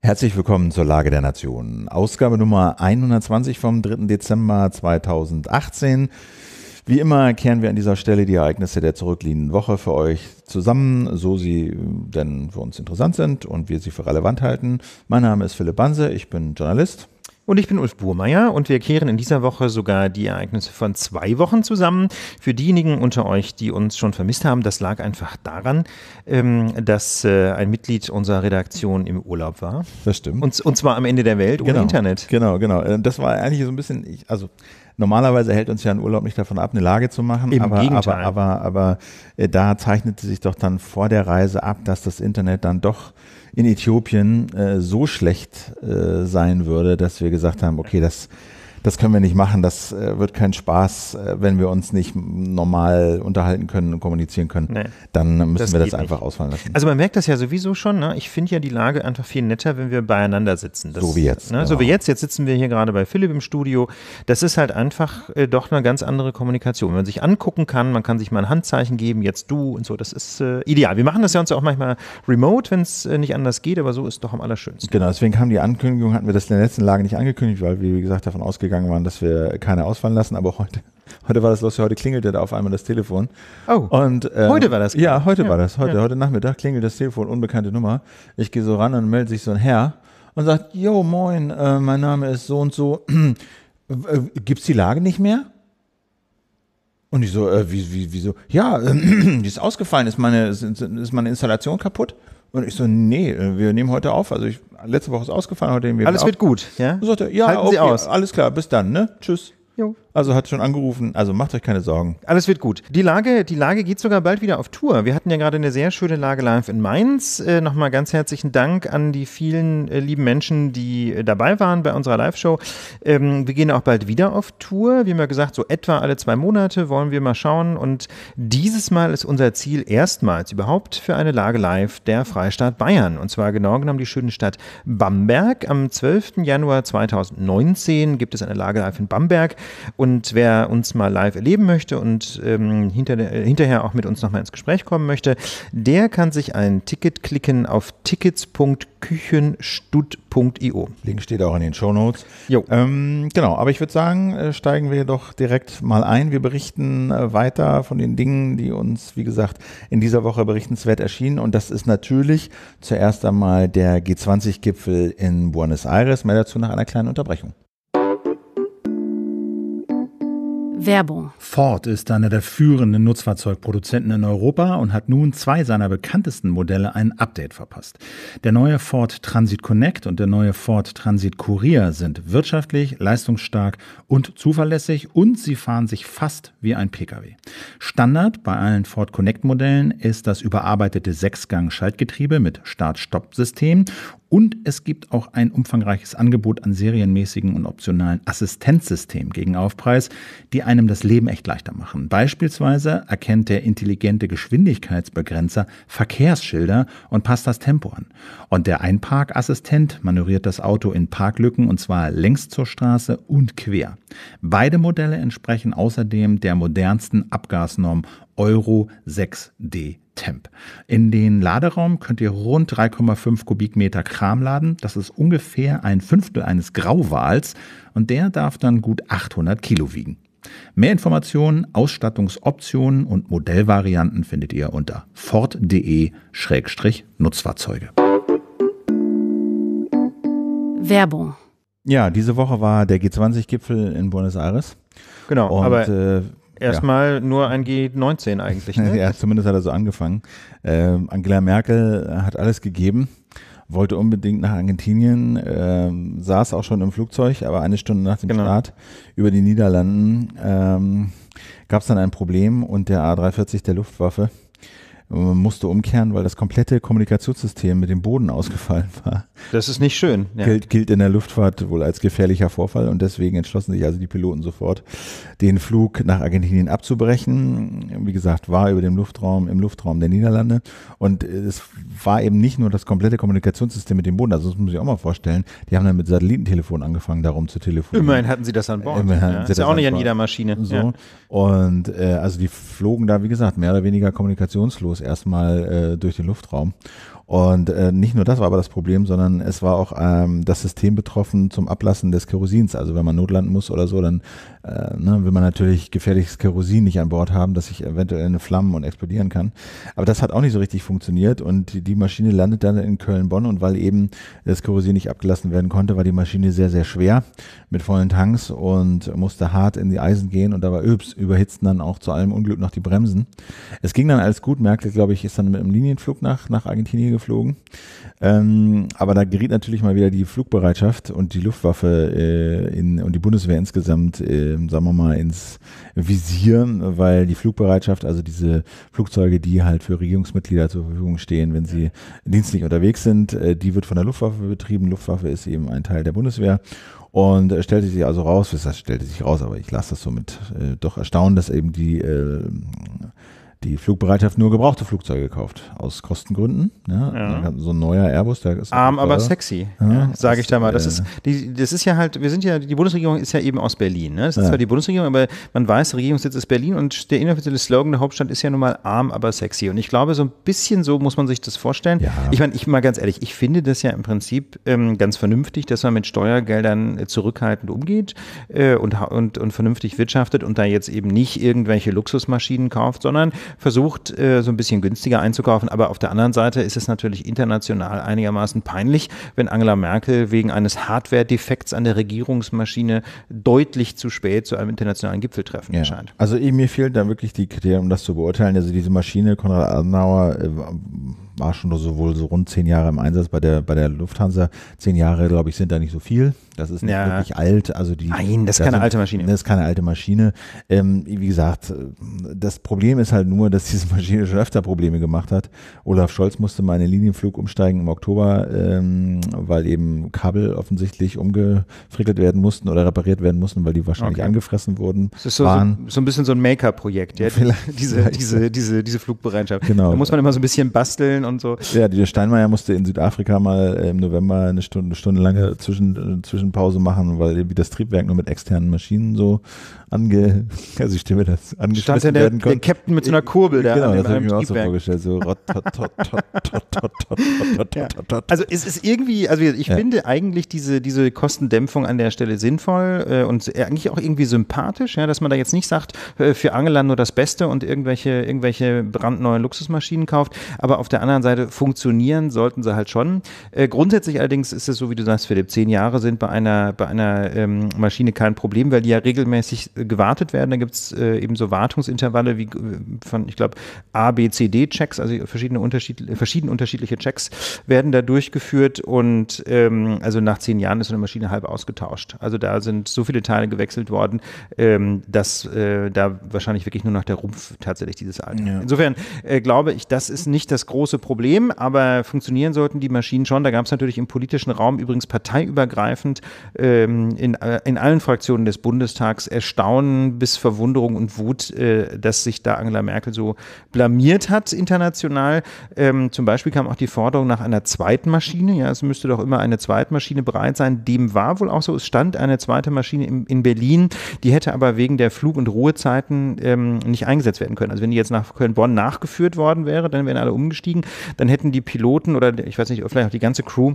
Herzlich willkommen zur Lage der Nation. Ausgabe Nummer 120 vom 3. Dezember 2018. Wie immer kehren wir an dieser Stelle die Ereignisse der zurückliegenden Woche für euch zusammen, so sie denn für uns interessant sind und wir sie für relevant halten. Mein Name ist Philipp Banse, ich bin Journalist. Und ich bin Ulf Burmeier und wir kehren in dieser Woche sogar die Ereignisse von zwei Wochen zusammen. Für diejenigen unter euch, die uns schon vermisst haben, das lag einfach daran, ähm, dass äh, ein Mitglied unserer Redaktion im Urlaub war. Das stimmt. Und, und zwar am Ende der Welt genau, ohne Internet. Genau, genau. Äh, das war eigentlich so ein bisschen, also normalerweise hält uns ja ein Urlaub nicht davon ab, eine Lage zu machen. Im aber, Gegenteil. aber, aber, aber äh, da zeichnete sich doch dann vor der Reise ab, dass das Internet dann doch in Äthiopien äh, so schlecht äh, sein würde, dass wir gesagt haben, okay, das das können wir nicht machen, das äh, wird kein Spaß, äh, wenn wir uns nicht normal unterhalten können und kommunizieren können. Nee, dann müssen das wir das einfach ausfallen lassen. Also man merkt das ja sowieso schon, ne? ich finde ja die Lage einfach viel netter, wenn wir beieinander sitzen. Das, so wie jetzt. Ne? Genau. So wie jetzt, jetzt sitzen wir hier gerade bei Philipp im Studio. Das ist halt einfach äh, doch eine ganz andere Kommunikation. Wenn man sich angucken kann, man kann sich mal ein Handzeichen geben, jetzt du und so, das ist äh, ideal. Wir machen das ja uns auch manchmal remote, wenn es äh, nicht anders geht, aber so ist doch am allerschönsten. Genau, deswegen kam die Ankündigung, hatten wir das in der letzten Lage nicht angekündigt, weil wir, wie gesagt, davon ausgegangen gegangen waren, dass wir keine ausfallen lassen, aber heute, heute war das los, heute klingelte da auf einmal das Telefon. Oh. Und, ähm, heute war das? Ja, heute ja. war das. Heute, ja. heute Nachmittag klingelt das Telefon, unbekannte Nummer. Ich gehe so ran und meldet sich so ein Herr und sagt, yo, moin, äh, mein Name ist so und so. äh, es die Lage nicht mehr? Und ich so, äh, wie, wie, wieso? Ja, die ist ausgefallen, ist meine, ist, ist meine Installation kaputt? Und ich so, nee, wir nehmen heute auf. Also ich, letzte Woche ist ausgefallen, heute nehmen wir Alles wird gut, ja? Und sagte, ja, Halten okay, alles klar, bis dann, ne? Tschüss. Jo. Also hat schon angerufen, also macht euch keine Sorgen. Alles wird gut. Die Lage, die Lage geht sogar bald wieder auf Tour. Wir hatten ja gerade eine sehr schöne Lage live in Mainz. Äh, Nochmal ganz herzlichen Dank an die vielen äh, lieben Menschen, die äh, dabei waren bei unserer Live-Show. Ähm, wir gehen auch bald wieder auf Tour. Wie haben ja gesagt, so etwa alle zwei Monate wollen wir mal schauen. Und dieses Mal ist unser Ziel erstmals überhaupt für eine Lage live der Freistaat Bayern. Und zwar genau genommen die schöne Stadt Bamberg. Am 12. Januar 2019 gibt es eine Lage live in Bamberg. Und und wer uns mal live erleben möchte und ähm, hinter, äh, hinterher auch mit uns nochmal ins Gespräch kommen möchte, der kann sich ein Ticket klicken auf tickets.küchenstud.io. Link steht auch in den Shownotes. Jo. Ähm, genau, aber ich würde sagen, äh, steigen wir doch direkt mal ein. Wir berichten äh, weiter von den Dingen, die uns, wie gesagt, in dieser Woche berichtenswert erschienen. Und das ist natürlich zuerst einmal der G20-Gipfel in Buenos Aires. Mehr dazu nach einer kleinen Unterbrechung. Werbung. Ford ist einer der führenden Nutzfahrzeugproduzenten in Europa und hat nun zwei seiner bekanntesten Modelle ein Update verpasst. Der neue Ford Transit Connect und der neue Ford Transit Courier sind wirtschaftlich, leistungsstark und zuverlässig und sie fahren sich fast wie ein Pkw. Standard bei allen Ford Connect Modellen ist das überarbeitete Sechsgang-Schaltgetriebe mit Start-Stopp-System und es gibt auch ein umfangreiches Angebot an serienmäßigen und optionalen Assistenzsystemen gegen Aufpreis, die einem das Leben echt leichter machen. Beispielsweise erkennt der intelligente Geschwindigkeitsbegrenzer Verkehrsschilder und passt das Tempo an. Und der Einparkassistent manövriert das Auto in Parklücken und zwar längs zur Straße und quer. Beide Modelle entsprechen außerdem der modernsten Abgasnorm Euro 6D Temp. In den Laderaum könnt ihr rund 3,5 Kubikmeter Kram laden. Das ist ungefähr ein Fünftel eines Grauwals und der darf dann gut 800 Kilo wiegen. Mehr Informationen, Ausstattungsoptionen und Modellvarianten findet ihr unter ford.de-nutzfahrzeuge. Werbung. Ja, diese Woche war der G20-Gipfel in Buenos Aires. Genau. Und aber äh, Erstmal ja. nur ein G19 eigentlich. Ne? ja, zumindest hat er so angefangen. Ähm, Angela Merkel hat alles gegeben, wollte unbedingt nach Argentinien, ähm, saß auch schon im Flugzeug, aber eine Stunde nach dem genau. Start über die Niederlanden ähm, gab es dann ein Problem und der A340 der Luftwaffe man musste umkehren, weil das komplette Kommunikationssystem mit dem Boden ausgefallen war. Das ist nicht schön. Ja. Gilt, gilt in der Luftfahrt wohl als gefährlicher Vorfall und deswegen entschlossen sich also die Piloten sofort, den Flug nach Argentinien abzubrechen. Wie gesagt, war über dem Luftraum, im Luftraum der Niederlande und äh, es war eben nicht nur das komplette Kommunikationssystem mit dem Boden, also das muss ich auch mal vorstellen, die haben dann mit Satellitentelefon angefangen, darum zu telefonieren. Immerhin hatten sie das an Bord. Immerhin ja. Ist ja auch nicht an jeder Maschine. So. Ja. Und äh, also die flogen da, wie gesagt, mehr oder weniger kommunikationslos Autos erstmal äh, durch den Luftraum. Und äh, nicht nur das war aber das Problem, sondern es war auch ähm, das System betroffen zum Ablassen des Kerosins. Also wenn man notlanden muss oder so, dann äh, ne, will man natürlich gefährliches Kerosin nicht an Bord haben, dass ich eventuell eine Flammen und explodieren kann. Aber das hat auch nicht so richtig funktioniert und die Maschine landet dann in Köln-Bonn und weil eben das Kerosin nicht abgelassen werden konnte, war die Maschine sehr, sehr schwer mit vollen Tanks und musste hart in die Eisen gehen und dabei übs, überhitzten dann auch zu allem Unglück noch die Bremsen. Es ging dann alles gut, Merkel, glaube ich, ist dann mit einem Linienflug nach, nach Argentinien geflogen. Ähm, aber da geriet natürlich mal wieder die Flugbereitschaft und die Luftwaffe äh, in, und die Bundeswehr insgesamt, äh, sagen wir mal, ins Visier, weil die Flugbereitschaft, also diese Flugzeuge, die halt für Regierungsmitglieder zur Verfügung stehen, wenn sie dienstlich unterwegs sind, äh, die wird von der Luftwaffe betrieben. Luftwaffe ist eben ein Teil der Bundeswehr und äh, stellte sich also raus, das heißt, stellte sich raus, aber ich lasse das somit äh, doch erstaunen, dass eben die äh, die Flugbereitschaft nur gebrauchte Flugzeuge gekauft, aus Kostengründen. Ne? Ja. So ein neuer Airbus, der ist. Arm, aber sexy, ja, ne? sage ich da mal. Das, äh, ist, die, das ist ja halt, wir sind ja, die Bundesregierung ist ja eben aus Berlin. Ne? Das ist zwar die Bundesregierung, aber man weiß, Regierungssitz ist Berlin und der inoffizielle Slogan der Hauptstadt ist ja nun mal arm, aber sexy. Und ich glaube, so ein bisschen so muss man sich das vorstellen. Ich meine, ich mal ganz ehrlich, ich finde das ja im Prinzip ähm, ganz vernünftig, dass man mit Steuergeldern äh, zurückhaltend umgeht äh, und, und, und vernünftig wirtschaftet und da jetzt eben nicht irgendwelche Luxusmaschinen kauft, sondern versucht, äh, so ein bisschen günstiger einzukaufen. Aber auf der anderen Seite ist es natürlich international einigermaßen peinlich, wenn Angela Merkel wegen eines Hardware-Defekts an der Regierungsmaschine deutlich zu spät zu einem internationalen Gipfeltreffen ja. erscheint. Also eh, mir fehlen da wirklich die Kriterien, um das zu beurteilen. Also diese Maschine, Konrad Adenauer, äh, war schon sowohl so rund zehn Jahre im Einsatz bei der, bei der Lufthansa. Zehn Jahre, glaube ich, sind da nicht so viel. Das ist nicht ja. wirklich alt. Also die, Nein, das ist keine sind, alte Maschine. Das ist keine alte Maschine. Ähm, wie gesagt, das Problem ist halt nur, dass diese Maschine schon öfter Probleme gemacht hat. Olaf Scholz musste mal einen Linienflug umsteigen im Oktober, ähm, weil eben Kabel offensichtlich umgefrickelt werden mussten oder repariert werden mussten, weil die wahrscheinlich okay. angefressen wurden. Das ist so, waren. so, so ein bisschen so ein Maker-Projekt, ja? diese, diese, diese, diese Flugbereitschaft. Genau. Da muss man immer so ein bisschen basteln und so. Ja, der Steinmeier musste in Südafrika mal äh, im November eine Stunde, eine Stunde lange zwischen, äh, zwischen Zwischenpause machen, weil irgendwie das Triebwerk nur mit externen Maschinen so ange, also ich stelle mir das angestellt Stand werden der, der Captain mit so einer Kurbel da. Genau, das habe ich mir auch so vorgestellt. So Also es ist irgendwie, also ich finde eigentlich diese, diese Kostendämpfung an der Stelle sinnvoll äh, und eigentlich auch irgendwie sympathisch, ja, dass man da jetzt nicht sagt, äh, für Angela nur das Beste und irgendwelche, irgendwelche brandneuen Luxusmaschinen kauft. Aber auf der anderen Seite funktionieren sollten sie halt schon. Äh, grundsätzlich allerdings ist es so, wie du sagst, Philipp, zehn Jahre sind bei einer, bei einer ähm, Maschine kein Problem, weil die ja regelmäßig gewartet werden. Da gibt es äh, eben so Wartungsintervalle wie äh, von, ich glaube, A, B, C, D-Checks, also verschiedene, unterschied, verschiedene unterschiedliche Checks werden da durchgeführt und ähm, also nach zehn Jahren ist eine Maschine halb ausgetauscht. Also da sind so viele Teile gewechselt worden, ähm, dass äh, da wahrscheinlich wirklich nur noch der Rumpf tatsächlich dieses Alter. Ja. Insofern äh, glaube ich, das ist nicht das große Problem, aber funktionieren sollten die Maschinen schon. Da gab es natürlich im politischen Raum übrigens parteiübergreifend ähm, in, äh, in allen Fraktionen des Bundestags erstaunt Erstaunen bis Verwunderung und Wut, äh, dass sich da Angela Merkel so blamiert hat international. Ähm, zum Beispiel kam auch die Forderung nach einer zweiten Maschine. Ja, es müsste doch immer eine zweite Maschine bereit sein. Dem war wohl auch so. Es stand eine zweite Maschine in, in Berlin. Die hätte aber wegen der Flug- und Ruhezeiten ähm, nicht eingesetzt werden können. Also wenn die jetzt nach Köln-Bonn nachgeführt worden wäre, dann wären alle umgestiegen. Dann hätten die Piloten oder ich weiß nicht, vielleicht auch die ganze Crew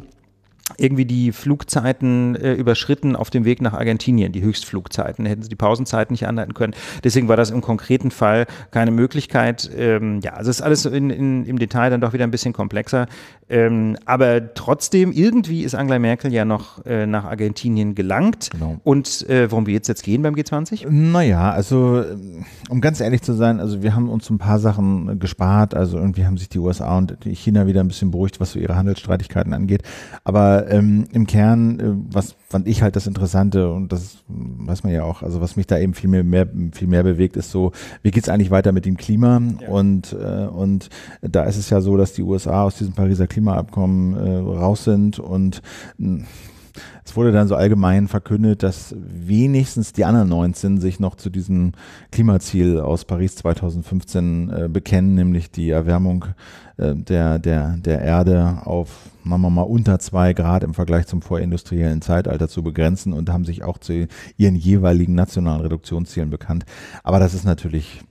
irgendwie die Flugzeiten äh, überschritten auf dem Weg nach Argentinien, die Höchstflugzeiten. Hätten sie die Pausenzeiten nicht anhalten können. Deswegen war das im konkreten Fall keine Möglichkeit. Ähm, ja, also ist alles in, in, im Detail dann doch wieder ein bisschen komplexer. Ähm, aber trotzdem, irgendwie ist Angela Merkel ja noch äh, nach Argentinien gelangt. Genau. Und äh, worum wir jetzt, jetzt gehen beim G20? Naja, also ähm, um ganz ehrlich zu sein, also wir haben uns ein paar Sachen gespart. Also irgendwie haben sich die USA und China wieder ein bisschen beruhigt, was so ihre Handelsstreitigkeiten angeht. Aber ähm, im Kern, äh, was fand ich halt das Interessante und das weiß man ja auch, also was mich da eben viel mehr, mehr viel mehr bewegt, ist so, wie geht es eigentlich weiter mit dem Klima? Ja. Und, äh, und da ist es ja so, dass die USA aus diesem Pariser Klimaabkommen äh, raus sind und mh, hm, es wurde dann so allgemein verkündet, dass wenigstens die anderen 19 sich noch zu diesem Klimaziel aus Paris 2015 äh, bekennen, nämlich die Erwärmung äh, der, der, der Erde auf, machen wir mal, unter zwei Grad im Vergleich zum vorindustriellen Zeitalter zu begrenzen und haben sich auch zu ihren jeweiligen nationalen Reduktionszielen bekannt. Aber das ist natürlich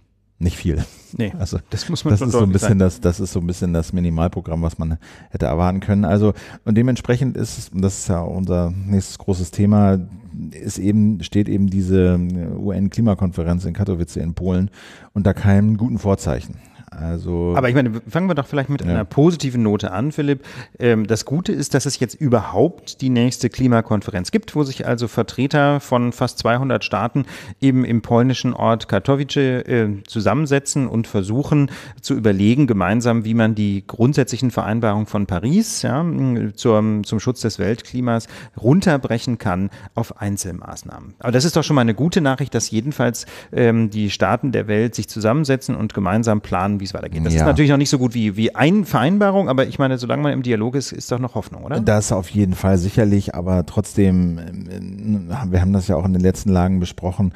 nicht viel. Nee, also das muss man das schon ist so ein bisschen das, das ist so ein bisschen das Minimalprogramm, was man hätte erwarten können. Also und dementsprechend ist, das ist ja unser nächstes großes Thema, ist eben steht eben diese UN-Klimakonferenz in Katowice in Polen unter keinem guten Vorzeichen. Also Aber ich meine, fangen wir doch vielleicht mit ja. einer positiven Note an, Philipp. Ähm, das Gute ist, dass es jetzt überhaupt die nächste Klimakonferenz gibt, wo sich also Vertreter von fast 200 Staaten eben im polnischen Ort Katowice ähm, zusammensetzen und versuchen zu überlegen, gemeinsam, wie man die grundsätzlichen Vereinbarungen von Paris ja, zum, zum Schutz des Weltklimas runterbrechen kann auf Einzelmaßnahmen. Aber das ist doch schon mal eine gute Nachricht, dass jedenfalls ähm, die Staaten der Welt sich zusammensetzen und gemeinsam planen, wie es weitergeht. Das ja. ist natürlich noch nicht so gut wie, wie eine Vereinbarung, aber ich meine, solange man im Dialog ist, ist doch noch Hoffnung, oder? Das auf jeden Fall sicherlich, aber trotzdem, ähm, wir haben das ja auch in den letzten Lagen besprochen,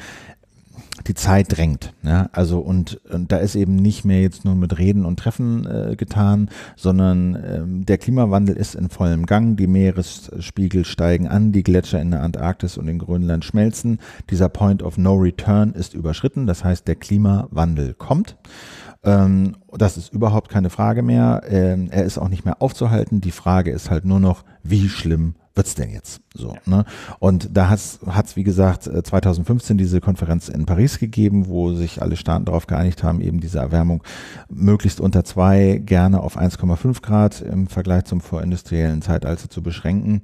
die Zeit drängt. Ja? Also und, und da ist eben nicht mehr jetzt nur mit Reden und Treffen äh, getan, sondern ähm, der Klimawandel ist in vollem Gang. Die Meeresspiegel steigen an, die Gletscher in der Antarktis und in Grönland schmelzen. Dieser Point of No Return ist überschritten. Das heißt, der Klimawandel kommt. Ähm, das ist überhaupt keine Frage mehr. Ähm, er ist auch nicht mehr aufzuhalten. Die Frage ist halt nur noch, wie schlimm wird es denn jetzt? So, ja. ne? Und da hat es, wie gesagt 2015 äh, diese Konferenz in Paris gegeben, wo sich alle Staaten darauf geeinigt haben, eben diese Erwärmung möglichst unter zwei, gerne auf 1,5 Grad im Vergleich zum vorindustriellen Zeitalter zu beschränken.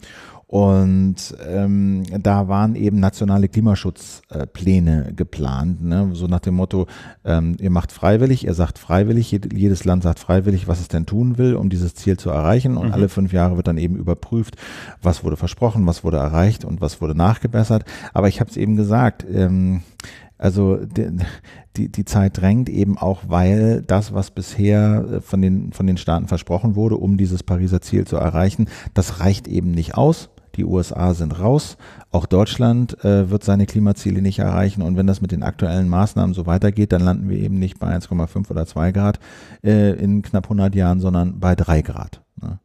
Und ähm, da waren eben nationale Klimaschutzpläne äh, geplant, ne? so nach dem Motto, ähm, ihr macht freiwillig, ihr sagt freiwillig, jedes Land sagt freiwillig, was es denn tun will, um dieses Ziel zu erreichen. Und mhm. alle fünf Jahre wird dann eben überprüft, was wurde versprochen, was wurde erreicht und was wurde nachgebessert. Aber ich habe es eben gesagt, ähm, also die, die, die Zeit drängt eben auch, weil das, was bisher äh, von den, von den Staaten versprochen wurde, um dieses Pariser Ziel zu erreichen, das reicht eben nicht aus. Die USA sind raus. Auch Deutschland äh, wird seine Klimaziele nicht erreichen. Und wenn das mit den aktuellen Maßnahmen so weitergeht, dann landen wir eben nicht bei 1,5 oder 2 Grad äh, in knapp 100 Jahren, sondern bei 3 Grad. Ne?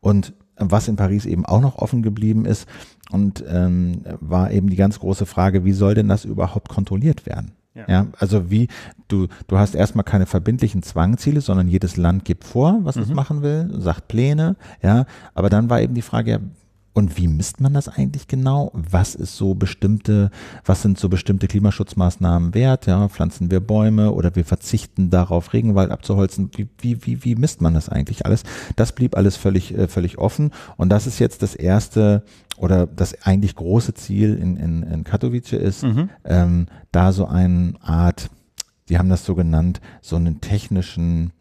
Und was in Paris eben auch noch offen geblieben ist und ähm, war eben die ganz große Frage, wie soll denn das überhaupt kontrolliert werden? Ja. ja. also wie du du hast erstmal keine verbindlichen Zwangziele, sondern jedes Land gibt vor, was mhm. es machen will, sagt Pläne, ja, aber dann war eben die Frage, ja, und wie misst man das eigentlich genau? Was ist so bestimmte, was sind so bestimmte Klimaschutzmaßnahmen wert? Ja, pflanzen wir Bäume oder wir verzichten darauf, Regenwald abzuholzen? Wie, wie, wie, wie misst man das eigentlich alles? Das blieb alles völlig, äh, völlig offen. Und das ist jetzt das erste oder das eigentlich große Ziel in, in, in Katowice ist, mhm. ähm, da so eine Art, die haben das so genannt, so einen technischen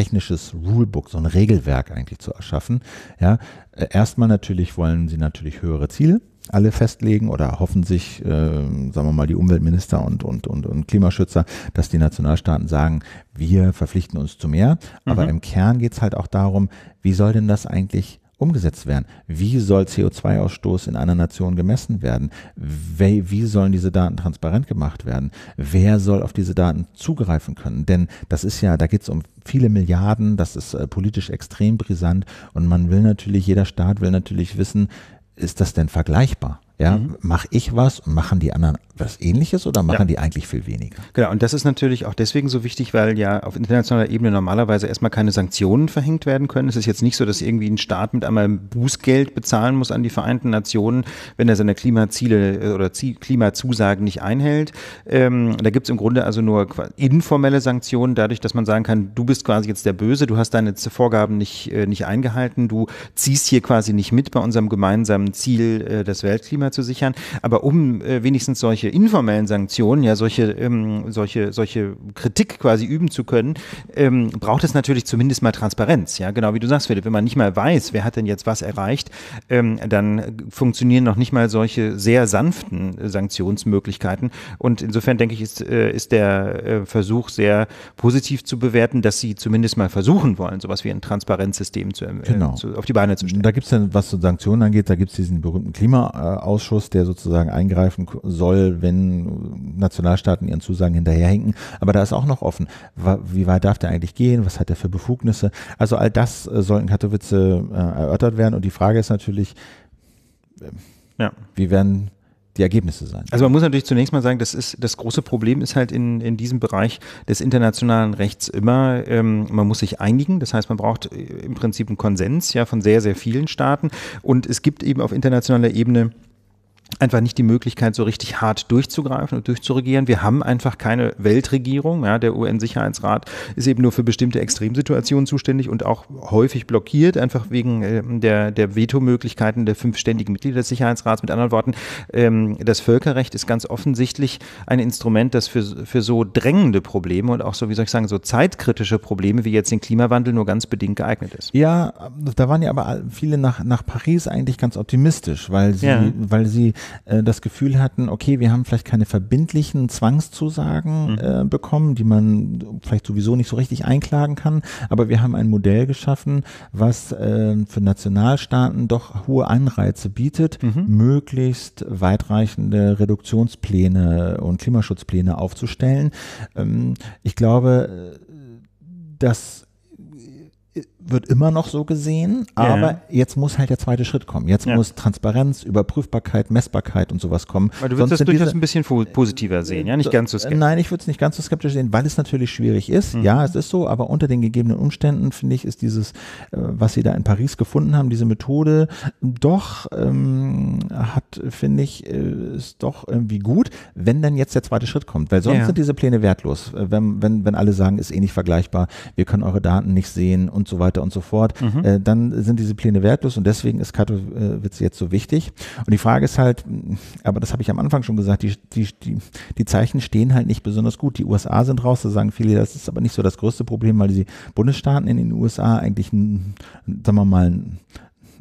technisches Rulebook, so ein Regelwerk eigentlich zu erschaffen. Ja, äh, erstmal natürlich wollen sie natürlich höhere Ziele alle festlegen oder hoffen sich, äh, sagen wir mal, die Umweltminister und, und, und, und Klimaschützer, dass die Nationalstaaten sagen, wir verpflichten uns zu mehr. Aber mhm. im Kern geht es halt auch darum, wie soll denn das eigentlich umgesetzt werden? Wie soll CO2-Ausstoß in einer Nation gemessen werden? Wie sollen diese Daten transparent gemacht werden? Wer soll auf diese Daten zugreifen können? Denn das ist ja, da geht es um viele Milliarden, das ist äh, politisch extrem brisant und man will natürlich, jeder Staat will natürlich wissen, ist das denn vergleichbar? Ja, mhm. mache ich was und machen die anderen was ähnliches oder machen ja. die eigentlich viel weniger? Genau, und das ist natürlich auch deswegen so wichtig, weil ja auf internationaler Ebene normalerweise erstmal keine Sanktionen verhängt werden können. Es ist jetzt nicht so, dass irgendwie ein Staat mit einmal Bußgeld bezahlen muss an die Vereinten Nationen, wenn er seine Klimaziele äh, oder Klimazusagen nicht einhält. Ähm, da gibt es im Grunde also nur informelle Sanktionen, dadurch, dass man sagen kann, du bist quasi jetzt der Böse, du hast deine Vorgaben nicht, äh, nicht eingehalten, du ziehst hier quasi nicht mit bei unserem gemeinsamen Ziel, äh, des Weltklimas. Klima zu sichern. Aber um äh, wenigstens solche informellen Sanktionen, ja, solche, ähm, solche, solche Kritik quasi üben zu können, ähm, braucht es natürlich zumindest mal Transparenz. Ja, genau wie du sagst, Philipp, wenn man nicht mal weiß, wer hat denn jetzt was erreicht, ähm, dann funktionieren noch nicht mal solche sehr sanften Sanktionsmöglichkeiten. Und insofern denke ich, ist, äh, ist der äh, Versuch sehr positiv zu bewerten, dass sie zumindest mal versuchen wollen, sowas wie ein Transparenzsystem zu, äh, genau. zu, auf die Beine zu stellen. Da gibt es dann, was so Sanktionen angeht, da gibt es diesen berühmten Klimaaus Ausschuss, der sozusagen eingreifen soll, wenn Nationalstaaten ihren Zusagen hinterherhinken. Aber da ist auch noch offen, wie weit darf der eigentlich gehen, was hat er für Befugnisse. Also all das äh, soll in Katowice äh, erörtert werden. Und die Frage ist natürlich, ja. wie werden die Ergebnisse sein. Also man muss natürlich zunächst mal sagen, das ist das große Problem ist halt in, in diesem Bereich des internationalen Rechts immer, ähm, man muss sich einigen, das heißt, man braucht äh, im Prinzip einen Konsens ja von sehr, sehr vielen Staaten und es gibt eben auf internationaler Ebene einfach nicht die Möglichkeit, so richtig hart durchzugreifen und durchzuregieren. Wir haben einfach keine Weltregierung. Ja, der UN-Sicherheitsrat ist eben nur für bestimmte Extremsituationen zuständig und auch häufig blockiert, einfach wegen ähm, der, der Vetomöglichkeiten der fünf ständigen Mitglieder des Sicherheitsrats. Mit anderen Worten, ähm, das Völkerrecht ist ganz offensichtlich ein Instrument, das für, für so drängende Probleme und auch so, wie soll ich sagen, so zeitkritische Probleme wie jetzt den Klimawandel nur ganz bedingt geeignet ist. Ja, da waren ja aber viele nach, nach Paris eigentlich ganz optimistisch, weil sie, ja. weil sie äh, das Gefühl hatten, okay, wir haben vielleicht keine verbindlichen Zwangszusagen mhm. äh, bekommen, die man vielleicht sowieso nicht so richtig einklagen kann, aber wir haben ein Modell geschaffen, was äh, für Nationalstaaten doch hohe Anreize bietet, mhm. möglichst weitreichende Reduktionspläne und Klimaschutzpläne aufzustellen. Ähm, ich glaube, äh, dass äh, wird immer noch so gesehen, aber ja. jetzt muss halt der zweite Schritt kommen. Jetzt ja. muss Transparenz, Überprüfbarkeit, Messbarkeit und sowas kommen. Weil du würdest Sonst das durchaus diese, ein bisschen positiver sehen, ja, nicht ganz so skeptisch. Nein, ich würde es nicht ganz so skeptisch sehen, weil es natürlich schwierig ist. Mhm. Ja, es ist so, aber unter den gegebenen Umständen finde ich, ist dieses, äh, was sie da in Paris gefunden haben, diese Methode, doch ähm, hat, finde ich, äh, ist doch irgendwie gut, wenn dann jetzt der zweite Schritt kommt, weil sonst ja. sind diese Pläne wertlos. Äh, wenn, wenn, wenn alle sagen, ist eh nicht vergleichbar, wir können eure Daten nicht sehen und so weiter weiter und so fort, mhm. äh, dann sind diese Pläne wertlos und deswegen ist Katowice äh, jetzt so wichtig. Und die Frage ist halt, mm, aber das habe ich am Anfang schon gesagt, die, die, die, die Zeichen stehen halt nicht besonders gut. Die USA sind raus, da sagen viele, das ist aber nicht so das größte Problem, weil die Bundesstaaten in den USA eigentlich, sagen wir mal,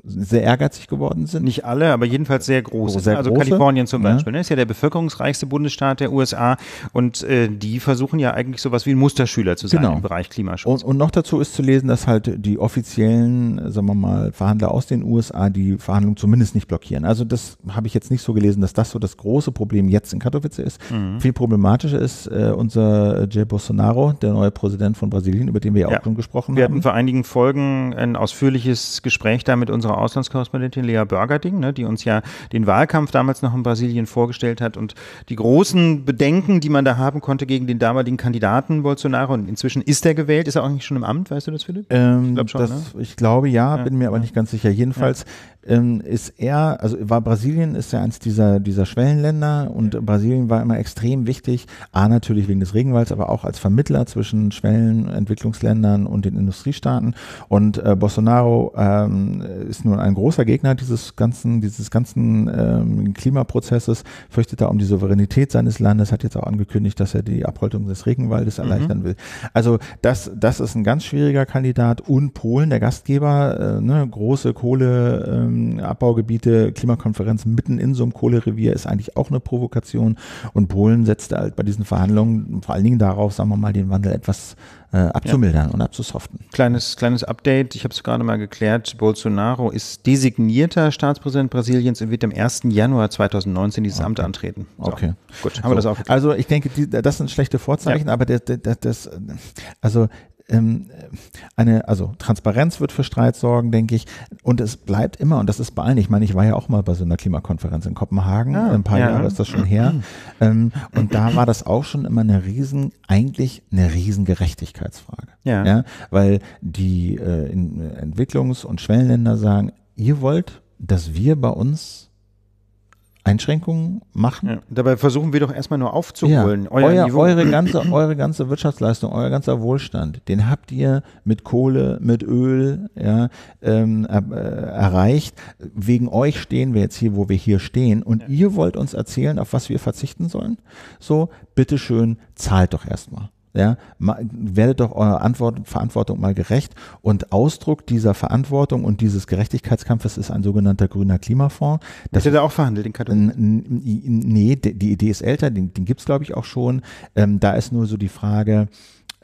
sehr ehrgeizig geworden sind. Nicht alle, aber jedenfalls sehr große. Oh, sehr also große. Kalifornien zum Beispiel ja. Ne, ist ja der bevölkerungsreichste Bundesstaat der USA und äh, die versuchen ja eigentlich sowas wie ein Musterschüler zu sein genau. im Bereich Klimaschutz. Und, und, noch dazu ist zu lesen, dass halt die offiziellen, sagen wir mal, Verhandler aus den USA die Verhandlungen zumindest nicht blockieren. Also das habe ich jetzt nicht so gelesen, dass das so das große Problem jetzt in Katowice ist. Mhm. Viel problematischer ist äh, unser Jair Bolsonaro, der neue Präsident von Brasilien, über den wir ja auch schon gesprochen wir haben. Wir hatten vor einigen Folgen ein ausführliches Gespräch da mit unserer Auslandskorrespondentin Lea Börgerding, ne, die uns ja den Wahlkampf damals noch in Brasilien vorgestellt hat und die großen Bedenken, die man da haben konnte gegen den damaligen Kandidaten Bolsonaro. Und inzwischen ist er gewählt. Ist er auch eigentlich schon im Amt? Weißt du das, Philipp? Ähm, ich ne? glaube ne? glaub, ja, ja, bin mir aber nicht ganz sicher. Jedenfalls ähm, ist er, also war Brasilien ist ja eins dieser, dieser Schwellenländer und ja. Brasilien war immer extrem wichtig. A, natürlich wegen des Regenwalds, aber auch als Vermittler zwischen Schwellenentwicklungsländern und den Industriestaaten. Und äh, Bolsonaro ähm, ist nun ein großer Gegner dieses ganzen, dieses ganzen ähm, Klimaprozesses, fürchtet da um die Souveränität seines Landes, hat jetzt auch angekündigt, dass er die Abholtung des Regenwaldes mhm. erleichtern will. Also das, das ist ein ganz schwieriger Kandidat und Polen, der Gastgeber, äh, ne, große Kohle, äh, ähm, Abbaugebiete, Klimakonferenzen mitten in so einem Kohlerevier ist eigentlich auch eine Provokation. Und Polen setzte halt bei diesen Verhandlungen vor allen Dingen darauf, sagen wir mal, den Wandel etwas äh, abzumildern ja. und abzusoften. Kleines, kleines Update, ich habe es gerade mal geklärt, Bolsonaro ist designierter Staatspräsident Brasiliens und wird am 1. Januar 2019 dieses okay. Amt antreten. So. Okay. Gut, haben so. wir das auch geklärt. Also ich denke, die, das sind schlechte Vorzeichen, ja. aber das, das, das, also ähm, eine, also Transparenz wird für Streit sorgen, denke ich. Und es bleibt immer, und das ist bei allen, ich meine, ich war ja auch mal bei so einer Klimakonferenz in Kopenhagen, ah, ein paar ja. Jahre ist das schon her. Ähm, und da war das auch schon immer eine riesen, eigentlich eine riesen Gerechtigkeitsfrage. Ja. ja weil die äh, Entwicklungs- und Schwellenländer sagen, ihr wollt, dass wir bei uns Einschränkungen machen. Ja, dabei versuchen wir doch erstmal nur aufzuholen. Ja, euer, euer eure, ganze, eure ganze Wirtschaftsleistung, euer ganzer Wohlstand, den habt ihr mit Kohle, mit Öl ja, ähm, äh, äh, erreicht. Wegen euch stehen wir jetzt hier, wo wir hier stehen. Und ja. ihr wollt uns erzählen, auf was wir verzichten sollen? So, bitteschön, zahlt doch erstmal. Ja, werdet doch eurer Antwort, Verantwortung mal gerecht. Und Ausdruck dieser Verantwortung und dieses Gerechtigkeitskampfes ist ein sogenannter grüner Klimafonds. Das wird er auch verhandelt in Katalonien? Nee, die, die Idee ist älter, den, den gibt es, glaube ich, auch schon. Ähm, da ist nur so die Frage,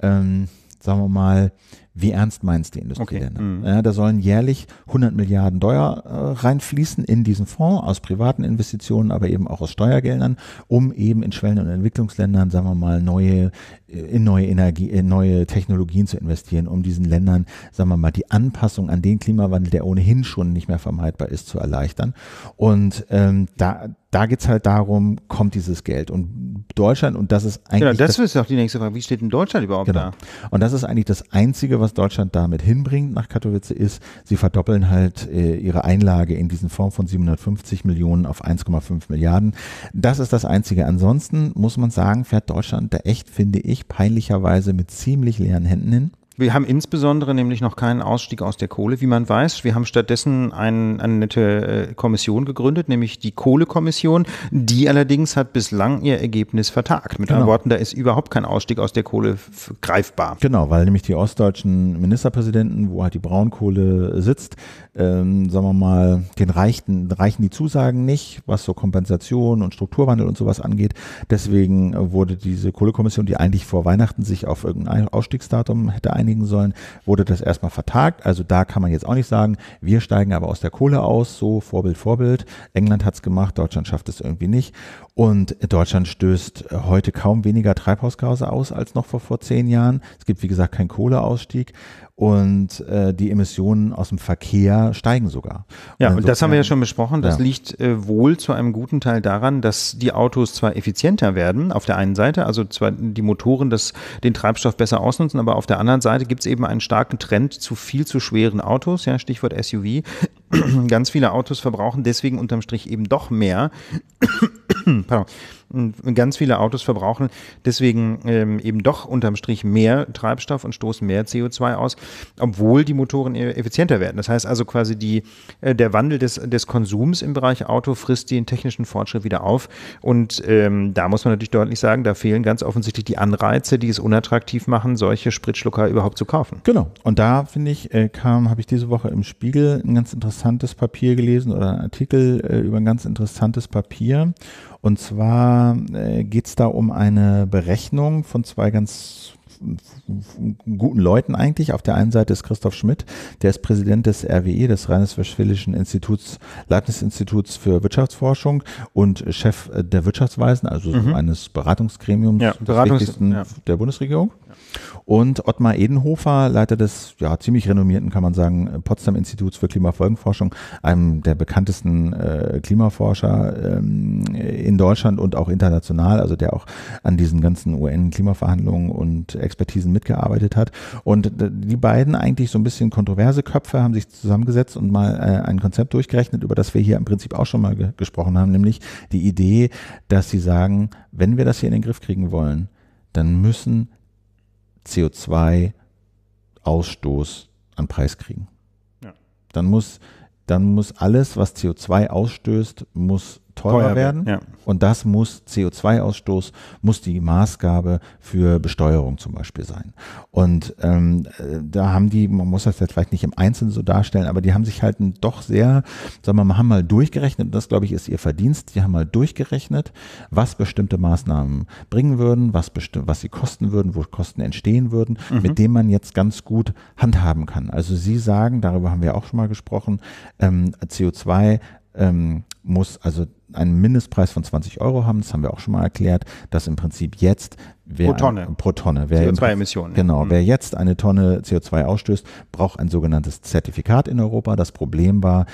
ähm, sagen wir mal, wie ernst meinst die Industrieländer? Okay. Mhm. Ja, da sollen jährlich 100 Milliarden Dollar äh, reinfließen in diesen Fonds aus privaten Investitionen, aber eben auch aus Steuergeldern, um eben in Schwellen- und Entwicklungsländern, sagen wir mal, neue äh, in neue Energie, in neue Technologien zu investieren, um diesen Ländern, sagen wir mal, die Anpassung an den Klimawandel, der ohnehin schon nicht mehr vermeidbar ist, zu erleichtern. Und ähm, da da geht es halt darum, kommt dieses Geld. Und Deutschland, und das ist genau, eigentlich. Genau, das, das ist auch die nächste Frage. Wie steht denn Deutschland überhaupt genau. da? Und das ist eigentlich das Einzige, was was Deutschland damit hinbringt nach Katowice ist, sie verdoppeln halt äh, ihre Einlage in diesen Fonds von 750 Millionen auf 1,5 Milliarden. Das ist das Einzige. Ansonsten muss man sagen, fährt Deutschland da echt, finde ich, peinlicherweise mit ziemlich leeren Händen hin. Wir haben insbesondere nämlich noch keinen Ausstieg aus der Kohle, wie man weiß. Wir haben stattdessen ein, eine nette äh, Kommission gegründet, nämlich die Kohlekommission. Die allerdings hat bislang ihr Ergebnis vertagt. Mit genau. anderen Worten, da ist überhaupt kein Ausstieg aus der Kohle greifbar. Genau, weil nämlich die ostdeutschen Ministerpräsidenten, wo halt die Braunkohle sitzt, ähm, sagen wir mal, den reichten, reichen die Zusagen nicht, was so Kompensation und Strukturwandel und sowas angeht. Deswegen äh, wurde diese Kohlekommission, die eigentlich vor Weihnachten sich auf irgendein Ausstiegsdatum hätte einigen sollen, wurde das erstmal vertagt. Also da kann man jetzt auch nicht sagen, wir steigen aber aus der Kohle aus, so Vorbild, Vorbild. England hat es gemacht, Deutschland schafft es irgendwie nicht. Und Deutschland stößt äh, heute kaum weniger Treibhausgase aus als noch vor, vor zehn Jahren. Es gibt, wie gesagt, keinen Kohleausstieg und äh, die Emissionen aus dem Verkehr steigen sogar. Ja, und, das haben wir ja schon besprochen. Das ja. liegt äh, wohl zu einem guten Teil daran, dass die Autos zwar effizienter werden, auf der einen Seite, also zwar die Motoren das, den Treibstoff besser ausnutzen, aber auf der anderen Seite gibt es eben einen starken Trend zu viel zu schweren Autos, ja, Stichwort SUV. Ganz viele Autos verbrauchen deswegen unterm Strich eben doch mehr Pardon ganz viele Autos verbrauchen deswegen ähm, eben doch unterm Strich mehr Treibstoff und stoßen mehr CO2 aus, obwohl die Motoren e-, effizienter werden. Das heißt also quasi die, äh, der Wandel des, des Konsums im Bereich Auto frisst den technischen Fortschritt wieder auf. Und ähm, da muss man natürlich deutlich sagen, da fehlen ganz offensichtlich die Anreize, die es unattraktiv machen, solche Spritschlucker überhaupt zu kaufen. Genau. Und da finde ich, äh, kam, habe ich diese Woche im Spiegel ein ganz interessantes Papier gelesen oder einen Artikel äh, über ein ganz interessantes Papier. Und zwar äh, geht es da um eine Berechnung von zwei ganz guten Leuten eigentlich. Auf der einen Seite ist Christoph Schmidt, der ist Präsident des RWE, des Rheinisch-Westfälischen Instituts, Leibniz-Instituts für Wirtschaftsforschung und Chef der Wirtschaftsweisen, also mhm. eines Beratungsgremiums ja, Beratungs ja. der Bundesregierung. Und Ottmar Edenhofer, Leiter des ja, ziemlich renommierten, kann man sagen, Potsdam Instituts für Klimafolgenforschung, einem der bekanntesten äh, Klimaforscher ähm, in Deutschland und auch international, also der auch an diesen ganzen UN-Klimaverhandlungen und Expertisen mitgearbeitet hat. Und die beiden eigentlich so ein bisschen kontroverse Köpfe haben sich zusammengesetzt und mal äh, ein Konzept durchgerechnet, über das wir hier im Prinzip auch schon mal ge gesprochen haben, nämlich die Idee, dass sie sagen, wenn wir das hier in den Griff kriegen wollen, dann müssen CO2-Ausstoß an Preis kriegen. Ja. Dann muss dann muss alles, was CO2 ausstößt, muss teurer, teurer werden. Ja. Und das muss CO2-Ausstoß, muss die Maßgabe für Besteuerung zum Beispiel sein. Und ähm, da haben die, man muss das jetzt vielleicht nicht im Einzelnen so darstellen, aber die haben sich halt doch sehr, sagen wir mal, haben mal durchgerechnet, und das glaube ich ist ihr Verdienst, die haben mal durchgerechnet, was bestimmte Maßnahmen bringen würden, was, was sie kosten würden, wo Kosten entstehen würden, mhm. mit dem man jetzt ganz gut handhaben kann. Also sie sagen, darüber haben wir auch schon mal gesprochen, ähm, CO2 ähm, muss also einen Mindestpreis von 20 Euro haben, das haben wir auch schon mal erklärt, dass im Prinzip jetzt wer pro Tonne, pro Tonne CO2-Emissionen. Ne? Genau, mhm. wer jetzt eine Tonne CO2 ausstößt, braucht ein sogenanntes Zertifikat in Europa. Das Problem war,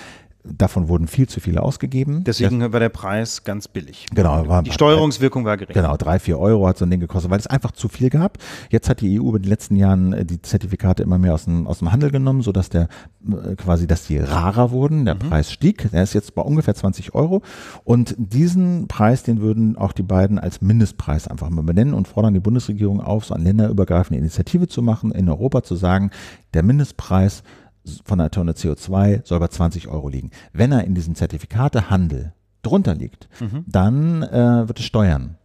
Davon wurden viel zu viele ausgegeben. Deswegen das, war der Preis ganz billig. Genau. War, die Steuerungswirkung war gering. Genau, drei, vier Euro hat so ein Ding gekostet, weil es einfach zu viel gab. Jetzt hat die EU über die letzten Jahren äh, die Zertifikate immer mehr aus dem, aus dem Handel genommen, sodass der äh, quasi, dass die rarer wurden. Der mhm. Preis stieg. Der ist jetzt bei ungefähr 20 Euro. Und diesen Preis, den würden auch die beiden als Mindestpreis einfach mal benennen und fordern die Bundesregierung auf, so eine länderübergreifende Initiative zu machen, in Europa zu sagen, der Mindestpreis von einer Tonne CO2 soll bei 20 Euro liegen. Wenn er in diesem Zertifikatehandel drunter liegt, mhm. dann äh, wird es Steuern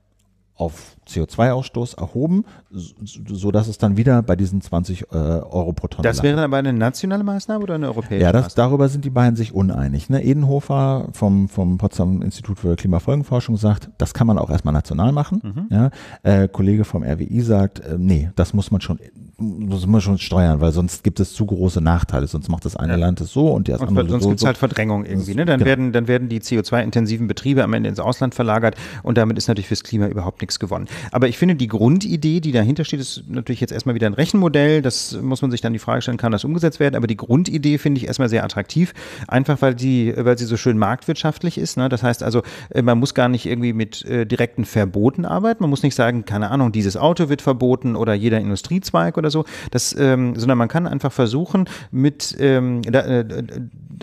auf CO2-Ausstoß erhoben, sodass so es dann wieder bei diesen 20 äh, Euro pro Tonne. Das wäre dann aber eine nationale Maßnahme oder eine europäische? Ja, das, Maßnahme? darüber sind die beiden sich uneinig. Ne? Edenhofer vom, vom Potsdam Institut für Klimafolgenforschung sagt, das kann man auch erstmal national machen. Mhm. Ja? Äh, Kollege vom RWI sagt, äh, nee, das muss man schon muss man schon steuern, weil sonst gibt es zu große Nachteile. Sonst macht das eine ja. Land es so und das und sonst so. Sonst gibt es halt Verdrängung irgendwie. Ne? Dann, genau. werden, dann werden die CO2-intensiven Betriebe am Ende ins Ausland verlagert und damit ist natürlich fürs Klima überhaupt nichts gewonnen. Aber ich finde, die Grundidee, die dahinter steht, ist natürlich jetzt erstmal wieder ein Rechenmodell. Das muss man sich dann die Frage stellen, kann das umgesetzt werden? Aber die Grundidee finde ich erstmal sehr attraktiv, einfach weil, die, weil sie so schön marktwirtschaftlich ist. Ne? Das heißt also, äh, man muss gar nicht irgendwie mit äh, direkten Verboten arbeiten. Man muss nicht sagen, keine Ahnung, dieses Auto wird verboten oder jeder Industriezweig oder oder so, das, ähm, sondern man kann einfach versuchen, mit, ähm, da, äh,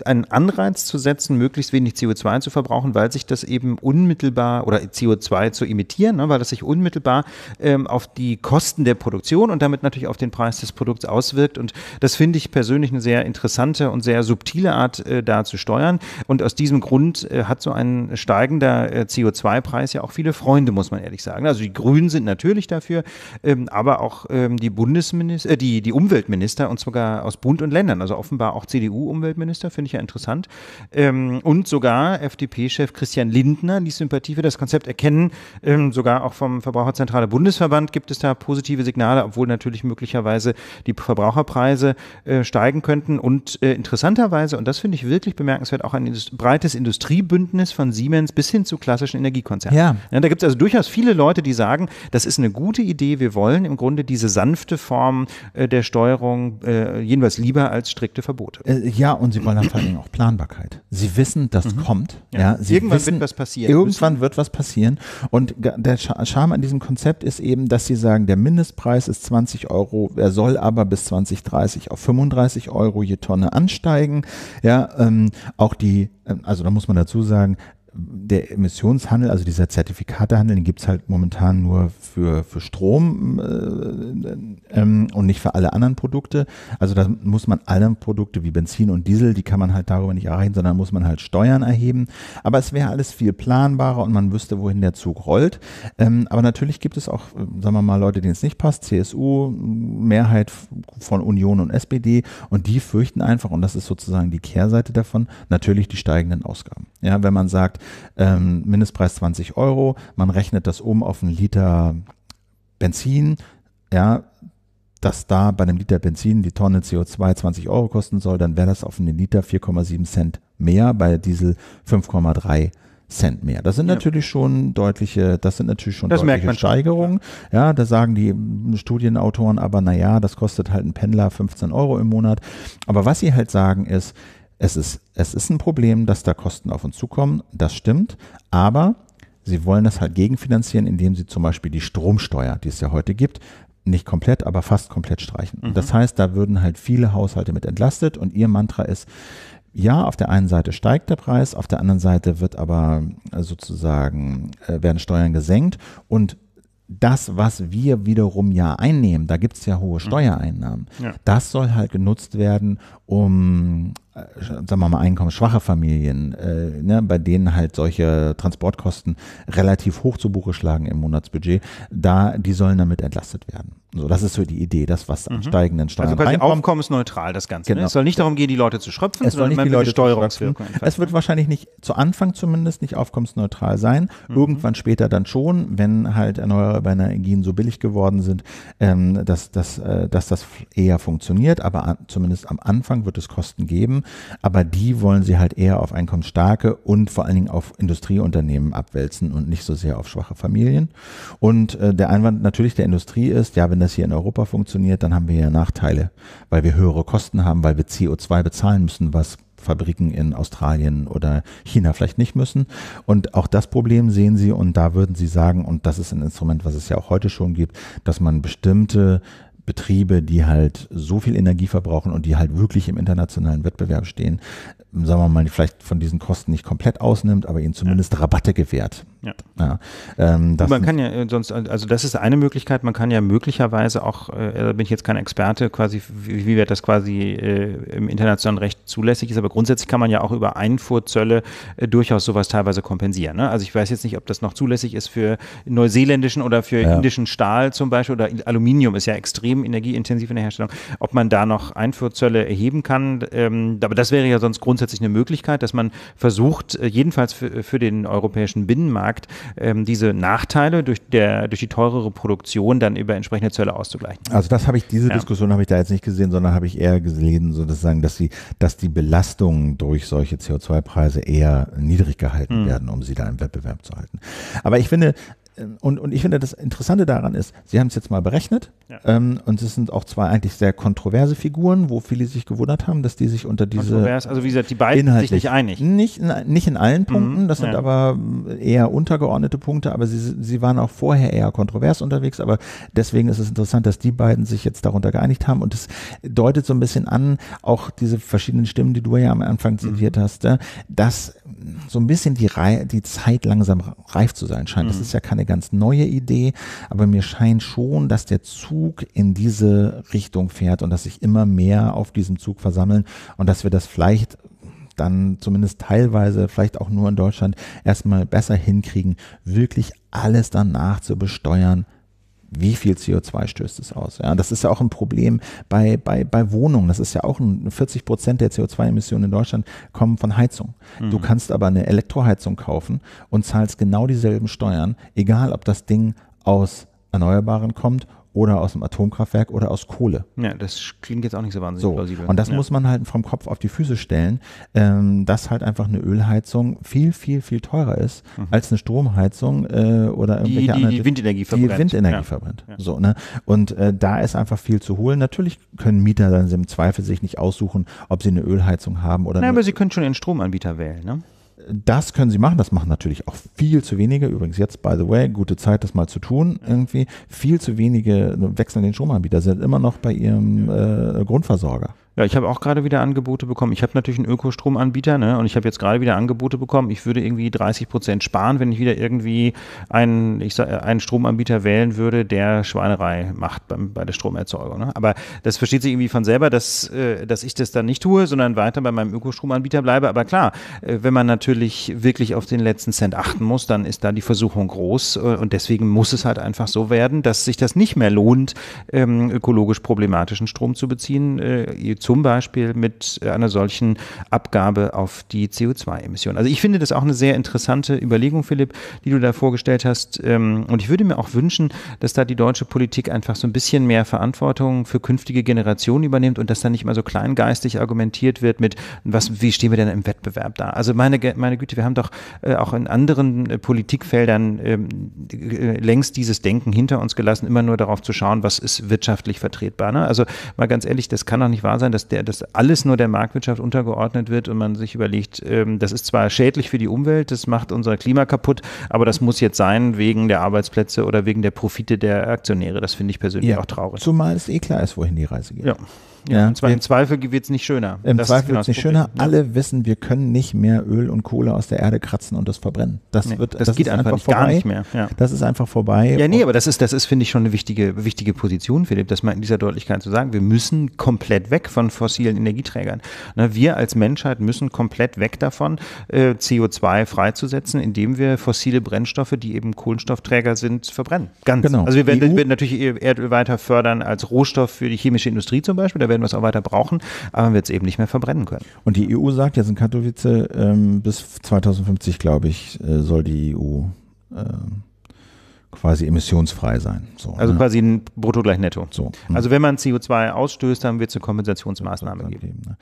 einen Anreiz zu setzen, möglichst wenig CO2 zu verbrauchen, weil sich das eben unmittelbar oder CO2 zu emittieren, ne, weil das sich unmittelbar ähm, auf die Kosten der Produktion und damit natürlich auf den Preis des Produkts auswirkt. Und das finde ich persönlich eine sehr interessante und sehr subtile Art, äh, da zu steuern. Und aus diesem Grund äh, hat so ein steigender äh, CO2-Preis ja auch viele Freunde, muss man ehrlich sagen. Also die Grünen sind natürlich dafür, ähm, aber auch ähm, die Bundesminister, äh, die, die Umweltminister und sogar aus Bund und Ländern, also offenbar auch CDU-Umweltminister, finde finde ich ja interessant. Ähm, und sogar FDP-Chef Christian Lindner die Sympathie für das Konzept erkennen. Ähm, sogar auch vom Verbraucherzentrale Bundesverband gibt es da positive Signale, obwohl natürlich möglicherweise die Verbraucherpreise äh, steigen könnten. Und äh, interessanterweise, und das finde ich wirklich bemerkenswert, auch ein Indust breites Industriebündnis von Siemens bis hin zu klassischen Energiekonzernen. Ja. ja da gibt es also durchaus viele Leute, die sagen, das ist eine gute Idee, wir wollen im Grunde diese sanfte Form äh, der Steuerung äh, jedenfalls lieber als strikte Verbote. Äh, ja, und sie wollen vor allen Dingen auch Planbarkeit. Sie wissen, das mhm. kommt. Ja. ja irgendwann wissen, wird was passieren. Irgendwann müssen. wird was passieren. Und der Charme an diesem Konzept ist eben, dass Sie sagen, der Mindestpreis ist 20 Euro, er soll aber bis 2030 auf 35 Euro je Tonne ansteigen. Ja, ähm, auch die, ähm, also da muss man dazu sagen, der Emissionshandel, also dieser Zertifikatehandel, den gibt es halt momentan nur für, für Strom äh, ähm, und nicht für alle anderen Produkte. Also da muss man alle Produkte wie Benzin und Diesel, die kann man halt darüber nicht erreichen, sondern muss man halt Steuern erheben. Aber es wäre alles viel planbarer und man wüsste, wohin der Zug rollt. Ähm, aber natürlich gibt es auch, äh, sagen wir mal, Leute, denen es nicht passt, CSU, Mehrheit von Union und SPD und die fürchten einfach, und das ist sozusagen die Kehrseite davon, natürlich die steigenden Ausgaben. Ja, wenn man sagt, ähm, Mindestpreis 20 Euro, man rechnet das um auf einen Liter Benzin, ja, dass da bei einem Liter Benzin die Tonne CO2 20 Euro kosten soll, dann wäre das auf einen Liter 4,7 Cent mehr, bei Diesel 5,3 Cent mehr. Das sind ja. natürlich schon deutliche, das sind natürlich schon das deutliche Steigerungen. Schon. Ja, da sagen die Studienautoren aber, naja, das kostet halt ein Pendler 15 Euro im Monat. Aber was sie halt sagen ist, es ist, es ist ein Problem, dass da Kosten auf uns zukommen, das stimmt, aber sie wollen das halt gegenfinanzieren, indem sie zum Beispiel die Stromsteuer, die es ja heute gibt, nicht komplett, aber fast komplett streichen. Mhm. Das heißt, da würden halt viele Haushalte mit entlastet und ihr Mantra ist, ja, auf der einen Seite steigt der Preis, auf der anderen Seite wird aber sozusagen, äh, werden Steuern gesenkt und das, was wir wiederum ja einnehmen, da gibt es ja hohe mhm. Steuereinnahmen, ja. das soll halt genutzt werden, um, äh, sagen wir mal, einkommensschwache Familien, äh, ne, bei denen halt solche Transportkosten relativ hoch zu Buche schlagen im Monatsbudget, da, die sollen damit entlastet werden. So, das ist so die Idee, das, was an mhm. steigenden Steuern Also quasi reinkommt. aufkommensneutral das Ganze. Genau. Ne? Es soll nicht darum gehen, die Leute zu schröpfen, es sondern nicht die Leute Steuerungswirkung. Es wird wahrscheinlich nicht, zu Anfang zumindest, nicht aufkommensneutral sein. Mhm. Irgendwann später dann schon, wenn halt erneuerbare Energien so billig geworden sind, ähm, dass, dass, äh, dass das eher funktioniert. Aber an, zumindest am Anfang wird es Kosten geben. Aber die wollen sie halt eher auf einkommensstarke und vor allen Dingen auf Industrieunternehmen abwälzen und nicht so sehr auf schwache Familien. Und äh, der Einwand natürlich der Industrie ist, ja, wenn das hier in Europa funktioniert, dann haben wir ja Nachteile, weil wir höhere Kosten haben, weil wir CO2 bezahlen müssen, was Fabriken in Australien oder China vielleicht nicht müssen. Und auch das Problem sehen Sie und da würden Sie sagen, und das ist ein Instrument, was es ja auch heute schon gibt, dass man bestimmte Betriebe, die halt so viel Energie verbrauchen und die halt wirklich im internationalen Wettbewerb stehen, sagen wir mal, vielleicht von diesen Kosten nicht komplett ausnimmt, aber ihnen zumindest Rabatte gewährt. Ja. ja. Ähm, man kann ja äh, sonst, also das ist eine Möglichkeit, man kann ja möglicherweise auch, äh, da bin ich jetzt kein Experte, quasi, wie, wie wird das quasi äh, im internationalen Recht zulässig ist, aber grundsätzlich kann man ja auch über Einfuhrzölle äh, durchaus sowas teilweise kompensieren. Ne? Also ich weiß jetzt nicht, ob das noch zulässig ist für neuseeländischen oder für ja. indischen Stahl zum Beispiel oder Aluminium ist ja extrem energieintensiv in der Herstellung, ob man da noch Einfuhrzölle erheben kann. Ähm, aber das wäre ja sonst grundsätzlich eine Möglichkeit, dass man versucht, äh, jedenfalls für, für den europäischen Binnenmarkt, Markt ähm, diese Nachteile durch, der, durch die teurere Produktion dann über entsprechende Zölle auszugleichen. Also das habe ich, diese ja. Diskussion habe ich da jetzt nicht gesehen, sondern habe ich eher gesehen, sozusagen, dass sie, dass die Belastungen durch solche CO2-Preise eher niedrig gehalten mhm. werden, um sie da im Wettbewerb zu halten. Aber ich finde, ähm, und, und ich finde, das Interessante daran ist, sie haben es jetzt mal berechnet ja. ähm, und es sind auch zwei eigentlich sehr kontroverse Figuren, wo viele sich gewundert haben, dass die sich unter diese Kontrovers, also wie gesagt, die beiden inhaltlich, sich nicht einig. Nicht, nicht in allen mhm, Punkten, das sind ja. aber eher untergeordnete Punkte, aber sie, sie waren auch vorher eher kontrovers unterwegs, aber deswegen ist es interessant, dass die beiden sich jetzt darunter geeinigt haben und es deutet so ein bisschen an, auch diese verschiedenen Stimmen, die du ja am Anfang mhm. zitiert mhm. hast, dass so ein bisschen die, Rei die Zeit langsam reif zu sein scheint. Mhm. Das ist ja keine keine ganz neue Idee, aber mir scheint schon, dass der Zug in diese Richtung fährt und dass sich immer mehr auf diesem Zug versammeln und dass wir das vielleicht dann zumindest teilweise, vielleicht auch nur in Deutschland, erstmal besser hinkriegen, wirklich alles danach zu besteuern, wie viel CO2 stößt es aus? Ja, das ist ja auch ein Problem bei, bei, bei Wohnungen. Das ist ja auch ein 40 Prozent der CO2-Emissionen in Deutschland kommen von Heizung. Mhm. Du kannst aber eine Elektroheizung kaufen und zahlst genau dieselben Steuern, egal ob das Ding aus Erneuerbaren kommt oder aus einem Atomkraftwerk oder aus Kohle. Ja, das klingt jetzt auch nicht so wahnsinnig so. plausibel. Und das ja. muss man halt vom Kopf auf die Füße stellen, ähm, dass halt einfach eine Ölheizung viel, viel, viel teurer ist mhm. als eine Stromheizung äh, oder irgendwelche die, die, anderen. Die Windenergie verbrennt. Die Windenergie ja. verbrennt. Ja. So, ne? Und äh, da ist einfach viel zu holen. Natürlich können Mieter dann im Zweifel sich nicht aussuchen, ob sie eine Ölheizung haben oder. nicht. Nein, aber sie können schon ihren Stromanbieter wählen, ne? das können sie machen. Das machen natürlich auch viel zu wenige. Übrigens jetzt, by the way, gute Zeit, das mal zu tun irgendwie. Viel zu wenige ne, wechseln den Stromanbieter, sind immer noch bei ihrem äh, Grundversorger. Ja, ich habe auch gerade wieder Angebote bekommen. Ich habe natürlich einen Ökostromanbieter ne? und ich habe jetzt gerade wieder Angebote bekommen. Ich würde irgendwie 30 Prozent sparen, wenn ich wieder irgendwie einen, ich sag, äh, einen Stromanbieter wählen würde, der Schweinerei macht beim, bei der Stromerzeugung. Ne? Aber das versteht sich irgendwie von selber, dass, äh, dass ich das dann nicht tue, sondern weiter bei meinem Ökostromanbieter bleibe. Aber klar, äh, wenn man natürlich wirklich auf den letzten Cent achten muss, dann ist da die Versuchung groß äh, und deswegen muss es halt einfach so werden, dass sich das nicht mehr lohnt, ähm, ökologisch problematischen Strom zu beziehen. Äh, zum Beispiel mit äh, einer solchen Abgabe auf die CO2-Emissionen. Also ich finde das auch eine sehr interessante Überlegung, Philipp, die du da vorgestellt hast. Ähm, und ich würde mir auch wünschen, dass da die deutsche Politik einfach so ein bisschen mehr Verantwortung für künftige Generationen übernimmt und dass da nicht mal so kleingeistig argumentiert wird mit, was, wie stehen wir denn im Wettbewerb da? Also meine, meine Güte, wir haben doch äh, auch in anderen äh, Politikfeldern ähm, längst dieses Denken hinter uns gelassen, immer nur darauf zu schauen, was ist wirtschaftlich vertretbar. Ne? Also mal ganz ehrlich, das kann doch nicht wahr sein, dass, der, dass alles nur der Marktwirtschaft untergeordnet wird und man sich überlegt, ähm, das ist zwar schädlich für die Umwelt, das macht unser Klima kaputt, aber das muss jetzt sein wegen der Arbeitsplätze oder wegen der Profite der Aktionäre. Das finde ich persönlich ja, auch traurig. Zumal es eh klar ist, wohin die Reise geht. Ja. Ja, und zwar im Zweifel wird es nicht schöner. Im das Zweifel genau wird es nicht schöner. Alle wissen, wir können nicht mehr Öl und Kohle aus der Erde kratzen und das verbrennen. Das nee, wird, das, das geht einfach, nicht, vorbei. gar nicht mehr. Ja. Das ist einfach vorbei. Ja, nee, aber das ist, das ist, finde ich, schon eine wichtige, wichtige Position, Philipp, das mal in dieser Deutlichkeit zu sagen. Wir müssen komplett weg von fossilen Energieträgern. Na, ne, wir als Menschheit müssen komplett weg davon, äh, CO2 freizusetzen, indem wir fossile Brennstoffe, die eben Kohlenstoffträger sind, verbrennen. Ganz. Genau. Also wir werden, werden natürlich e Erdöl weiter fördern als Rohstoff für die chemische Industrie zum Beispiel. Da werden wir es auch weiter brauchen, aber wir wird es eben nicht mehr verbrennen können. Und die EU sagt jetzt in Katowice, ähm, bis 2050, glaube ich, äh, soll die EU äh, quasi emissionsfrei sein. So, also ne? quasi ein brutto gleich netto. So, ne? Also wenn man CO2 ausstößt, dann wird es eine Kompensationsmaßnahme geben. geben ne?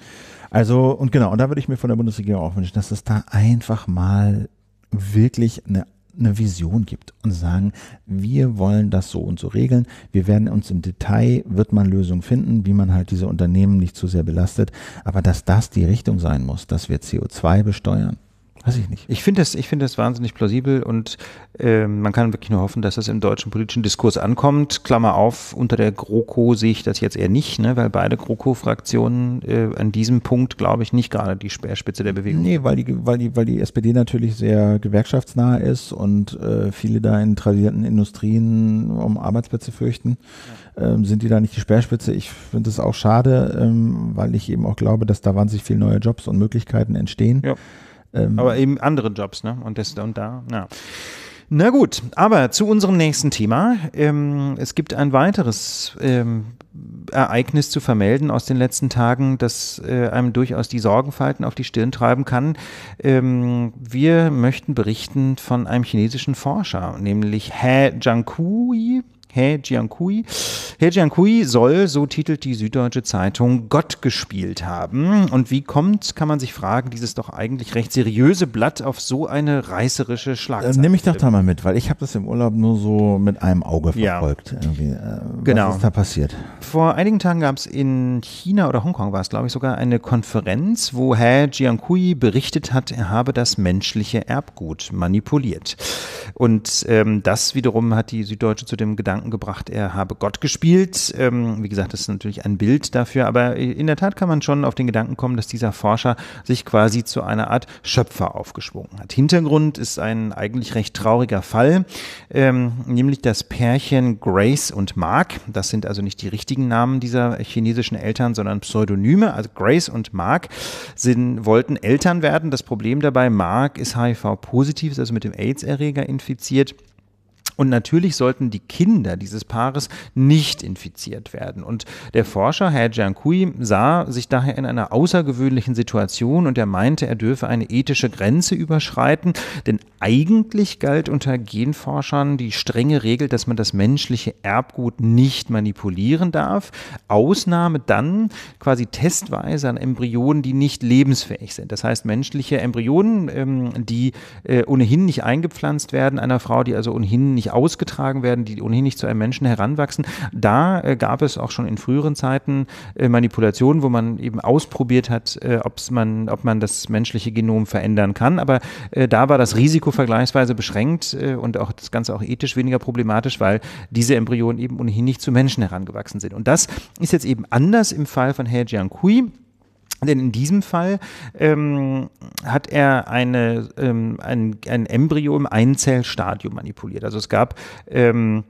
Also und genau, und da würde ich mir von der Bundesregierung auch wünschen, dass es da einfach mal wirklich eine eine Vision gibt und sagen, wir wollen das so und so regeln. Wir werden uns im Detail, wird man Lösungen finden, wie man halt diese Unternehmen nicht zu sehr belastet, aber dass das die Richtung sein muss, dass wir CO2 besteuern, Weiß ich nicht. Ich finde das, ich finde das wahnsinnig plausibel und äh, man kann wirklich nur hoffen, dass das im deutschen politischen Diskurs ankommt. Klammer auf, unter der GroKo sehe ich das jetzt eher nicht, ne, weil beide GroKo-Fraktionen äh, an diesem Punkt, glaube ich, nicht gerade die Speerspitze der Bewegung. Nee, weil die, weil die, weil die SPD natürlich sehr gewerkschaftsnah ist und äh, viele da in tradierten Industrien um Arbeitsplätze fürchten, ja. ähm, sind die da nicht die Speerspitze. Ich finde das auch schade, ähm, weil ich eben auch glaube, dass da wahnsinnig viele neue Jobs und Möglichkeiten entstehen. Ja. Ähm, aber eben andere Jobs, ne? Und das und da. Ja. Na gut, aber zu unserem nächsten Thema. Ähm, es gibt ein weiteres ähm, Ereignis zu vermelden aus den letzten Tagen, das äh, einem durchaus die Sorgenfalten auf die Stirn treiben kann. Ähm, wir möchten berichten von einem chinesischen Forscher, nämlich He Jiankui. He Jiankui. He Jiankui soll, so titelt die Süddeutsche Zeitung, Gott gespielt haben. Und wie kommt, kann man sich fragen, dieses doch eigentlich recht seriöse Blatt auf so eine reißerische äh, Schlagzeile? nehme ich doch da mal mit, weil ich habe das im Urlaub nur so mit einem Auge verfolgt. Ja. Äh, genau. Was ist da passiert? Vor einigen Tagen gab es in China oder Hongkong war es, glaube ich, sogar eine Konferenz, wo He Jiankui berichtet hat, er habe das menschliche Erbgut manipuliert. Und ähm, das wiederum hat die Süddeutsche zu dem Gedanken Gedanken gebracht, er habe Gott gespielt. Ähm, wie gesagt, das ist natürlich ein Bild dafür, aber in der Tat kann man schon auf den Gedanken kommen, dass dieser Forscher sich quasi zu einer Art Schöpfer aufgeschwungen hat. Hintergrund ist ein eigentlich recht trauriger Fall, ähm, nämlich das Pärchen Grace und Mark. Das sind also nicht die richtigen Namen dieser chinesischen Eltern, sondern Pseudonyme. Also Grace und Mark sind, wollten Eltern werden. Das Problem dabei, Mark ist HIV-positiv, ist also mit dem AIDS-Erreger infiziert. Und natürlich sollten die Kinder dieses Paares nicht infiziert werden. Und der Forscher, Herr Jiankui, sah sich daher in einer außergewöhnlichen Situation und er meinte, er dürfe eine ethische Grenze überschreiten, denn eigentlich galt unter Genforschern die strenge Regel, dass man das menschliche Erbgut nicht manipulieren darf. Ausnahme dann quasi testweise an Embryonen, die nicht lebensfähig sind. Das heißt, menschliche Embryonen, ähm, die äh, ohnehin nicht eingepflanzt werden, einer Frau, die also ohnehin nicht ausgetragen werden, die ohnehin nicht zu einem Menschen heranwachsen. Da äh, gab es auch schon in früheren Zeiten äh, Manipulationen, wo man eben ausprobiert hat, äh, man, ob man das menschliche Genom verändern kann. Aber äh, da war das Risiko vergleichsweise beschränkt äh, und auch das Ganze auch ethisch weniger problematisch, weil diese Embryonen eben ohnehin nicht zu Menschen herangewachsen sind. Und das ist jetzt eben anders im Fall von He Kui. Denn in diesem Fall ähm, hat er eine, ähm, ein, ein Embryo im Einzellstadium manipuliert. Also es gab ähm,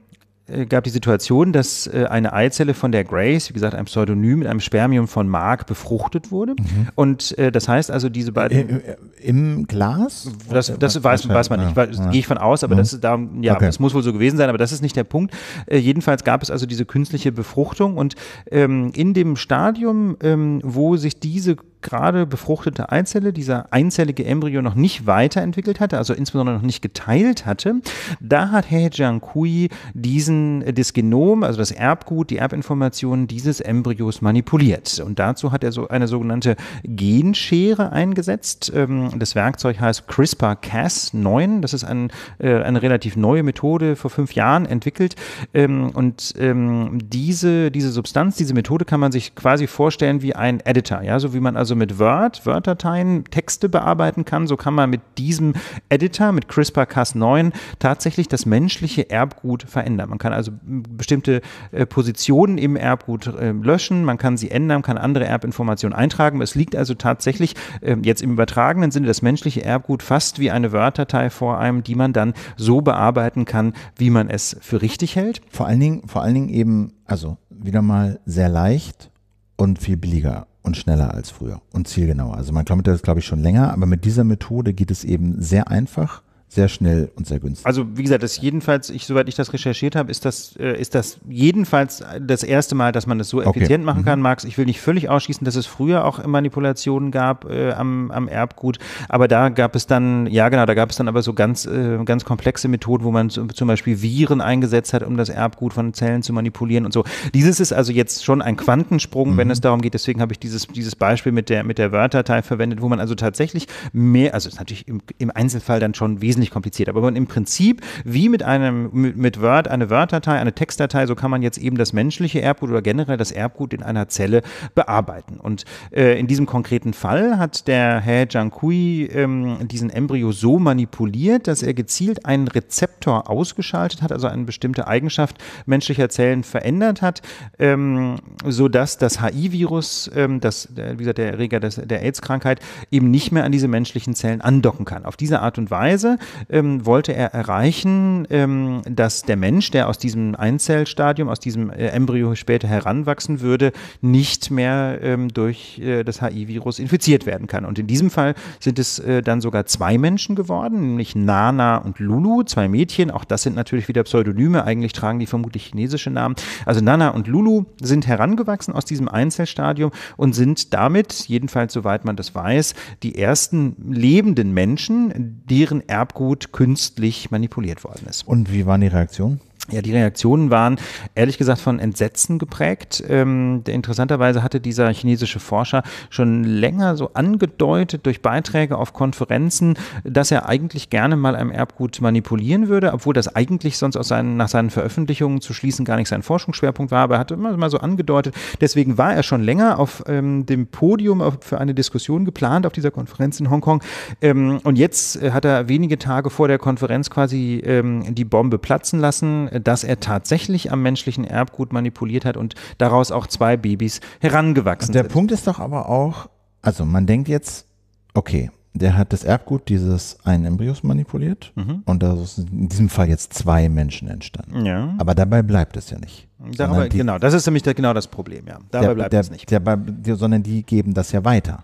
äh, gab die Situation, dass äh, eine Eizelle von der Grace, wie gesagt, einem Pseudonym mit einem Spermium von Mark befruchtet wurde. Mhm. Und äh, das heißt also, diese beiden. Äh, Im, Glas? Das, das weiß, weiß, man nicht. Ja. Ja. Gehe ich von aus, aber mhm. das, da, ja, okay. das muss wohl so gewesen sein, aber das ist nicht der Punkt. Äh, jedenfalls gab es also diese künstliche Befruchtung und ähm, in dem Stadium, ähm, wo sich diese gerade befruchtete Eizelle, dieser einzellige Embryo noch nicht weiterentwickelt hatte, also insbesondere noch nicht geteilt hatte, da hat He Jiankui diesen, äh, das Genom, also das Erbgut, die Erbinformationen dieses Embryos manipuliert. Und dazu hat er so eine sogenannte Genschere eingesetzt. Ähm, das Werkzeug heißt CRISPR-Cas9. Das ist ein, äh, eine relativ neue Methode, vor fünf Jahren entwickelt. Ähm, und ähm, diese, diese Substanz, diese Methode kann man sich quasi vorstellen wie ein Editor, ja, so wie man also also mit Word, Word-Dateien Texte bearbeiten kann, so kann man mit diesem Editor, mit CRISPR-Cas9, tatsächlich das menschliche Erbgut verändern. Man kann also hm, bestimmte äh, Positionen im Erbgut ähm, löschen, man kann sie ändern, kann andere Erbinformationen eintragen. Es liegt also tatsächlich ähm, jetzt im übertragenen Sinne das menschliche Erbgut fast wie eine Word-Datei vor einem, die man dann so bearbeiten kann, wie man es für richtig hält. Vor allen Dingen, vor allen Dingen eben, also wieder mal sehr leicht und viel billiger und schneller als früher und zielgenauer. Also mein Kilometer ist, glaube ich, schon länger, aber mit dieser Methode geht es eben sehr einfach sehr schnell und sehr günstig. Also wie gesagt, das jedenfalls, ich, soweit ich das recherchiert habe, ist das, äh, ist das jedenfalls das erste Mal, dass man das so effizient okay. machen mhm. kann, mhm. Max. Ich will nicht völlig ausschließen, dass es früher auch Manipulationen gab äh, am, am Erbgut, aber da gab es dann, ja genau, da gab es dann aber so ganz, äh, ganz komplexe Methoden, wo man zum Beispiel Viren eingesetzt hat, um das Erbgut von Zellen zu manipulieren und so. Dieses ist also jetzt schon ein Quantensprung, mhm. wenn es darum geht. Deswegen habe ich dieses, dieses Beispiel mit der, mit der word verwendet, wo man also tatsächlich mehr, also ist natürlich im, im Einzelfall dann schon wesentlich wahnsinnig kompliziert. Aber im Prinzip, wie mit einem, mit, mit Word, eine Word-Datei, eine Textdatei, so kann man jetzt eben das menschliche Erbgut oder generell das Erbgut in einer Zelle bearbeiten. Und äh, in diesem konkreten Fall hat der Herr Jiankui ähm, diesen Embryo so manipuliert, dass er gezielt einen Rezeptor ausgeschaltet hat, also eine bestimmte Eigenschaft menschlicher Zellen verändert hat, ähm, sodass das HI-Virus, ähm, das, äh, wie gesagt, der Erreger des, der AIDS-Krankheit, eben nicht mehr an diese menschlichen Zellen andocken kann. Auf diese Art und Weise ähm, wollte er erreichen, ähm, dass der Mensch, der aus diesem Einzellstadium, aus diesem äh, Embryo später heranwachsen würde, nicht mehr ähm, durch äh, das HI-Virus infiziert werden kann. Und in diesem Fall sind es äh, dann sogar zwei Menschen geworden, nämlich Nana und Lulu, zwei Mädchen. Auch das sind natürlich wieder Pseudonyme. Eigentlich tragen die vermutlich chinesische Namen. Also Nana und Lulu sind herangewachsen aus diesem Einzellstadium und sind damit, jedenfalls soweit man das weiß, die ersten lebenden Menschen, deren Erbgut gut künstlich manipuliert worden ist. Und wie waren die Reaktionen? Ja, die Reaktionen waren ehrlich gesagt von Entsetzen geprägt. Ähm, interessanterweise hatte dieser chinesische Forscher schon länger so angedeutet durch Beiträge auf Konferenzen, dass er eigentlich gerne mal am Erbgut manipulieren würde, obwohl das eigentlich sonst aus seinen, nach seinen Veröffentlichungen zu schließen gar nicht sein Forschungsschwerpunkt war, aber er hatte immer mal so angedeutet. Deswegen war er schon länger auf ähm, dem Podium für eine Diskussion geplant auf dieser Konferenz in Hongkong. Ähm, und jetzt äh, hat er wenige Tage vor der Konferenz quasi ähm, die Bombe platzen lassen dass er tatsächlich am menschlichen Erbgut manipuliert hat und daraus auch zwei Babys herangewachsen sind. Der Punkt ist doch aber auch, also man denkt jetzt, okay, der hat das Erbgut dieses einen Embryos manipuliert mhm. und da sind in diesem Fall jetzt zwei Menschen entstanden. Ja. Aber dabei bleibt es ja nicht. Darüber, die, genau, das ist nämlich der, genau das Problem, ja. Dabei der, bleibt der, es nicht. Sondern die geben das ja weiter.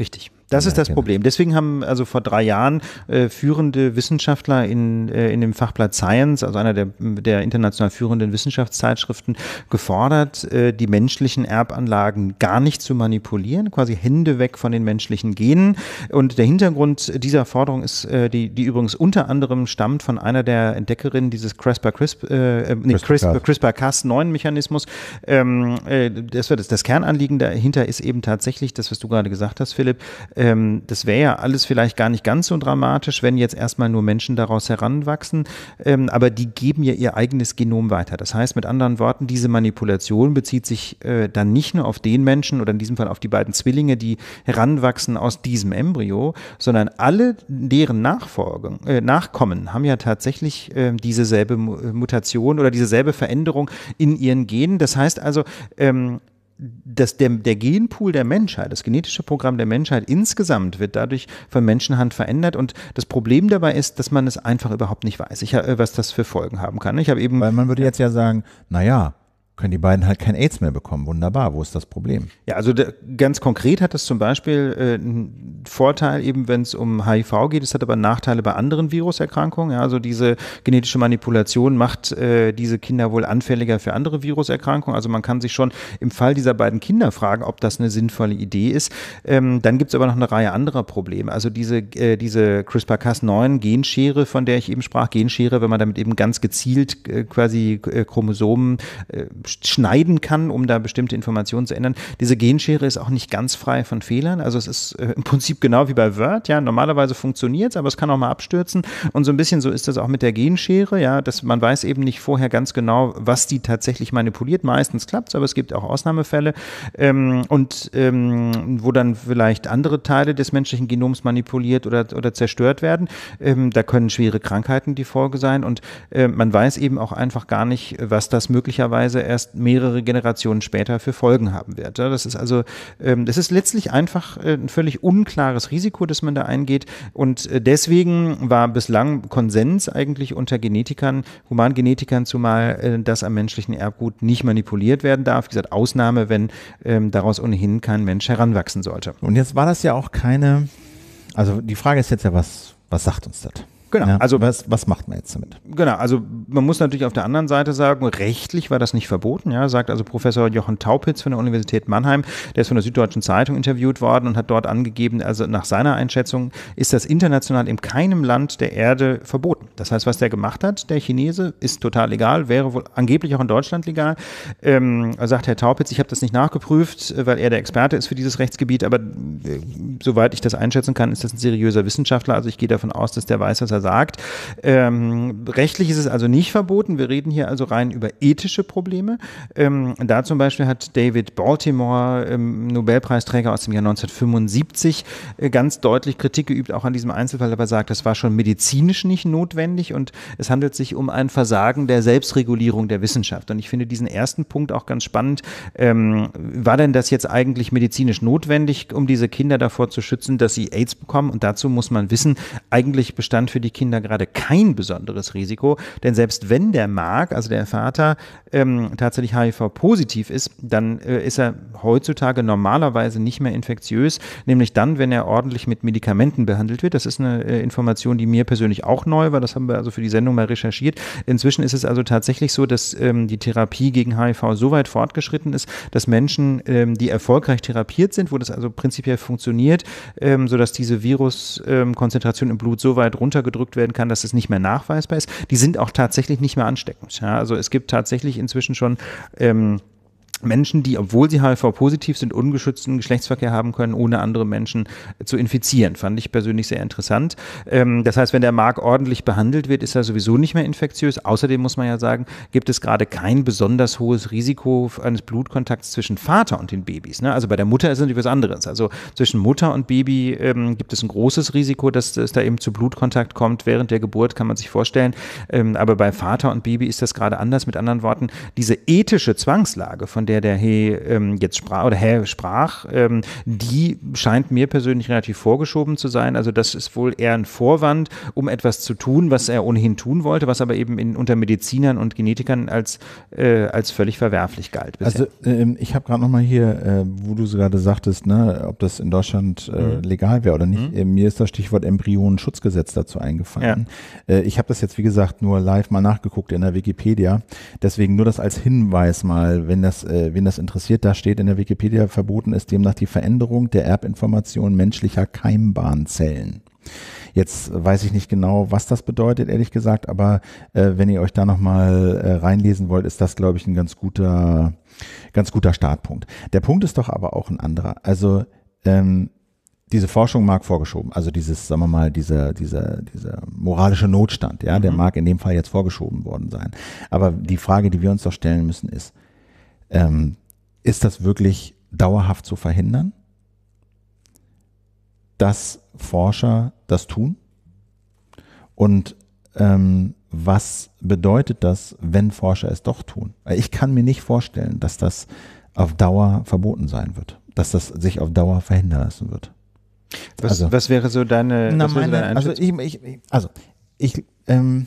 Richtig. Das ja, ist das genau. Problem. Deswegen haben also vor drei Jahren äh, führende Wissenschaftler in, äh, in dem Fachblatt Science, also einer der, der international führenden Wissenschaftszeitschriften, gefordert, äh, die menschlichen Erbanlagen gar nicht zu manipulieren, quasi Hände weg von den menschlichen Genen. Und der Hintergrund dieser Forderung ist, äh, die, die übrigens unter anderem stammt von einer der Entdeckerinnen dieses CRISPR-CRISP, äh, äh nee, CRISPR-Cas9-Mechanismus. CRISPR ähm, äh, das das, das Kernanliegen dahinter ist eben tatsächlich das, was du gerade gesagt hast, Philipp ähm, das wäre ja alles vielleicht gar nicht ganz so dramatisch, wenn jetzt erstmal nur Menschen daraus heranwachsen, ähm, aber die geben ja ihr eigenes Genom weiter. Das heißt mit anderen Worten, diese Manipulation bezieht sich äh, dann nicht nur auf den Menschen oder in diesem Fall auf die beiden Zwillinge, die heranwachsen aus diesem Embryo, sondern alle deren Nachfolgen, äh, Nachkommen haben ja tatsächlich äh, dieselbe Mutation oder dieselbe Veränderung in ihren Genen. Das heißt also, ähm, das, der, der Genpool der Menschheit, das genetische Programm der Menschheit insgesamt wird dadurch von Menschenhand verändert und das Problem dabei ist, dass man es einfach überhaupt nicht weiß, ich, äh, was das für Folgen haben kann. Ich habe eben. Weil man würde jetzt ja sagen, naja, können die beiden halt kein AIDS mehr bekommen. Wunderbar, wo ist das Problem? Ja, also der, ganz konkret hat das zum Beispiel äh, einen Vorteil, eben wenn es um HIV geht. Es hat aber Nachteile bei anderen Viruserkrankungen. Ja, also diese genetische Manipulation macht äh, diese Kinder wohl anfälliger für andere Viruserkrankungen. Also man kann sich schon im Fall dieser beiden Kinder fragen, ob das eine sinnvolle Idee ist. Ähm, dann gibt es aber noch eine Reihe anderer Probleme. Also diese, äh, diese CRISPR-Cas9 Genschere, von der ich eben sprach, Genschere, wenn man damit eben ganz gezielt äh, quasi äh, Chromosomen äh, schneiden kann, um da bestimmte Informationen zu ändern. Diese Genschere ist auch nicht ganz frei von Fehlern. Also es ist äh, im Prinzip genau wie bei Word. Ja, normalerweise funktioniert es, aber es kann auch mal abstürzen. Und so ein bisschen so ist das auch mit der Genschere. Ja, dass man weiß eben nicht vorher ganz genau, was die tatsächlich manipuliert. Meistens klappt es, aber es gibt auch Ausnahmefälle. Ähm, und ähm, wo dann vielleicht andere Teile des menschlichen Genoms manipuliert oder, oder zerstört werden. Ähm, da können schwere Krankheiten die Folge sein. Und äh, man weiß eben auch einfach gar nicht, was das möglicherweise erst erst mehrere Generationen später für Folgen haben wird. Das ist also, ähm, das ist letztlich einfach äh, ein völlig unklares Risiko, das man da eingeht. Und äh, deswegen war bislang Konsens eigentlich unter Genetikern, Humangenetikern zumal, äh, dass am menschlichen Erbgut nicht manipuliert werden darf. Wie gesagt, Ausnahme, wenn ähm, daraus ohnehin kein Mensch heranwachsen sollte. Und jetzt war das ja auch keine, also die Frage ist jetzt ja, was, was sagt uns das? Genau. Ja, also was, was macht man jetzt damit? Genau. Also man muss natürlich auf der anderen Seite sagen, rechtlich war das nicht verboten. Ja, sagt also Professor Jochen Taupitz von der Universität Mannheim, der ist von der Süddeutschen Zeitung interviewt worden und hat dort angegeben, also nach seiner Einschätzung ist das international in keinem Land der Erde verboten. Das heißt, was der gemacht hat, der Chinese, ist total legal, wäre wohl angeblich auch in Deutschland legal. Ähm, sagt Herr Taupitz, ich habe das nicht nachgeprüft, äh, weil er der Experte ist für dieses Rechtsgebiet, aber äh, soweit ich das einschätzen kann, ist das ein seriöser Wissenschaftler. Also ich gehe davon aus, dass der weiß, dass er untersagt. Ähm, rechtlich ist es also nicht verboten. Wir reden hier also rein über ethische Probleme. Ähm, da zum Beispiel hat David Baltimore, ähm, Nobelpreisträger aus dem Jahr 1975, äh, ganz deutlich Kritik geübt, auch an diesem Einzelfall, aber sagt, das war schon medizinisch nicht notwendig und es handelt sich um ein Versagen der Selbstregulierung der Wissenschaft. Und ich finde diesen ersten Punkt auch ganz spannend. Ähm, war denn das jetzt eigentlich medizinisch notwendig, um diese Kinder davor zu schützen, dass sie AIDS bekommen? Und dazu muss man wissen, eigentlich bestand für die die Kinder gerade kein besonderes Risiko, denn selbst wenn der Mark, also der Vater, ähm, tatsächlich HIV-positiv ist, dann äh, ist er heutzutage normalerweise nicht mehr infektiös, nämlich dann, wenn er ordentlich mit Medikamenten behandelt wird. Das ist eine äh, Information, die mir persönlich auch neu war. Das haben wir also für die Sendung mal recherchiert. Inzwischen ist es also tatsächlich so, dass ähm, die Therapie gegen HIV so weit fortgeschritten ist, dass Menschen, ähm, die erfolgreich therapiert sind, wo das also prinzipiell funktioniert, ähm, sodass diese Viruskonzentration ähm, im Blut so weit runtergedrückt gedrückt werden kann, dass es nicht mehr nachweisbar ist, die sind auch tatsächlich nicht mehr ansteckend. Ja, also es gibt tatsächlich inzwischen schon ähm, Menschen, die, obwohl sie HIV-positiv sind, ungeschützten Geschlechtsverkehr haben können, ohne andere Menschen äh, zu infizieren. Fand ich persönlich sehr interessant. Ähm, das heißt, wenn der Mark ordentlich behandelt wird, ist er sowieso nicht mehr infektiös. Außerdem muss man ja sagen, gibt es gerade kein besonders hohes Risiko eines Blutkontakts zwischen Vater und den Babys. Ne? Also bei der Mutter ist es natürlich was anderes. Also zwischen Mutter und Baby ähm, gibt es ein großes Risiko, dass es da eben zu Blutkontakt kommt. Während der Geburt kann man sich vorstellen. Ähm, aber bei Vater und Baby ist das gerade anders. Mit anderen Worten, diese ethische Zwangslage, von der der He ähm, jetzt sprach oder He sprach, ähm, die scheint mir persönlich relativ vorgeschoben zu sein. Also das ist wohl eher ein Vorwand, um etwas zu tun, was er ohnehin tun wollte, was aber eben in, unter Medizinern und Genetikern als, äh, als völlig verwerflich galt. Bisher. Also ähm, ich habe gerade nochmal hier, äh, wo du gerade sagtest, ne, ob das in Deutschland äh, mhm. legal wäre oder nicht. Mhm. Ähm, mir ist das Stichwort Embryonenschutzgesetz dazu eingefallen. Ja. Äh, ich habe das jetzt, wie gesagt, nur live mal nachgeguckt in der Wikipedia. Deswegen nur das als Hinweis mal, wenn das äh, äh, wen das interessiert, da steht in der Wikipedia, verboten ist demnach die Veränderung der Erbinformation menschlicher Keimbahnzellen. Jetzt weiß ich nicht genau, was das bedeutet, ehrlich gesagt, aber äh, wenn ihr euch da nochmal äh, reinlesen wollt, ist das, glaube ich, ein ganz guter, ganz guter Startpunkt. Der Punkt ist doch aber auch ein anderer. Also ähm, diese Forschung mag vorgeschoben, also dieses, sagen wir mal, dieser, dieser, dieser moralische Notstand, ja, mhm. der mag in dem Fall jetzt vorgeschoben worden sein. Aber die Frage, die wir uns doch stellen müssen, ist, ähm, ist das wirklich dauerhaft zu verhindern, dass Forscher das tun? Und ähm, was bedeutet das, wenn Forscher es doch tun? Ich kann mir nicht vorstellen, dass das auf Dauer verboten sein wird, dass das sich auf Dauer verhindern lassen wird. Was, also, was wäre so deine, na, meine, wäre deine Also ich, ich, also ich ähm,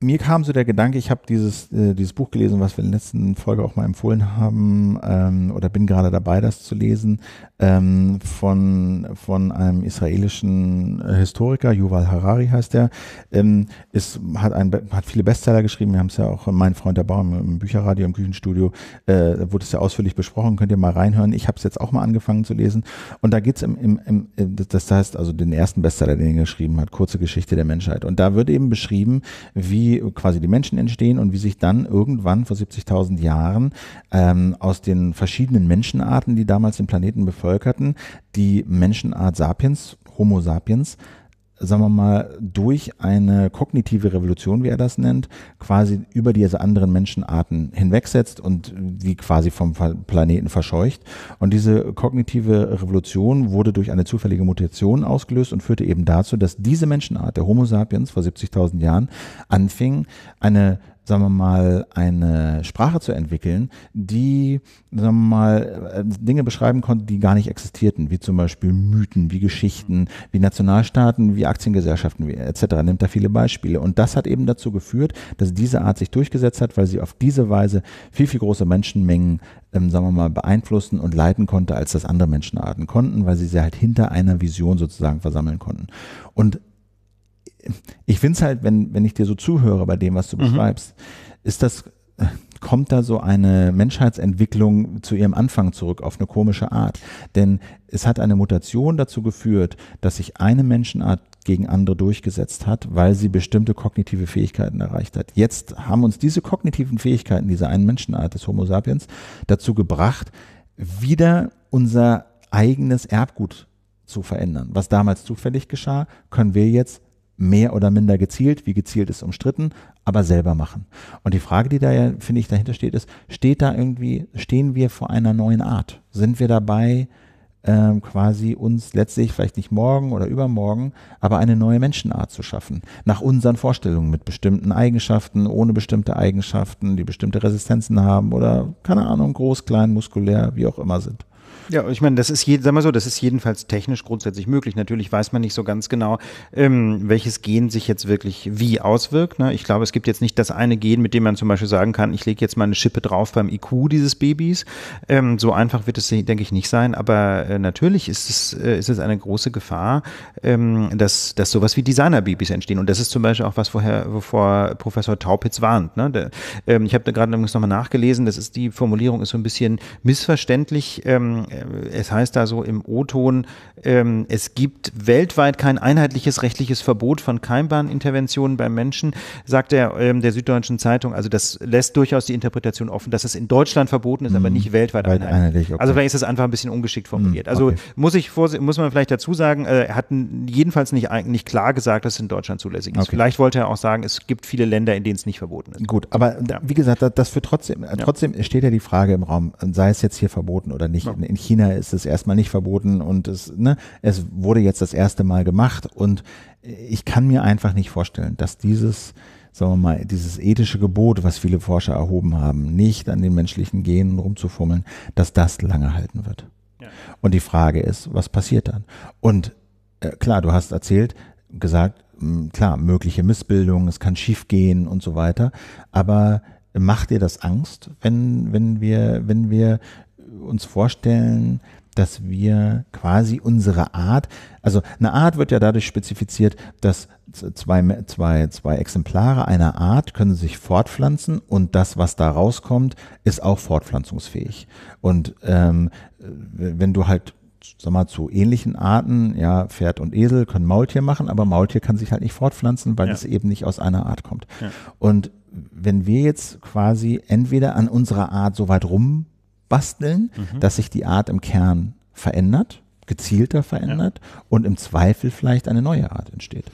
mir kam so der Gedanke, ich habe dieses, äh, dieses Buch gelesen, was wir in der letzten Folge auch mal empfohlen haben, ähm, oder bin gerade dabei, das zu lesen, ähm, von, von einem israelischen äh, Historiker, Yuval Harari heißt er. Ähm, ist, hat, ein, hat viele Bestseller geschrieben, wir haben es ja auch, äh, mein Freund der Bauer im Bücherradio, im Küchenstudio, äh, wurde es ja ausführlich besprochen, könnt ihr mal reinhören. Ich habe es jetzt auch mal angefangen zu lesen. Und da geht's im, im, im, äh, das heißt also den ersten Bestseller, den er geschrieben hat, kurze Geschichte der Menschheit. Und da wird eben beschrieben, wie quasi die Menschen entstehen und wie sich dann irgendwann vor 70.000 Jahren ähm, aus den verschiedenen Menschenarten, die damals den Planeten bevölkerten, die Menschenart Sapiens, Homo sapiens, sagen wir mal, durch eine kognitive Revolution, wie er das nennt, quasi über diese anderen Menschenarten hinwegsetzt und die quasi vom Planeten verscheucht. Und diese kognitive Revolution wurde durch eine zufällige Mutation ausgelöst und führte eben dazu, dass diese Menschenart, der Homo sapiens vor 70.000 Jahren, anfing, eine sagen wir mal, eine Sprache zu entwickeln, die, sagen wir mal, äh, Dinge beschreiben konnte, die gar nicht existierten, wie zum Beispiel Mythen, wie Geschichten, wie Nationalstaaten, wie Aktiengesellschaften, wie etc. Nimmt da viele Beispiele. Und das hat eben dazu geführt, dass diese Art sich durchgesetzt hat, weil sie auf diese Weise viel, viel große Menschenmengen, ähm, sagen wir mal, beeinflussen und leiten konnte, als das andere Menschenarten konnten, weil sie sie halt hinter einer Vision sozusagen versammeln konnten. Und ich finde es halt, wenn, wenn ich dir so zuhöre bei dem, was du mhm. beschreibst, ist das, äh, kommt da so eine Menschheitsentwicklung zu ihrem Anfang zurück auf eine komische Art. Denn es hat eine Mutation dazu geführt, dass sich eine Menschenart gegen andere durchgesetzt hat, weil sie bestimmte kognitive Fähigkeiten erreicht hat. Jetzt haben uns diese kognitiven Fähigkeiten dieser einen Menschenart des Homo sapiens dazu gebracht, wieder unser eigenes Erbgut zu verändern. Was damals zufällig geschah, können wir jetzt mehr oder minder gezielt, wie gezielt ist umstritten, aber selber machen. Und die Frage, die da ja, finde ich, dahinter steht, ist, steht da irgendwie, stehen wir vor einer neuen Art? Sind wir dabei, ähm, quasi uns letztlich, vielleicht nicht morgen oder übermorgen, aber eine neue Menschenart zu schaffen. Nach unseren Vorstellungen mit bestimmten Eigenschaften, ohne bestimmte Eigenschaften, die bestimmte Resistenzen haben oder keine Ahnung, groß, klein, muskulär, wie auch immer sind. Ja, ich meine, das ist je, sag mal so, das ist jedenfalls technisch grundsätzlich möglich. Natürlich weiß man nicht so ganz genau, ähm, welches Gen sich jetzt wirklich wie auswirkt. Ne? Ich glaube, es gibt jetzt nicht das eine Gen, mit dem man zum Beispiel sagen kann, ich lege jetzt mal eine Schippe drauf beim IQ dieses Babys. Ähm, so einfach wird es, denke ich, nicht sein. Aber äh, natürlich ist es, äh, ist es eine große Gefahr, ähm, dass, dass sowas wie Designer-Babys entstehen. Und das ist zum Beispiel auch was, vorher, wovor Professor Taupitz warnt. Ne? Der, ähm, ich habe da gerade übrigens nochmal nachgelesen, das ist die Formulierung ist so ein bisschen missverständlich Ähm, äh, es heißt da so im O-Ton, ähm, es gibt weltweit kein einheitliches rechtliches Verbot von Keimbahninterventionen beim Menschen, sagt er ähm, der Süddeutschen Zeitung. Also das lässt durchaus die Interpretation offen, dass es in Deutschland verboten ist, mhm. aber nicht weltweit Weit einheitlich. einheitlich okay. Also vielleicht ist es einfach ein bisschen ungeschickt formuliert. Mhm, also okay. Also muss ich muss man vielleicht dazu sagen, äh, er hat jedenfalls nicht, nicht klar gesagt, dass es in Deutschland zulässig ist. Okay. Vielleicht wollte er auch sagen, es gibt viele Länder, in denen es nicht verboten ist. Gut, aber ja. wie gesagt, das für trotzdem, ja. trotzdem steht ja die Frage im Raum, sei es jetzt hier verboten oder nicht. Ja. In, in China ist es erstmal nicht verboten und es, ne, es wurde jetzt das erste Mal gemacht und ich kann mir einfach nicht vorstellen, dass dieses, sagen wir mal, dieses ethische Gebot, was viele Forscher erhoben haben, nicht an den menschlichen Genen rumzufummeln, dass das lange halten wird. Ja. Und die Frage ist, was passiert dann? Und äh, klar, du hast erzählt, gesagt, mh, klar, mögliche Missbildungen, es kann schiefgehen und so weiter, aber macht dir das Angst, wenn, wenn wir, wenn wir uns vorstellen, dass wir quasi unsere Art, also eine Art wird ja dadurch spezifiziert, dass zwei, zwei, zwei Exemplare einer Art können sich fortpflanzen und das, was da rauskommt, ist auch fortpflanzungsfähig. Und ähm, wenn du halt sag mal, zu ähnlichen Arten, ja, Pferd und Esel können Maultier machen, aber Maultier kann sich halt nicht fortpflanzen, weil ja. es eben nicht aus einer Art kommt. Ja. Und wenn wir jetzt quasi entweder an unserer Art so weit rum basteln, mhm. dass sich die Art im Kern verändert gezielter verändert ja. und im Zweifel vielleicht eine neue Art entsteht.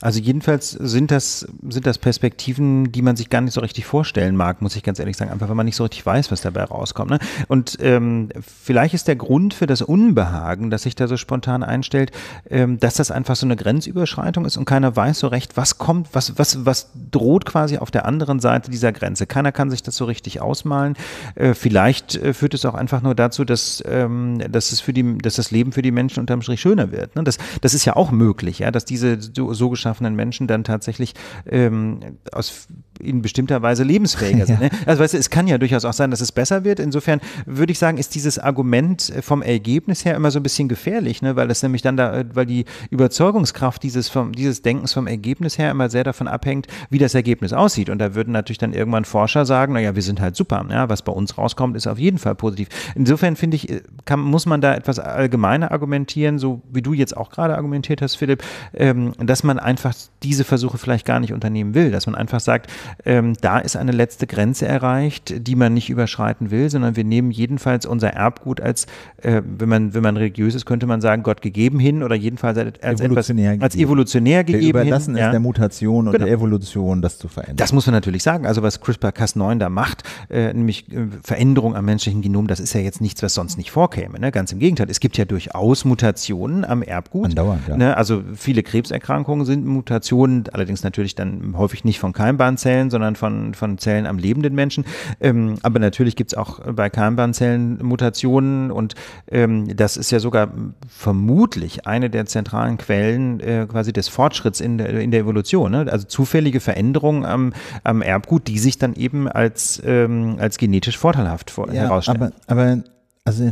Also jedenfalls sind das, sind das Perspektiven, die man sich gar nicht so richtig vorstellen mag, muss ich ganz ehrlich sagen, einfach weil man nicht so richtig weiß, was dabei rauskommt. Ne? Und ähm, vielleicht ist der Grund für das Unbehagen, das sich da so spontan einstellt, ähm, dass das einfach so eine Grenzüberschreitung ist und keiner weiß so recht, was kommt, was, was, was droht quasi auf der anderen Seite dieser Grenze. Keiner kann sich das so richtig ausmalen. Äh, vielleicht äh, führt es auch einfach nur dazu, dass, ähm, dass es für die, dass das Leben für für die Menschen unterm Strich schöner wird. Ne? Das, das ist ja auch möglich, ja, dass diese so, so geschaffenen Menschen dann tatsächlich ähm, aus in bestimmter Weise lebensfähiger sind. Ja. Ne? Also weißt du, es kann ja durchaus auch sein, dass es besser wird. Insofern würde ich sagen, ist dieses Argument äh, vom Ergebnis her immer so ein bisschen gefährlich, ne? weil es nämlich dann da, äh, weil die Überzeugungskraft dieses, vom, dieses Denkens vom Ergebnis her immer sehr davon abhängt, wie das Ergebnis aussieht. Und da würden natürlich dann irgendwann Forscher sagen, naja, wir sind halt super, ja, was bei uns rauskommt, ist auf jeden Fall positiv. Insofern finde ich, äh, kann, muss man da etwas allgemeiner argumentieren, so wie du jetzt auch gerade argumentiert hast, Philipp, ähm, dass man einfach diese Versuche vielleicht gar nicht unternehmen will, dass man einfach sagt, ähm, da ist eine letzte Grenze erreicht, die man nicht überschreiten will, sondern wir nehmen jedenfalls unser Erbgut als, äh, wenn, man, wenn man religiös ist, könnte man sagen, Gott gegeben hin oder jedenfalls als, evolutionär etwas, als evolutionär gegeben. Wir überlassen hin, es ja. der Mutation und genau. der Evolution, das zu verändern. Das muss man natürlich sagen. Also was CRISPR-Cas9 da macht, äh, nämlich äh, Veränderung am menschlichen Genom, das ist ja jetzt nichts, was sonst nicht vorkäme. Ne? Ganz im Gegenteil. Es gibt ja durchaus Mutationen am Erbgut. Andauernd, ja. Ne? Also viele Krebserkrankungen sind Mutationen, allerdings natürlich dann häufig nicht von Keimbahnzellen Nervenzellen, sondern von, von Zellen am lebenden Menschen. Ähm, aber natürlich gibt es auch bei Keimbahnzellen Mutationen und ähm, das ist ja sogar vermutlich eine der zentralen Quellen äh, quasi des Fortschritts in der, in der Evolution. Ne? Also zufällige Veränderungen am, am Erbgut, die sich dann eben als, ähm, als genetisch vorteilhaft vor, ja, herausstellen. Aber, aber also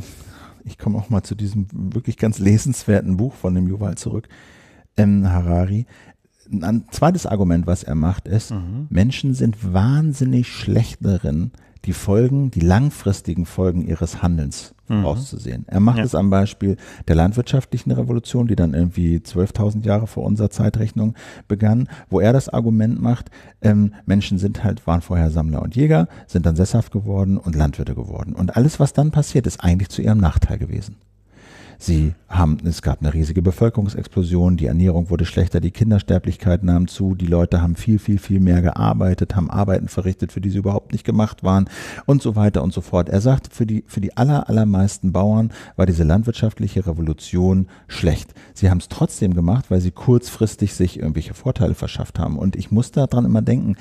ich komme auch mal zu diesem wirklich ganz lesenswerten Buch von dem Yuval zurück, ähm, Harari ein zweites Argument, was er macht, ist, mhm. Menschen sind wahnsinnig schlecht darin, die Folgen, die langfristigen Folgen ihres Handelns mhm. auszusehen. Er macht ja. es am Beispiel der landwirtschaftlichen Revolution, die dann irgendwie 12.000 Jahre vor unserer Zeitrechnung begann, wo er das Argument macht, ähm, Menschen sind halt, waren vorher Sammler und Jäger, sind dann sesshaft geworden und Landwirte geworden. Und alles, was dann passiert, ist eigentlich zu ihrem Nachteil gewesen. Sie haben, es gab eine riesige Bevölkerungsexplosion, die Ernährung wurde schlechter, die Kindersterblichkeit nahm zu, die Leute haben viel, viel, viel mehr gearbeitet, haben Arbeiten verrichtet, für die sie überhaupt nicht gemacht waren und so weiter und so fort. Er sagt, für die, für die aller, allermeisten Bauern war diese landwirtschaftliche Revolution schlecht. Sie haben es trotzdem gemacht, weil sie kurzfristig sich irgendwelche Vorteile verschafft haben. Und ich muss daran immer denken,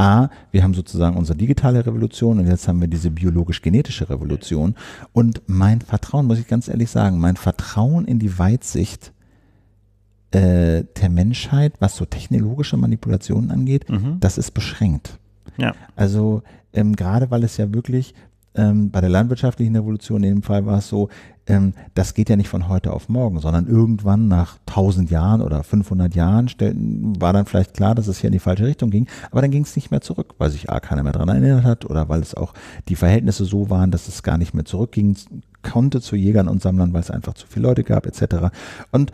A, wir haben sozusagen unsere digitale Revolution und jetzt haben wir diese biologisch-genetische Revolution. Und mein Vertrauen, muss ich ganz ehrlich sagen, mein Vertrauen in die Weitsicht äh, der Menschheit, was so technologische Manipulationen angeht, mhm. das ist beschränkt. Ja. Also ähm, gerade weil es ja wirklich ähm, bei der landwirtschaftlichen Revolution in dem Fall war es so, ähm, das geht ja nicht von heute auf morgen, sondern irgendwann nach 1000 Jahren oder 500 Jahren stellten, war dann vielleicht klar, dass es hier in die falsche Richtung ging, aber dann ging es nicht mehr zurück, weil sich A keiner mehr daran erinnert hat oder weil es auch die Verhältnisse so waren, dass es gar nicht mehr zurückging konnte zu Jägern und Sammlern, weil es einfach zu viele Leute gab etc. Und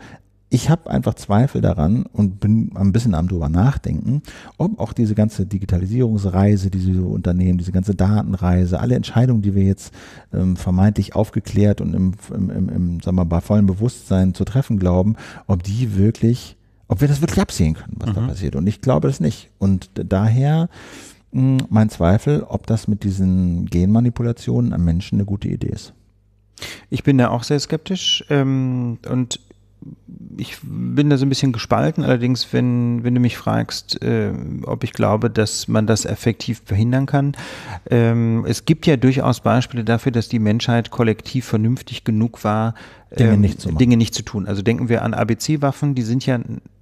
ich habe einfach Zweifel daran und bin ein bisschen am drüber nachdenken, ob auch diese ganze Digitalisierungsreise, die sie so Unternehmen, diese ganze Datenreise, alle Entscheidungen, die wir jetzt ähm, vermeintlich aufgeklärt und im, im, im, im sagen wir, bei vollem Bewusstsein zu treffen glauben, ob die wirklich, ob wir das wirklich absehen können, was mhm. da passiert. Und ich glaube das nicht. Und daher mh, hm, mein Zweifel, ob das mit diesen Genmanipulationen am Menschen eine gute Idee ist. Ich bin da auch sehr skeptisch ähm, und ich bin da so ein bisschen gespalten. Allerdings, wenn, wenn du mich fragst, äh, ob ich glaube, dass man das effektiv verhindern kann. Ähm, es gibt ja durchaus Beispiele dafür, dass die Menschheit kollektiv vernünftig genug war, Dinge, ähm, nicht, zu Dinge nicht zu tun. Also denken wir an ABC-Waffen, die sind ja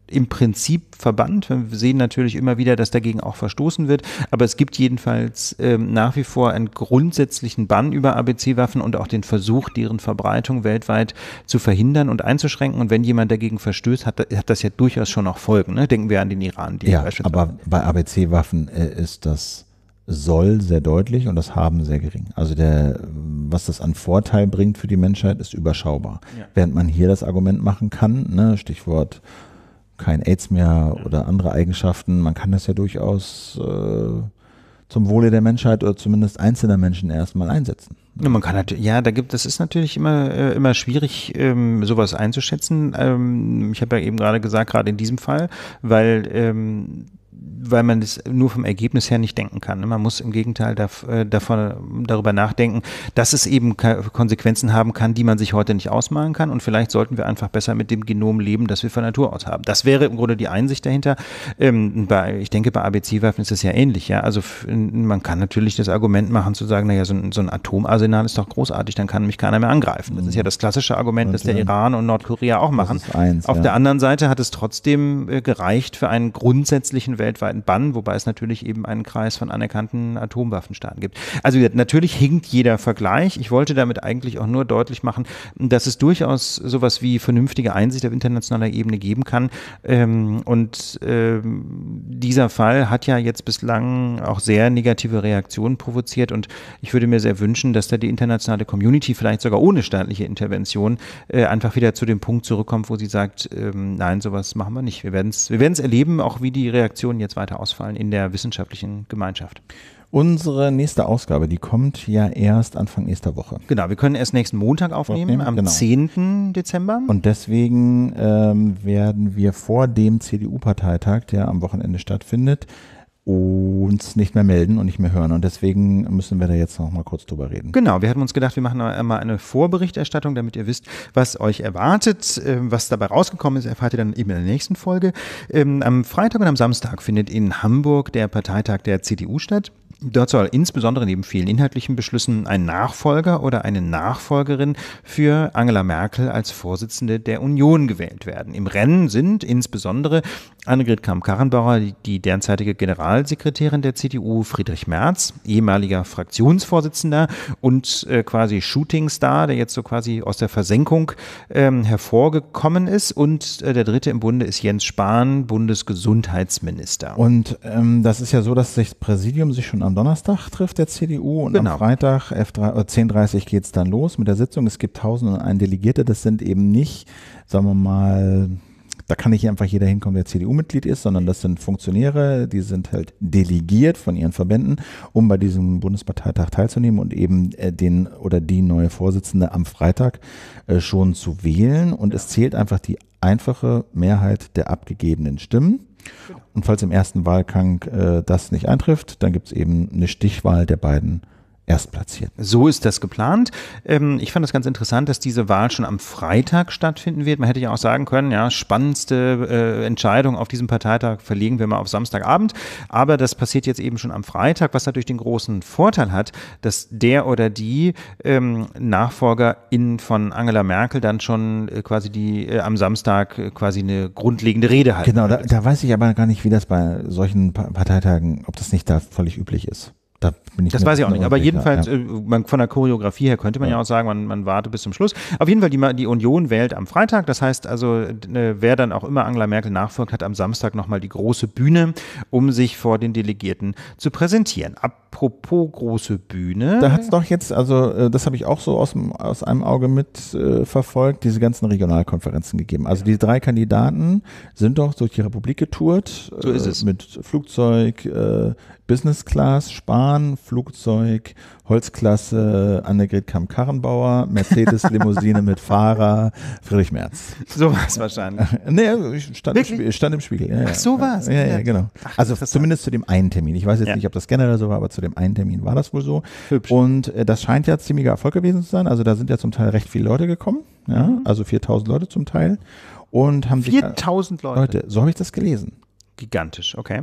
im Prinzip verbannt. Wir sehen natürlich immer wieder, dass dagegen auch verstoßen wird, aber es gibt jedenfalls ähm, nach wie vor einen grundsätzlichen Bann über ABC-Waffen und auch den Versuch, deren Verbreitung weltweit zu verhindern und einzuschränken. Und wenn jemand dagegen verstößt, hat, hat das ja durchaus schon auch Folgen. Ne? Denken wir an den Iran. Die ja, aber bei ABC-Waffen äh, ist das soll sehr deutlich und das haben sehr gering. Also der, was das an Vorteil bringt für die Menschheit, ist überschaubar. Ja. Während man hier das Argument machen kann, ne, Stichwort kein AIDS mehr mhm. oder andere Eigenschaften. Man kann das ja durchaus äh, zum Wohle der Menschheit oder zumindest einzelner Menschen erstmal einsetzen. Ja, man kann ja, da gibt, das ist natürlich immer, äh, immer schwierig, ähm, sowas einzuschätzen. Ähm, ich habe ja eben gerade gesagt, gerade in diesem Fall, weil ähm, weil man es nur vom Ergebnis her nicht denken kann. Ne? Man muss im Gegenteil äh, davon, darüber nachdenken, dass es eben Konsequenzen haben kann, die man sich heute nicht ausmalen kann. Und vielleicht sollten wir einfach besser mit dem Genom leben, das wir von Natur aus haben. Das wäre im Grunde die Einsicht dahinter. Ähm, bei, ich denke, bei ABC-Waffen ist es ja ähnlich. Ja? Also man kann natürlich das Argument machen zu sagen, naja, so ein, so ein Atomarsenal ist doch großartig, dann kann mich keiner mehr angreifen. Das ist ja das klassische Argument, das der Iran und Nordkorea auch machen. Eins, Auf ja. der anderen Seite hat es trotzdem äh, gereicht für einen grundsätzlichen Wert weltweiten Bann, wobei es natürlich eben einen Kreis von anerkannten Atomwaffenstaaten gibt. Also natürlich hinkt jeder Vergleich. Ich wollte damit eigentlich auch nur deutlich machen, dass es durchaus sowas wie vernünftige Einsicht auf internationaler Ebene geben kann. Ähm, und ähm, dieser Fall hat ja jetzt bislang auch sehr negative Reaktionen provoziert und ich würde mir sehr wünschen, dass da die internationale Community vielleicht sogar ohne staatliche Intervention äh, einfach wieder zu dem Punkt zurückkommt, wo sie sagt, ähm, nein, sowas machen wir nicht. Wir werden es wir erleben, auch wie die Reaktion Diskussionen jetzt weiter ausfallen in der wissenschaftlichen Gemeinschaft. Unsere nächste Ausgabe, die kommt ja erst Anfang nächster Woche. Genau, wir können erst nächsten Montag aufnehmen, aufnehmen am genau. 10. Dezember. Und deswegen ähm, werden wir vor dem CDU-Parteitag, der am Wochenende stattfindet, uns nicht mehr melden und nicht mehr hören. Und deswegen müssen wir da jetzt noch mal kurz drüber reden. Genau, wir hatten uns gedacht, wir machen einmal eine Vorberichterstattung, damit ihr wisst, was euch erwartet. Ähm, was dabei rausgekommen ist, erfahrt ihr dann eben in der nächsten Folge. Ähm, am Freitag und am Samstag findet in Hamburg der Parteitag der CDU statt. Dort soll insbesondere neben vielen inhaltlichen Beschlüssen ein Nachfolger oder eine Nachfolgerin für Angela Merkel als Vorsitzende der Union gewählt werden. Im Rennen sind insbesondere Annegret Kramp-Karrenbauer, die derzeitige Generalsekretärin der CDU, Friedrich Merz, ehemaliger Fraktionsvorsitzender und äh, quasi Shootingstar, der jetzt so quasi aus der Versenkung ähm, hervorgekommen ist. Und äh, der dritte im Bunde ist Jens Spahn, Bundesgesundheitsminister. Und ähm, das ist ja so, dass sich das Präsidium sich schon am Donnerstag trifft der CDU und genau. am Freitag 10.30 äh, Uhr geht es dann los mit der Sitzung. Es gibt tausend und ein Delegierte, das sind eben nicht, sagen wir mal, da kann nicht einfach jeder hinkommen, der CDU-Mitglied ist, sondern das sind Funktionäre, die sind halt delegiert von ihren Verbänden, um bei diesem Bundesparteitag teilzunehmen und eben äh, den oder die neue Vorsitzende am Freitag äh, schon zu wählen. Und es zählt einfach die einfache Mehrheit der abgegebenen Stimmen. Und falls im ersten Wahlgang äh, das nicht eintrifft, dann gibt es eben eine Stichwahl der beiden Erstplatzierten. So ist das geplant. Ähm, ich fand das ganz interessant, dass diese Wahl schon am Freitag stattfinden wird. Man hätte ja auch sagen können, ja, spannendste äh, Entscheidung auf diesem Parteitag verlegen wir mal auf Samstagabend. Aber das passiert jetzt eben schon am Freitag, was natürlich den großen Vorteil hat, dass der oder die ähm, Nachfolgerin von Angela Merkel dann schon äh, quasi die äh, am Samstag quasi eine grundlegende Rede hat. Genau, da, da weiß ich aber gar nicht, wie das bei solchen Parteitagen, ob das nicht da völlig üblich ist. Da das weiß ich auch nicht. Aber jedenfalls, ja. Äh, man, von der Choreografie her könnte man ja, ja auch sagen, man, man warte bis zum Schluss. Auf jeden Fall, die, die, Union wählt am Freitag. Das heißt also, äh, wer dann auch immer Angela Merkel nachfolgt, hat am Samstag nochmal die große Bühne, um sich vor den Delegierten zu präsentieren. Apropos große Bühne. Da hat es doch jetzt, also äh, das habe ich auch so aus, aus einem Auge mitverfolgt, äh, diese ganzen Regionalkonferenzen gegeben. Also ja. die drei Kandidaten sind doch durch die Republik getourt. So ist äh, es. Mit Flugzeug, äh, Business Class, Spahn, Flugzeug, Holzklasse, Annegret Kamm-Karrenbauer, Mercedes-Limousine mit Fahrer, Friedrich Merz. So war es wahrscheinlich. Nee, ich stand, im, Spie stand im Spiegel. Ja, ja. Ach, so war es. Ja, ja, genau. Ach, also zumindest zu dem einen Termin. Ich weiß jetzt nicht, ob das generell so war, aber zu dem einen Termin war das wohl so. Hübsch. Und äh, das scheint ja ziemlicher Erfolg gewesen zu sein. Also da sind ja zum Teil recht viele Leute gekommen. Ja, mhm. also 4000 Leute zum Teil. Und haben 4000 Leute. Leute, so habe ich das gelesen. Gigantisch, okay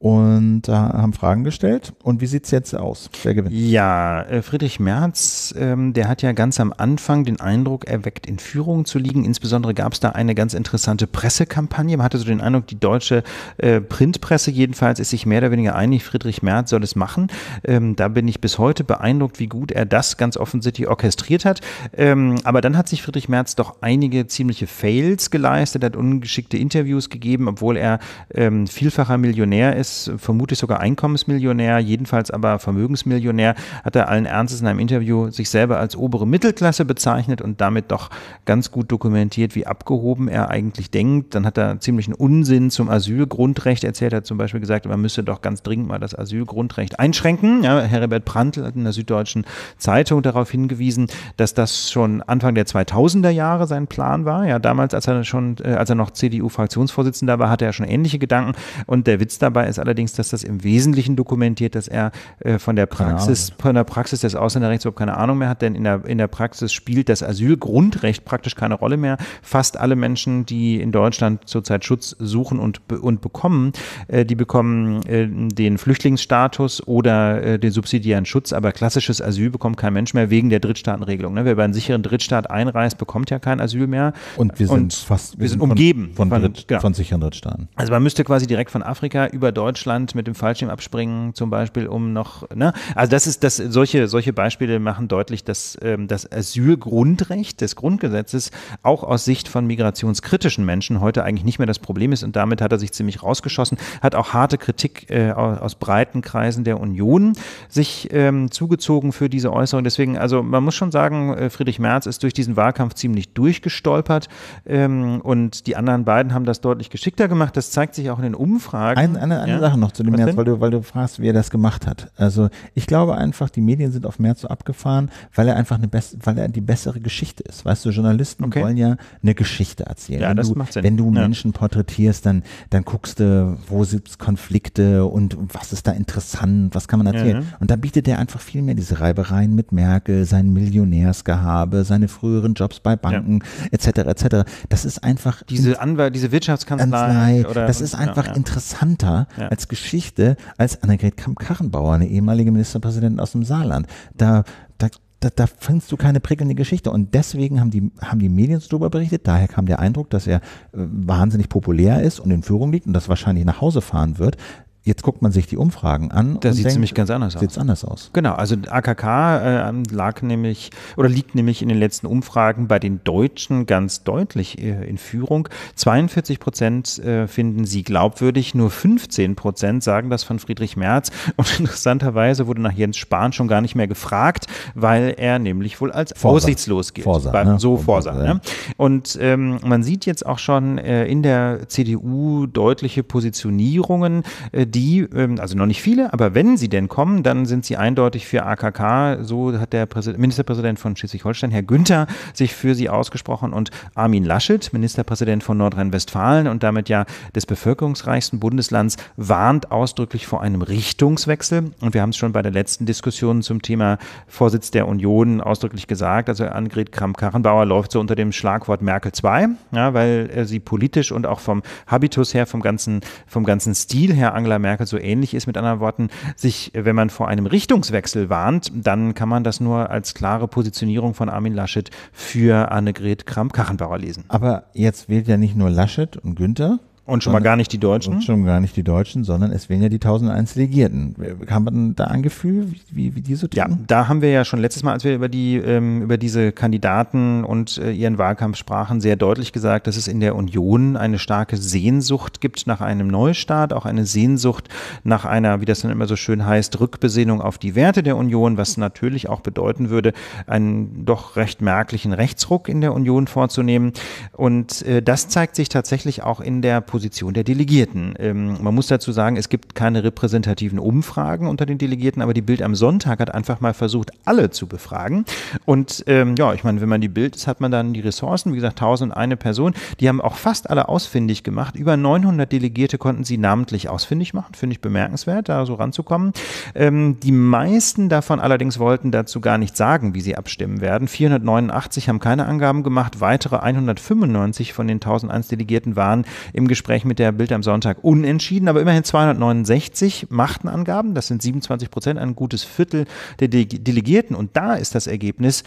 und äh, haben Fragen gestellt. Und wie sieht es jetzt aus? Wer gewinnt? Ja, äh, Friedrich Merz, ähm, der hat ja ganz am Anfang den Eindruck erweckt, in Führung zu liegen. Insbesondere gab es da eine ganz interessante Pressekampagne. Man hatte so den Eindruck, die deutsche äh, Printpresse jedenfalls ist sich mehr oder weniger einig, Friedrich Merz soll es machen. Ähm, da bin ich bis heute beeindruckt, wie gut er das ganz offensichtlich orchestriert hat. Ähm, aber dann hat sich Friedrich Merz doch einige ziemliche Fails geleistet, hat ungeschickte Interviews gegeben, obwohl er ähm, vielfacher Millionär ist ist vermutlich sogar Einkommensmillionär, jedenfalls aber Vermögensmillionär, hat er allen Ernstes in einem Interview sich selber als obere Mittelklasse bezeichnet und damit doch ganz gut dokumentiert, wie abgehoben er eigentlich denkt. Dann hat er ziemlichen Unsinn zum Asylgrundrecht erzählt, hat zum Beispiel gesagt, man müsste doch ganz dringend mal das Asylgrundrecht einschränken. Ja, Herbert Prantl hat in der Süddeutschen Zeitung darauf hingewiesen, dass das schon Anfang der 2000er Jahre sein Plan war. Ja, damals, als er schon, äh, als er noch CDU-Fraktionsvorsitzender war, hatte er schon ähnliche Gedanken. Und der Witz dabei ist allerdings, dass das im Wesentlichen dokumentiert, dass er äh, von der Praxis, von der Praxis des Ausländerrechts überhaupt keine Ahnung mehr hat, denn in der, in der Praxis spielt das Asylgrundrecht praktisch keine Rolle mehr. Fast alle Menschen, die in Deutschland zurzeit Schutz suchen und, und bekommen, äh, die bekommen äh, den Flüchtlingsstatus oder äh, den subsidiären Schutz, aber klassisches Asyl bekommt kein Mensch mehr wegen der Drittstaatenregelung. Ne? Wer bei einem sicheren Drittstaat einreist, bekommt ja kein Asyl mehr. Und wir sind und fast, wir sind umgeben von, von, Dritt, genau. von sicheren Drittstaaten. Also man müsste quasi direkt von Afrika über Deutschland Deutschland mit dem Fallschirm abspringen, zum Beispiel, um noch, ne? Also das ist, das, solche, solche Beispiele machen deutlich, dass ähm, das Asylgrundrecht des Grundgesetzes auch aus Sicht von migrationskritischen Menschen heute eigentlich nicht mehr das Problem ist und damit hat er sich ziemlich rausgeschossen, hat auch harte Kritik äh, aus breiten Kreisen der Union sich ähm, zugezogen für diese Äußerung. Deswegen, also man muss schon sagen, äh, Friedrich Merz ist durch diesen Wahlkampf ziemlich durchgestolpert ähm, und die anderen beiden haben das deutlich geschickter gemacht. Das zeigt sich auch in den Umfragen. Ein, eine, eine, ja? Sachen noch zu dem Was März, weil du, weil du fragst, wie er das gemacht hat. Also ich glaube einfach, die Medien sind auf März so abgefahren, weil er einfach eine weil er die bessere Geschichte ist. Weißt du, Journalisten okay. wollen ja eine Geschichte erzählen. Ja, wenn das du, macht Sinn. Wenn du ja. Menschen porträtierst, dann, dann guckst du, wo sitzt Konflikte und was ist da interessant, was kann man erzählen. Ja. Und da bietet er einfach viel mehr diese Reibereien mit Merkel, sein Millionärsgehabe, seine früheren Jobs bei Banken, etc. etc. Das ist einfach. Diese Anwalt, diese Wirtschaftskanzlei. oder, das ist einfach interessanter, ja als Geschichte als Annegret kamp karrenbauer eine ehemalige Ministerpräsidentin aus dem Saarland. Da, da, da, da findest du keine prickelnde Geschichte. Und deswegen haben die, haben die Medien darüber berichtet. Daher kam der Eindruck, dass er äh, wahnsinnig populär ist und in Führung liegt und das wahrscheinlich nach Hause fahren wird. Jetzt guckt man sich die Umfragen an. Da sieht es nämlich ganz anders aus. anders aus. Genau, also AKK äh, lag nämlich oder liegt nämlich in den letzten Umfragen bei den Deutschen ganz deutlich äh, in Führung. 42 Prozent äh, finden sie glaubwürdig, nur 15 Prozent sagen das von Friedrich Merz. Und interessanterweise wurde nach Jens Spahn schon gar nicht mehr gefragt, weil er nämlich wohl als Vorsatz. aussichtslos gilt. Vorsatz, bei, ne? So Vorsatz. Äh, ne? Und ähm, man sieht jetzt auch schon äh, in der CDU deutliche Positionierungen äh, die, ähm, also noch nicht viele, aber wenn sie denn kommen, dann sind sie eindeutig für AKK. So hat der Ministerpräsident von Schleswig-Holstein, Herr Günther, sich für sie ausgesprochen und Armin Laschet, Ministerpräsident von Nordrhein-Westfalen und damit ja des bevölkerungsreichsten Bundeslands, warnt ausdrücklich vor einem Richtungswechsel. Und wir haben es schon bei der letzten Diskussion zum Thema Vorsitz der Union ausdrücklich gesagt. Also Annegret Kramp-Karrenbauer läuft so unter dem Schlagwort Merkel II, ja, weil äh, sie politisch und auch vom Habitus her, vom ganzen, vom ganzen Stil her Angela Merkel so ähnlich ist. Mit anderen Worten, sich, wenn man vor einem Richtungswechsel warnt, dann kann man das nur als klare Positionierung von Armin Laschet für Annegret Kramp-Karrenbauer lesen. Aber jetzt wählt ja nicht nur Laschet und Günther, und schon mal gar nicht die Deutschen? Und schon gar nicht die Deutschen, sondern es wären ja die 1001 Legierten. Haben wir da ein Gefühl, wie, wie die so ticken? Ja, da haben wir ja schon letztes Mal, als wir über, die, ähm, über diese Kandidaten und äh, ihren Wahlkampf sprachen, sehr deutlich gesagt, dass es in der Union eine starke Sehnsucht gibt nach einem Neustart, auch eine Sehnsucht nach einer, wie das dann immer so schön heißt, Rückbesinnung auf die Werte der Union, was natürlich auch bedeuten würde, einen doch recht merklichen Rechtsruck in der Union vorzunehmen. Und äh, das zeigt sich tatsächlich auch in der Position, Position der Delegierten. Ähm, man muss dazu sagen, es gibt keine repräsentativen Umfragen unter den Delegierten, aber die Bild am Sonntag hat einfach mal versucht, alle zu befragen. Und ähm, ja, ich meine, wenn man die Bild ist, hat man dann die Ressourcen, wie gesagt, 1001 Person. Die haben auch fast alle ausfindig gemacht. Über 900 Delegierte konnten sie namentlich ausfindig machen. Finde ich bemerkenswert, da so ranzukommen. Ähm, die meisten davon allerdings wollten dazu gar nicht sagen, wie sie abstimmen werden. 489 haben keine Angaben gemacht. Weitere 195 von den 1001 Delegierten waren im Gespräch Gespräch mit der Bild am Sonntag unentschieden, aber immerhin 269 machten Angaben. Das sind 27 Prozent, ein gutes Viertel der Delegierten. Und da ist das Ergebnis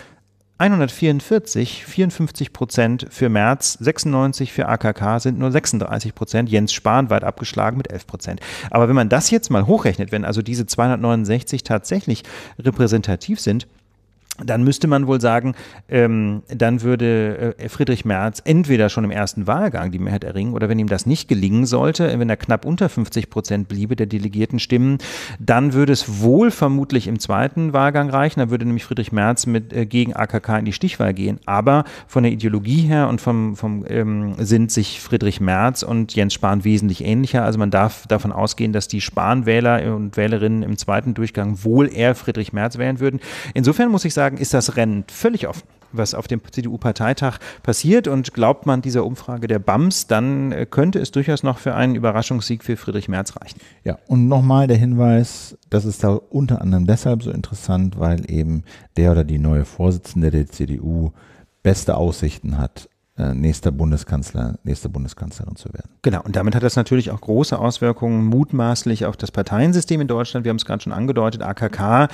144, 54 Prozent für März, 96 für AKK sind nur 36 Prozent. Jens Spahn weit abgeschlagen mit 11 Prozent. Aber wenn man das jetzt mal hochrechnet, wenn also diese 269 tatsächlich repräsentativ sind, dann müsste man wohl sagen, ähm, dann würde äh, Friedrich Merz entweder schon im ersten Wahlgang die Mehrheit erringen oder wenn ihm das nicht gelingen sollte, wenn er knapp unter 50 Prozent bliebe der delegierten Stimmen, dann würde es wohl vermutlich im zweiten Wahlgang reichen. Dann würde nämlich Friedrich Merz mit, äh, gegen AKK in die Stichwahl gehen. Aber von der Ideologie her und vom, vom ähm, sind sich Friedrich Merz und Jens Spahn wesentlich ähnlicher. Also man darf davon ausgehen, dass die Spahn-Wähler und Wählerinnen im zweiten Durchgang wohl eher Friedrich Merz wählen würden. Insofern muss ich sagen, sagen, ist das Rennen völlig offen was auf dem CDU-Parteitag passiert. Und glaubt man dieser Umfrage der BAMS, dann äh, könnte es durchaus noch für einen Überraschungssieg für Friedrich Merz reichen. Ja, und nochmal der Hinweis, das ist da unter anderem deshalb so interessant, weil eben der oder die neue Vorsitzende der CDU beste Aussichten hat äh, nächster Bundeskanzler, nächste Bundeskanzlerin zu werden. Genau, und damit hat das natürlich auch große Auswirkungen mutmaßlich auf das Parteiensystem in Deutschland. Wir haben es gerade schon angedeutet, AKK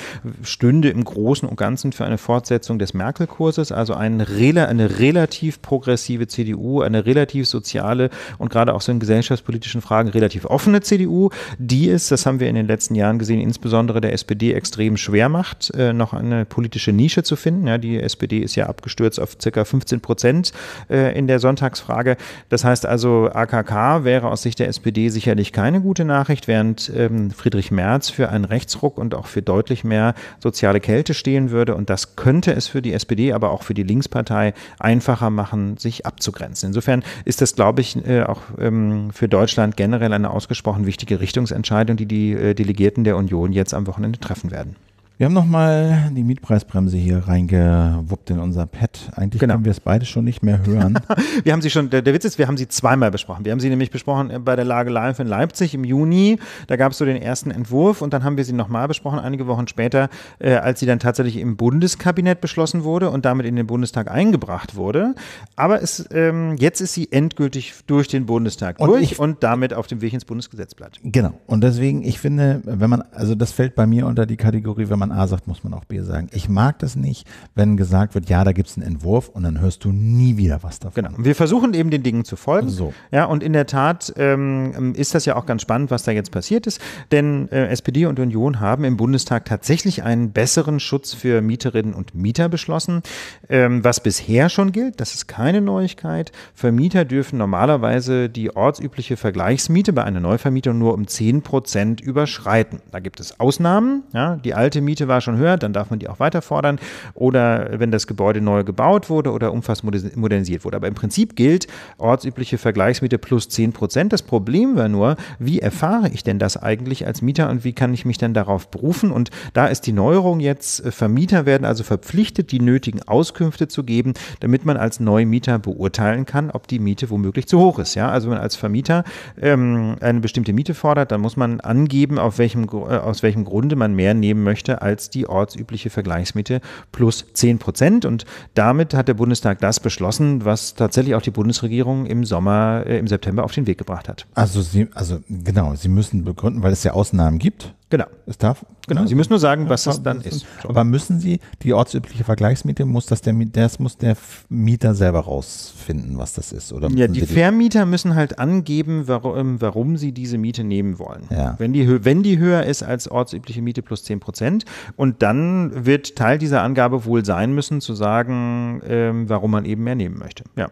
stünde im Großen und Ganzen für eine Fortsetzung des Merkel-Kurses, also eine, eine relativ progressive CDU, eine relativ soziale und gerade auch so in gesellschaftspolitischen Fragen relativ offene CDU, die es, das haben wir in den letzten Jahren gesehen, insbesondere der SPD extrem schwer macht, äh, noch eine politische Nische zu finden. Ja, die SPD ist ja abgestürzt auf circa 15 Prozent äh, in der Sonntagsfrage. Das heißt also, AKK wäre aus Sicht der SPD sicherlich keine gute Nachricht, während ähm, Friedrich Merz für einen Rechtsruck und auch für deutlich mehr soziale Kälte stehen würde. Und das könnte es für die SPD, aber auch für die Linkspartei einfacher machen, sich abzugrenzen. Insofern ist das, glaube ich, äh, auch ähm, für Deutschland generell eine ausgesprochen wichtige Richtungsentscheidung, die die äh, Delegierten der Union jetzt am Wochenende treffen werden. Wir haben nochmal die Mietpreisbremse hier reingewuppt in unser Pad. Eigentlich genau. können wir es beide schon nicht mehr hören. wir haben sie schon, der, der, Witz ist, wir haben sie zweimal besprochen. Wir haben sie nämlich besprochen äh, bei der Lage Live in Leipzig im Juni. Da gab es so den ersten Entwurf und dann haben wir sie nochmal besprochen, einige Wochen später, äh, als sie dann tatsächlich im Bundeskabinett beschlossen wurde und damit in den Bundestag eingebracht wurde. Aber es, ähm, jetzt ist sie endgültig durch den Bundestag und durch und damit auf dem Weg ins Bundesgesetzblatt. Genau. Und deswegen, ich finde, wenn man, also das fällt bei mir unter die Kategorie, wenn man man A sagt, muss man auch B sagen. Ich mag das nicht, wenn gesagt wird, ja, da gibt es einen Entwurf und dann hörst du nie wieder was davon. Genau. Wir versuchen eben den Dingen zu folgen. So. Ja, und in der Tat ähm, ist das ja auch ganz spannend, was da jetzt passiert ist. Denn äh, SPD und Union haben im Bundestag tatsächlich einen besseren Schutz für Mieterinnen und Mieter beschlossen, ähm, was bisher schon gilt. Das ist keine Neuigkeit. Vermieter dürfen normalerweise die ortsübliche Vergleichsmiete bei einer Neuvermietung nur um 10 Prozent überschreiten. Da gibt es Ausnahmen. Ja, die alte Miete Miete war schon höher, dann darf man die auch weiter fordern. Oder wenn das Gebäude neu gebaut wurde oder umfassend modernisiert wurde. Aber im Prinzip gilt ortsübliche Vergleichsmiete plus 10 Prozent. Das Problem war nur, wie erfahre ich denn das eigentlich als Mieter und wie kann ich mich denn darauf berufen? Und da ist die Neuerung jetzt, äh, Vermieter werden also verpflichtet, die nötigen Auskünfte zu geben, damit man als Neumieter beurteilen kann, ob die Miete womöglich zu hoch ist. Ja? Also wenn man als Vermieter ähm, eine bestimmte Miete fordert, dann muss man angeben, auf welchem, äh, aus welchem Grunde man mehr nehmen möchte, als als die ortsübliche Vergleichsmiete plus 10 Prozent. Und damit hat der Bundestag das beschlossen, was tatsächlich auch die Bundesregierung im Sommer, äh, im September auf den Weg gebracht hat. Also Sie, also genau, Sie müssen begründen, weil es ja Ausnahmen gibt Genau. Es darf. Genau. Sie müssen nur sagen, was es dann ist. Aber müssen Sie die ortsübliche Vergleichsmiete muss das der das muss der Mieter selber rausfinden, was das ist, oder? Ja, die, die Vermieter müssen halt angeben, warum, ähm, warum sie diese Miete nehmen wollen. Ja. Wenn die wenn die höher ist als ortsübliche Miete plus 10 Prozent und dann wird Teil dieser Angabe wohl sein müssen zu sagen, ähm, warum man eben mehr nehmen möchte. Ja.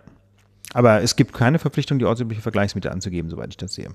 Aber es gibt keine Verpflichtung, die ortsübliche Vergleichsmiete anzugeben, soweit ich das sehe.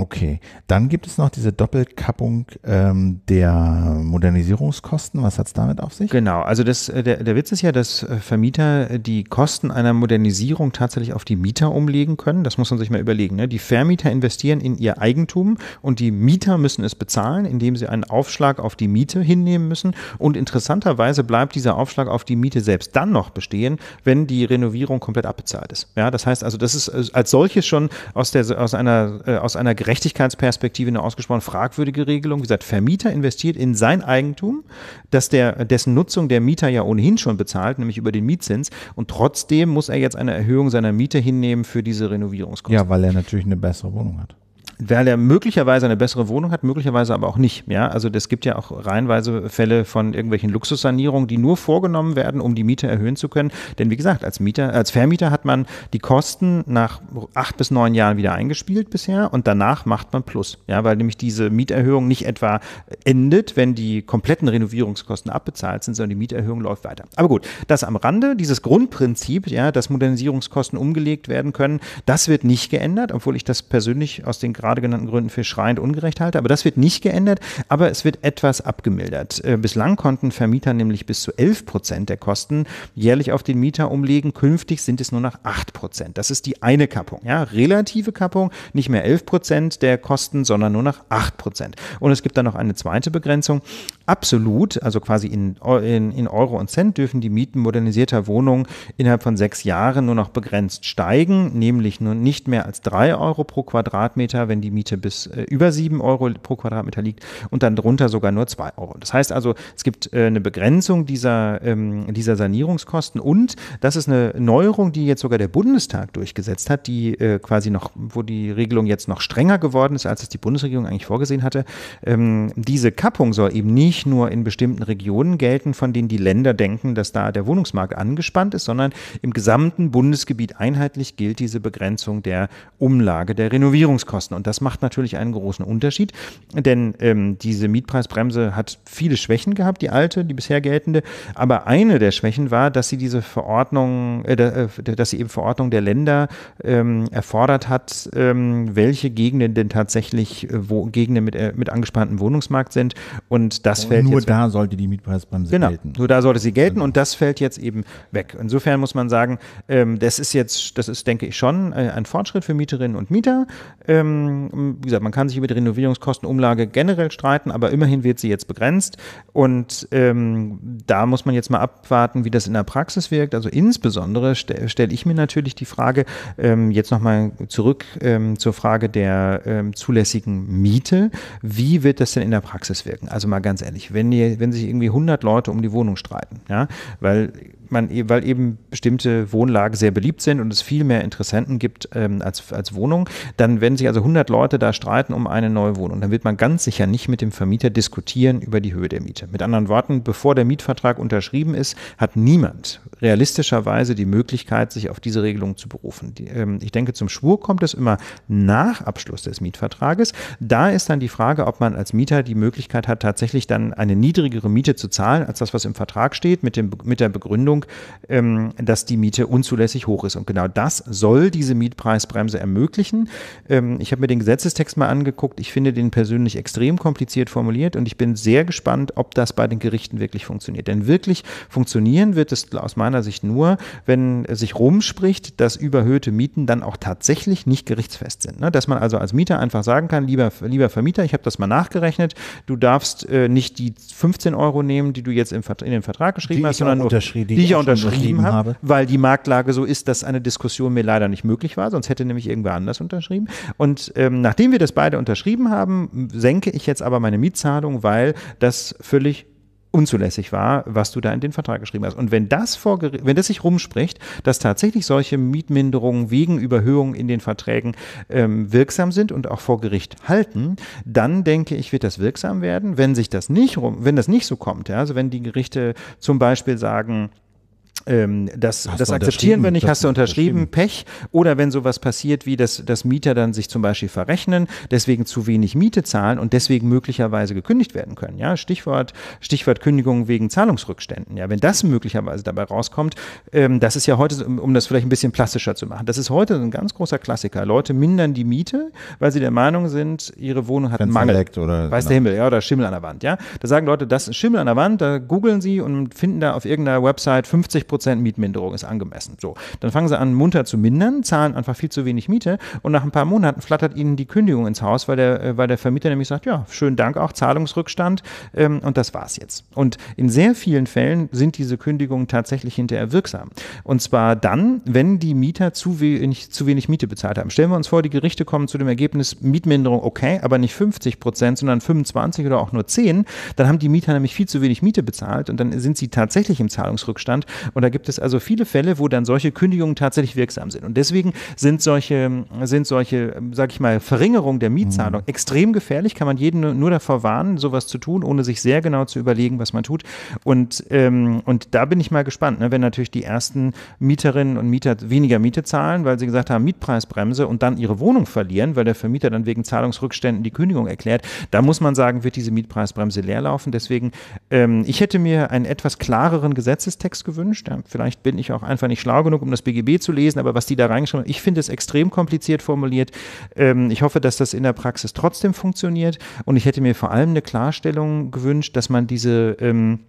Okay, dann gibt es noch diese Doppelkappung ähm, der Modernisierungskosten. Was hat es damit auf sich? Genau, also das, äh, der, der Witz ist ja, dass äh, Vermieter äh, die Kosten einer Modernisierung tatsächlich auf die Mieter umlegen können. Das muss man sich mal überlegen. Ne? Die Vermieter investieren in ihr Eigentum und die Mieter müssen es bezahlen, indem sie einen Aufschlag auf die Miete hinnehmen müssen. Und interessanterweise bleibt dieser Aufschlag auf die Miete selbst dann noch bestehen, wenn die Renovierung komplett abbezahlt ist. Ja, das heißt also, das ist als solches schon aus, der, aus einer, aus einer einer Gerechtigkeitsperspektive eine ausgesprochen fragwürdige Regelung. Wie gesagt, Vermieter investiert in sein Eigentum, dass der, dessen Nutzung der Mieter ja ohnehin schon bezahlt, nämlich über den Mietzins. Und trotzdem muss er jetzt eine Erhöhung seiner Miete hinnehmen für diese Renovierungskosten. Ja, weil er natürlich eine bessere Wohnung hat weil er möglicherweise eine bessere Wohnung hat, möglicherweise aber auch nicht. Ja, also es gibt ja auch reihenweise Fälle von irgendwelchen Luxussanierungen, die nur vorgenommen werden, um die Miete erhöhen zu können. Denn wie gesagt, als Mieter, als Vermieter hat man die Kosten nach acht bis neun Jahren wieder eingespielt bisher und danach macht man Plus. Ja, weil nämlich diese Mieterhöhung nicht etwa endet, wenn die kompletten Renovierungskosten abbezahlt sind, sondern die Mieterhöhung läuft weiter. Aber gut, das am Rande, dieses Grundprinzip, ja, dass Modernisierungskosten umgelegt werden können, das wird nicht geändert, obwohl ich das persönlich aus den gerade genannten Gründen für schreiend ungerecht halte. Aber das wird nicht geändert, aber es wird etwas abgemildert. Äh, bislang konnten Vermieter nämlich bis zu 11 Prozent der Kosten jährlich auf den Mieter umlegen. Künftig sind es nur noch 8 Prozent. Das ist die eine Kappung. Ja, relative Kappung, nicht mehr 11 Prozent der Kosten, sondern nur noch 8 Prozent. Und es gibt dann noch eine zweite Begrenzung absolut, also quasi in, in, in, Euro und Cent, dürfen die Mieten modernisierter Wohnungen innerhalb von sechs Jahren nur noch begrenzt steigen, nämlich nur nicht mehr als drei Euro pro Quadratmeter, wenn die Miete bis äh, über sieben Euro pro Quadratmeter liegt und dann drunter sogar nur zwei Euro. Das heißt also, es gibt äh, eine Begrenzung dieser, ähm, dieser Sanierungskosten und das ist eine Neuerung, die jetzt sogar der Bundestag durchgesetzt hat, die äh, quasi noch, wo die Regelung jetzt noch strenger geworden ist, als es die Bundesregierung eigentlich vorgesehen hatte. Ähm, diese Kappung soll eben nicht nicht nur in bestimmten Regionen gelten, von denen die Länder denken, dass da der Wohnungsmarkt angespannt ist, sondern im gesamten Bundesgebiet einheitlich gilt diese Begrenzung der Umlage der Renovierungskosten. Und das macht natürlich einen großen Unterschied, denn ähm, diese Mietpreisbremse hat viele Schwächen gehabt, die alte, die bisher geltende. Aber eine der Schwächen war, dass sie diese Verordnung, äh, äh dass sie eben Verordnung der Länder ähm, erfordert hat, ähm, welche Gegenden denn tatsächlich äh, wo, Gegenden mit, äh, mit angespannten Wohnungsmarkt sind. Und das fällt nur jetzt da sollte die Mietpreisbremse genau, gelten. Nur da sollte sie genau. gelten genau. und das fällt jetzt eben weg. Insofern muss man sagen, ähm, das ist jetzt, das ist, denke ich, schon äh, ein Fortschritt für Mieterinnen und Mieter. Ähm, wie gesagt, man kann sich über die Renovierungskostenumlage generell streiten, aber immerhin wird sie jetzt begrenzt. Und ähm, da muss man jetzt mal abwarten, wie das in der Praxis wirkt. Also insbesondere stelle ich mir natürlich die Frage, ähm, jetzt nochmal zurück ähm, zur Frage der ähm, zulässigen Miete. Wie wird das denn in der Praxis wirken? Also mal ganz ehrlich nicht, wenn, ihr, wenn sich irgendwie 100 Leute um die Wohnung streiten, ja, weil man, e-, weil eben bestimmte Wohnlagen sehr beliebt sind und es viel mehr Interessenten gibt ähm, als, als Wohnungen, dann werden sich also 100 Leute da streiten um eine neue Wohnung. Dann wird man ganz sicher nicht mit dem Vermieter diskutieren über die Höhe der Miete. Mit anderen Worten, bevor der Mietvertrag unterschrieben ist, hat niemand realistischerweise die Möglichkeit, sich auf diese Regelung zu berufen. Die, ähm, ich denke, zum Schwur kommt es immer nach Abschluss des Mietvertrages. Da ist dann die Frage, ob man als Mieter die Möglichkeit hat, tatsächlich dann eine niedrigere Miete zu zahlen als das, was im Vertrag steht, mit, dem, mit der Begründung, ähm, dass die Miete unzulässig hoch ist. Und genau das soll diese Mietpreisbremse ermöglichen. Ähm, ich habe mir den Gesetzestext mal angeguckt. Ich finde den persönlich extrem kompliziert formuliert und ich bin sehr gespannt, ob das bei den Gerichten wirklich funktioniert. Denn wirklich funktionieren wird es aus meiner Sicht nur, wenn sich rumspricht, dass überhöhte Mieten dann auch tatsächlich nicht gerichtsfest sind. Ne? Dass man also als Mieter einfach sagen kann, lieber, lieber Vermieter, ich habe das mal nachgerechnet, du darfst äh, nicht die 15 Euro nehmen, die du jetzt im, in den Vertrag geschrieben die hast, sondern nur die, die ich ja unterschrieben habe, habe, weil die Marktlage so ist, dass eine Diskussion mir leider nicht möglich war, sonst hätte nämlich irgendwer anders unterschrieben. Und ähm, nachdem wir das beide unterschrieben haben, senke ich jetzt aber meine Mietzahlung, weil das völlig unzulässig war, was du da in den Vertrag geschrieben hast. Und wenn das vor, wenn das sich rumspricht, dass tatsächlich solche Mietminderungen wegen Überhöhungen in den Verträgen ähm, wirksam sind und auch vor Gericht halten, dann denke ich, wird das wirksam werden. Wenn sich das nicht rum, wenn das nicht so kommt, ja, also wenn die Gerichte zum Beispiel sagen, ähm, das, das akzeptieren wir nicht, hast, hast du unterschrieben, Pech. Oder wenn sowas passiert wie, dass, dass Mieter dann sich zum Beispiel verrechnen, deswegen zu wenig Miete zahlen und deswegen möglicherweise gekündigt werden können. Ja, Stichwort, Stichwort Kündigung wegen Zahlungsrückständen. Ja, wenn das möglicherweise dabei rauskommt, ähm, das ist ja heute, um das vielleicht ein bisschen plastischer zu machen, das ist heute ein ganz großer Klassiker. Leute mindern die Miete, weil sie der Meinung sind, ihre Wohnung hat Fenster Mangel. Oder, Weiß der Himmel, ja, oder Schimmel an der Wand, ja. Da sagen Leute, das ist Schimmel an der Wand, da googeln sie und finden da auf irgendeiner Website 50 Prozent Mietminderung ist angemessen. So, dann fangen sie an, munter zu mindern, zahlen einfach viel zu wenig Miete und nach ein paar Monaten flattert ihnen die Kündigung ins Haus, weil der, äh, weil der Vermieter nämlich sagt, ja, schönen Dank auch, Zahlungsrückstand ähm, und das war's jetzt. Und in sehr vielen Fällen sind diese Kündigungen tatsächlich hinterher wirksam. Und zwar dann, wenn die Mieter zu wenig, zu wenig Miete bezahlt haben. Stellen wir uns vor, die Gerichte kommen zu dem Ergebnis, Mietminderung okay, aber nicht 50 Prozent, sondern 25 oder auch nur 10, dann haben die Mieter nämlich viel zu wenig Miete bezahlt und dann sind sie tatsächlich im Zahlungsrückstand und da gibt es also viele Fälle, wo dann solche Kündigungen tatsächlich wirksam sind. Und deswegen sind solche, sind solche, sag ich mal, Verringerungen der Mietzahlung mhm. extrem gefährlich. Kann man jeden nur davor warnen, sowas zu tun, ohne sich sehr genau zu überlegen, was man tut. Und, ähm, und da bin ich mal gespannt, ne? wenn natürlich die ersten Mieterinnen und Mieter weniger Miete zahlen, weil sie gesagt haben, Mietpreisbremse und dann ihre Wohnung verlieren, weil der Vermieter dann wegen Zahlungsrückständen die Kündigung erklärt. Da muss man sagen, wird diese Mietpreisbremse leerlaufen. Deswegen, ähm, ich hätte mir einen etwas klareren Gesetzestext gewünscht vielleicht bin ich auch einfach nicht schlau genug, um das BGB zu lesen, aber was die da reingeschrieben haben, ich finde es extrem kompliziert formuliert. Ähm, ich hoffe, dass das in der Praxis trotzdem funktioniert und ich hätte mir vor allem eine Klarstellung gewünscht, dass man diese ähm,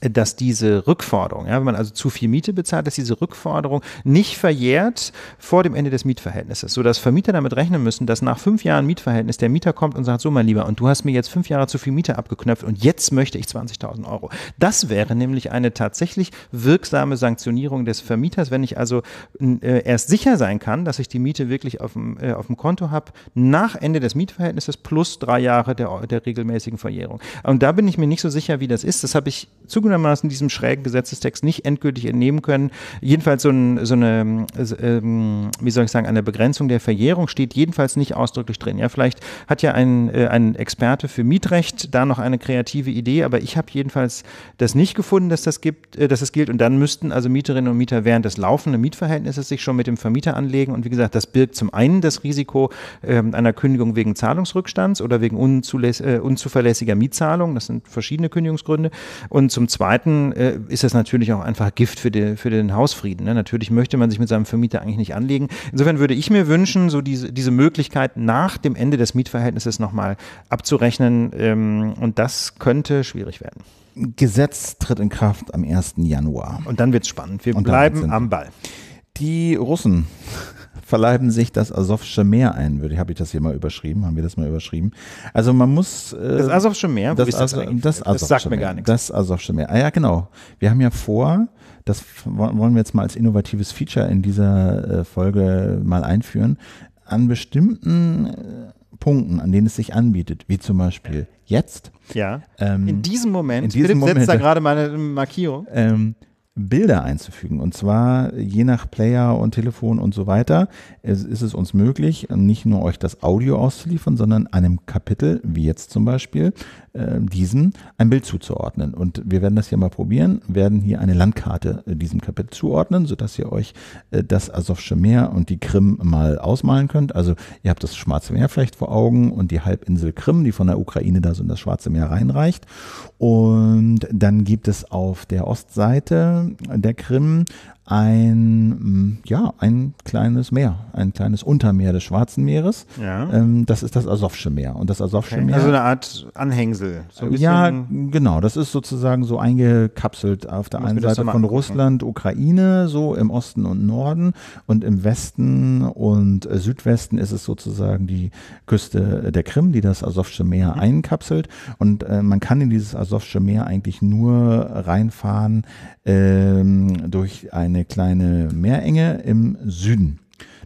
dass diese Rückforderung, ja, wenn man also zu viel Miete bezahlt, dass diese Rückforderung nicht verjährt vor dem Ende des Mietverhältnisses, sodass Vermieter damit rechnen müssen, dass nach fünf Jahren Mietverhältnis der Mieter kommt und sagt, so mein Lieber, und du hast mir jetzt fünf Jahre zu viel Miete abgeknöpft und jetzt möchte ich 20.000 Euro. Das wäre nämlich eine tatsächlich wirksame Sanktionierung des Vermieters, wenn ich also äh, erst sicher sein kann, dass ich die Miete wirklich auf dem, äh, auf dem Konto habe, nach Ende des Mietverhältnisses plus drei Jahre der, der regelmäßigen Verjährung. Und da bin ich mir nicht so sicher, wie das ist. Das habe ich zugenommen zugegebenermaßen diesem schrägen Gesetzestext nicht endgültig entnehmen können. Jedenfalls so, ein, so eine, ähm, wie soll ich sagen, eine Begrenzung der Verjährung steht jedenfalls nicht ausdrücklich drin. Ja, vielleicht hat ja ein, äh, ein Experte für Mietrecht da noch eine kreative Idee, aber ich habe jedenfalls das nicht gefunden, dass das gibt, äh, dass das gilt. Und dann müssten also Mieterinnen und Mieter während des laufenden Mietverhältnisses sich schon mit dem Vermieter anlegen. Und wie gesagt, das birgt zum einen das Risiko ähm, einer Kündigung wegen Zahlungsrückstands oder wegen unzuläss, äh, unzuverlässiger Mietzahlung. Das sind verschiedene Kündigungsgründe. Und zum zweiten Zweiten äh, ist das natürlich auch einfach Gift für, die, für den Hausfrieden. Ne? Natürlich möchte man sich mit seinem Vermieter eigentlich nicht anlegen. Insofern würde ich mir wünschen, so diese, diese Möglichkeit nach dem Ende des Mietverhältnisses nochmal abzurechnen. Ähm, und das könnte schwierig werden. Gesetz tritt in Kraft am 1. Januar. Und dann wird es spannend. Wir und bleiben am Ball. Die Russen verleiben sich das Asowsche Meer ein, würde ich, habe ich das hier mal überschrieben, haben wir das mal überschrieben. Also man muss äh, das Asowsche Meer, das, das, das, das sagt Meer, mir gar nichts. Das Asowsche Meer. Ah ja, genau. Wir haben ja vor, das wollen wir jetzt mal als innovatives Feature in dieser äh, Folge mal einführen, an bestimmten äh, Punkten, an denen es sich anbietet, wie zum Beispiel jetzt. Ja. Ähm, in diesem Moment. In diesem Philipp Moment, setzt da gerade meine Markierung. Ähm, Bilder einzufügen. Und zwar je nach Player und Telefon und so weiter ist es uns möglich, nicht nur euch das Audio auszuliefern, sondern einem Kapitel, wie jetzt zum Beispiel, äh, diesem ein Bild zuzuordnen. Und wir werden das hier mal probieren, werden hier eine Landkarte äh, diesem Kapitel zuordnen, sodass ihr euch äh, das Asowsche Meer und die Krim mal ausmalen könnt. Also ihr habt das Schwarze Meer vielleicht vor Augen und die Halbinsel Krim, die von der Ukraine da so in das Schwarze Meer reinreicht. Und dann gibt es auf der Ostseite der Krim ein, mm, ja, ein kleines Meer, ein kleines Untermeer des Schwarzen Meeres. Ja. Ähm, das ist das Asowsche Meer. Und das Asowsche okay. Meer. Also eine Art Anhängsel. So ein ja, genau. Das ist sozusagen so eingekapselt auf der einen Seite von Russland, Ukraine, so im Osten und Norden. Und im Westen und äh, Südwesten ist es sozusagen die Küste der Krim, die das Asowsche Meer mhm. einkapselt. Und äh, man kann in dieses Asowsche Meer eigentlich nur reinfahren ähm, durch eine eine kleine Meerenge im Süden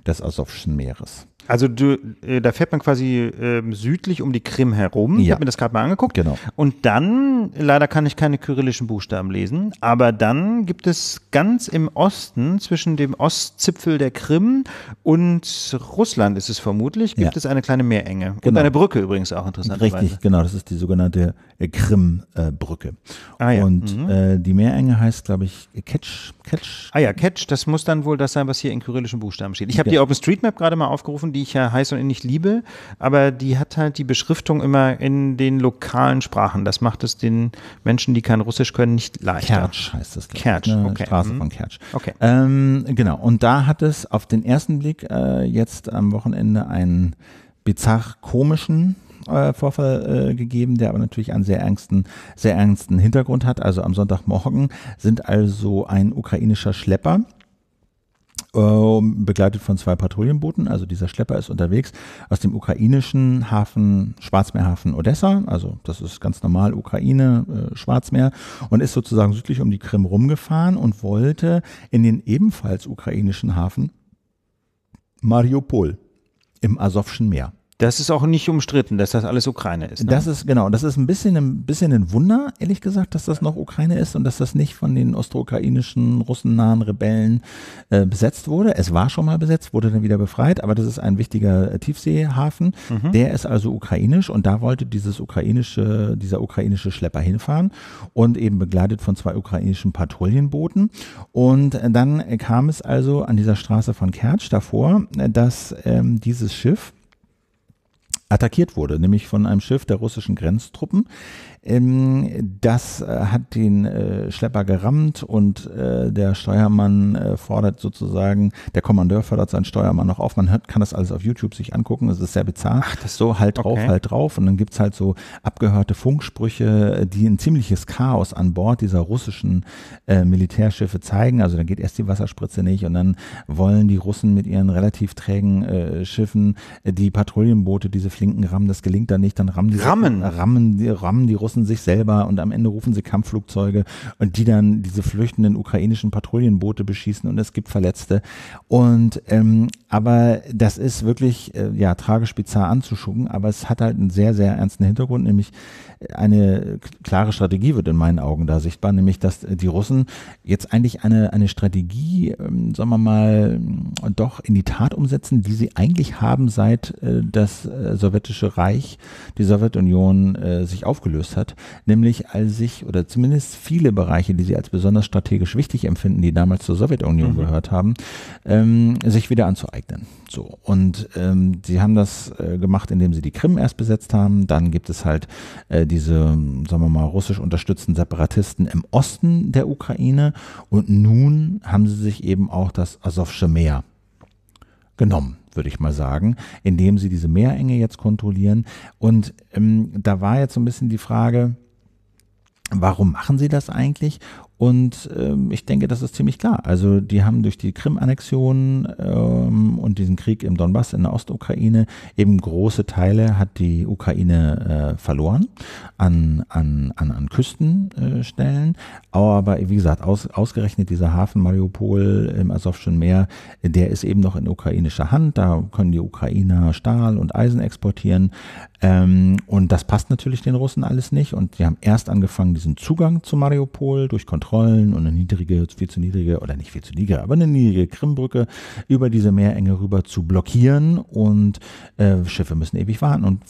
des Asowschen Meeres. Also du, äh, da fährt man quasi äh, südlich um die Krim herum. Ja. Ich habe mir das gerade mal angeguckt. Genau. Und dann, leider kann ich keine kyrillischen Buchstaben lesen, aber dann gibt es ganz im Osten, zwischen dem Ostzipfel der Krim und Russland ist es vermutlich, gibt ja. es eine kleine Meerenge. Genau. Und eine Brücke übrigens auch interessant. Richtig, Weise. genau. Das ist die sogenannte äh, Krim-Brücke. Äh, ah, ja. Und mhm. Äh, die Meerenge heißt, glaube ich, Catch, Catch. Ah ja, Catch, das muss dann wohl das sein, was hier in kyrillischen Buchstaben steht. Ich habe ja. die OpenStreetMap gerade mal aufgerufen die ich ja heiß und innig liebe, aber die hat halt die Beschriftung immer in den lokalen Sprachen. Das macht es den Menschen, die kein Russisch können, nicht leicht. Kertsch heißt das. Kertsch, ne, okay. Straße mhm. von Kertsch. Okay. Ähm, genau, und da hat es auf den ersten Blick äh, jetzt am Wochenende einen bizarr komischen äh, Vorfall äh, gegeben, der aber natürlich einen sehr ernsten, sehr ernsten Hintergrund hat. Also am Sonntagmorgen sind also ein ukrainischer Schlepper ähm, begleitet von zwei Patrouillenbooten. Also dieser Schlepper ist unterwegs aus dem ukrainischen Hafen, Schwarzmeerhafen Odessa. Also das ist ganz normal Ukraine, äh, Schwarzmeer. Und ist sozusagen südlich um die Krim rumgefahren und wollte in den ebenfalls ukrainischen Hafen Mariupol im Asowschen Meer das ist auch nicht umstritten, dass das alles Ukraine ist. Ne? Das ist, genau, das ist ein bisschen, ein bisschen ein Wunder, ehrlich gesagt, dass das noch Ukraine ist und dass das nicht von den ostroukrainischen, russennahen Rebellen äh, besetzt wurde. Es war schon mal besetzt, wurde dann wieder befreit, aber das ist ein wichtiger äh, Tiefseehafen. Mhm. Der ist also ukrainisch und da wollte dieses ukrainische, dieser ukrainische Schlepper hinfahren und eben begleitet von zwei ukrainischen Patrouillenbooten. Und äh, dann kam es also an dieser Straße von Kertsch davor, äh, dass ähm, dieses Schiff attackiert wurde, nämlich von einem Schiff der russischen Grenztruppen. Ähm, das äh, hat den äh, Schlepper gerammt und äh, der Steuermann fordert sozusagen, der Kommandeur fordert seinen Steuermann noch auf. Man hört, kann das alles auf YouTube sich angucken. Es ist sehr bizarr. Ach, das so halt okay. drauf, halt drauf. Und dann gibt es halt so abgehörte Funksprüche, die ein ziemliches Chaos an Bord dieser russischen äh, Militärschiffe zeigen. Also dann geht erst die Wasserspritze nicht und dann wollen die Russen mit ihren relativ trägen äh, Schiffen die Patrouillenboote, diese flinken Rammen, das gelingt dann nicht. Dann rammen die, rammen. rammen rammen die Russen essen sich selber und am Ende rufen sie Kampfflugzeuge und die dann diese flüchtenden ukrainischen Patrouillenboote beschießen und es gibt Verletzte. Und ähm, aber das ist wirklich äh, ja tragisch bizarr anzuschucken, aber es hat halt einen sehr, sehr ernsten Hintergrund, nämlich äh, eine klare Strategie wird in meinen Augen da sichtbar, nämlich dass äh, die Russen jetzt eigentlich eine, eine Strategie, ähm, sagen wir mal, ähm, doch in die Tat umsetzen, die sie eigentlich haben, seit äh, das äh, sowjetische Reich, die Sowjetunion äh, sich aufgelöst hat geäußert, nämlich als sich oder zumindest viele Bereiche, die sie als besonders strategisch wichtig empfinden, die damals zur Sowjetunion mhm. gehört haben, ähm, sich wieder anzueignen. So und ähm, sie haben das äh, gemacht, indem sie die Krim erst besetzt haben. Dann gibt es halt äh, diese, sagen wir mal, russisch unterstützten Separatisten im Osten der Ukraine und nun haben sie sich eben auch das Asowsche Meer genommen würde ich mal sagen, indem sie diese Meerenge jetzt kontrollieren. Und ähm, da war jetzt so ein bisschen die Frage, warum machen sie das eigentlich? Und ähm, ich denke, das ist ziemlich klar. Also die haben durch die Krim-Annexion ähm, und diesen Krieg im Donbass in der Ostukraine eben große Teile hat die Ukraine äh, verloren an, an, an, an Küstenstellen. Äh, Aber wie gesagt, aus, ausgerechnet dieser Hafen Mariupol im Asowschen Meer, der ist eben noch in ukrainischer Hand. Da können die Ukrainer Stahl und Eisen exportieren. Ähm, und das passt natürlich den Russen alles nicht. Und die haben erst angefangen, diesen Zugang zu Mariupol durch Kontrolle Kontrollen und eine niedrige, viel zu niedrige, oder nicht viel zu niedrige, aber eine niedrige Krimbrücke über diese Meerenge rüber zu blockieren und äh, Schiffe müssen ewig warten. Und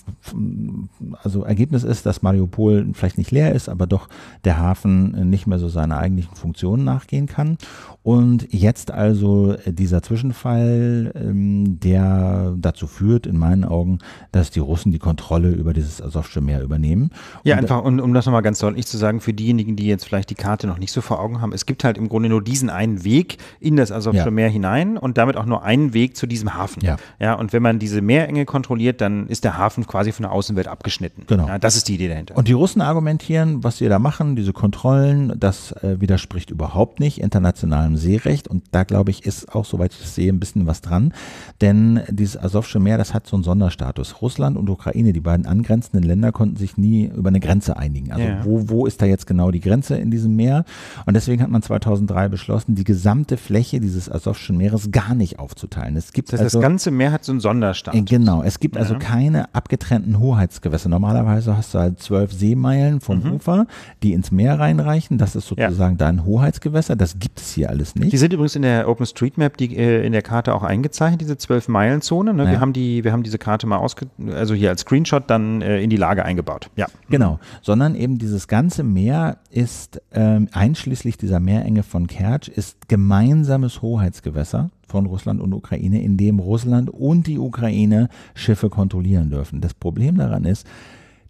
also Ergebnis ist, dass Mariupol vielleicht nicht leer ist, aber doch der Hafen nicht mehr so seiner eigentlichen Funktion nachgehen kann. Und jetzt also äh, dieser Zwischenfall, ähm, der dazu führt, in meinen Augen, dass die Russen die Kontrolle über dieses Asowsche Meer übernehmen. Ja, und einfach, und um das nochmal ganz deutlich zu sagen, für diejenigen, die jetzt vielleicht die Karte noch nicht nicht so vor Augen haben. Es gibt halt im Grunde nur diesen einen Weg in das Asowsche ja. Meer hinein und damit auch nur einen Weg zu diesem Hafen. Ja. ja. Und wenn man diese Meerenge kontrolliert, dann ist der Hafen quasi von der Außenwelt abgeschnitten. Genau. Ja, das ist die Idee dahinter. Und die Russen argumentieren, was sie da machen, diese Kontrollen, das äh, widerspricht überhaupt nicht internationalem Seerecht. Und da glaube ich, ist auch, soweit ich das sehe, ein bisschen was dran. Denn dieses Asowsche Meer, das hat so einen Sonderstatus. Russland und Ukraine, die beiden angrenzenden Länder, konnten sich nie über eine Grenze einigen. Also ja. wo, wo ist da jetzt genau die Grenze in diesem Meer? Und deswegen hat man 2003 beschlossen, die gesamte Fläche dieses Asowschen Meeres gar nicht aufzuteilen. Es gibt das, heißt, also, das ganze Meer hat so einen Sonderstand. Äh, genau, es gibt also ja. also keine abgetrennten Hoheitsgewässer. Normalerweise hast du halt zwölf Seemeilen vom mhm. Ufer, die ins Meer reinreichen. Das ist sozusagen ja. dein Hoheitsgewässer. Das gibt es hier alles nicht. Die sind übrigens in der OpenStreetMap, die äh, in der Karte auch eingezeichnet, diese zwölf Meilenzone. Ne? Ja. Wir haben die, wir haben diese Karte mal ausge, also hier als Screenshot dann äh, in die Lage eingebaut. Ja, genau, sondern eben dieses ganze Meer ist ähm, ein einschließlich dieser Meerenge von Kertsch ist gemeinsames Hoheitsgewässer von Russland und Ukraine, in dem Russland und die Ukraine Schiffe kontrollieren dürfen. Das Problem daran ist,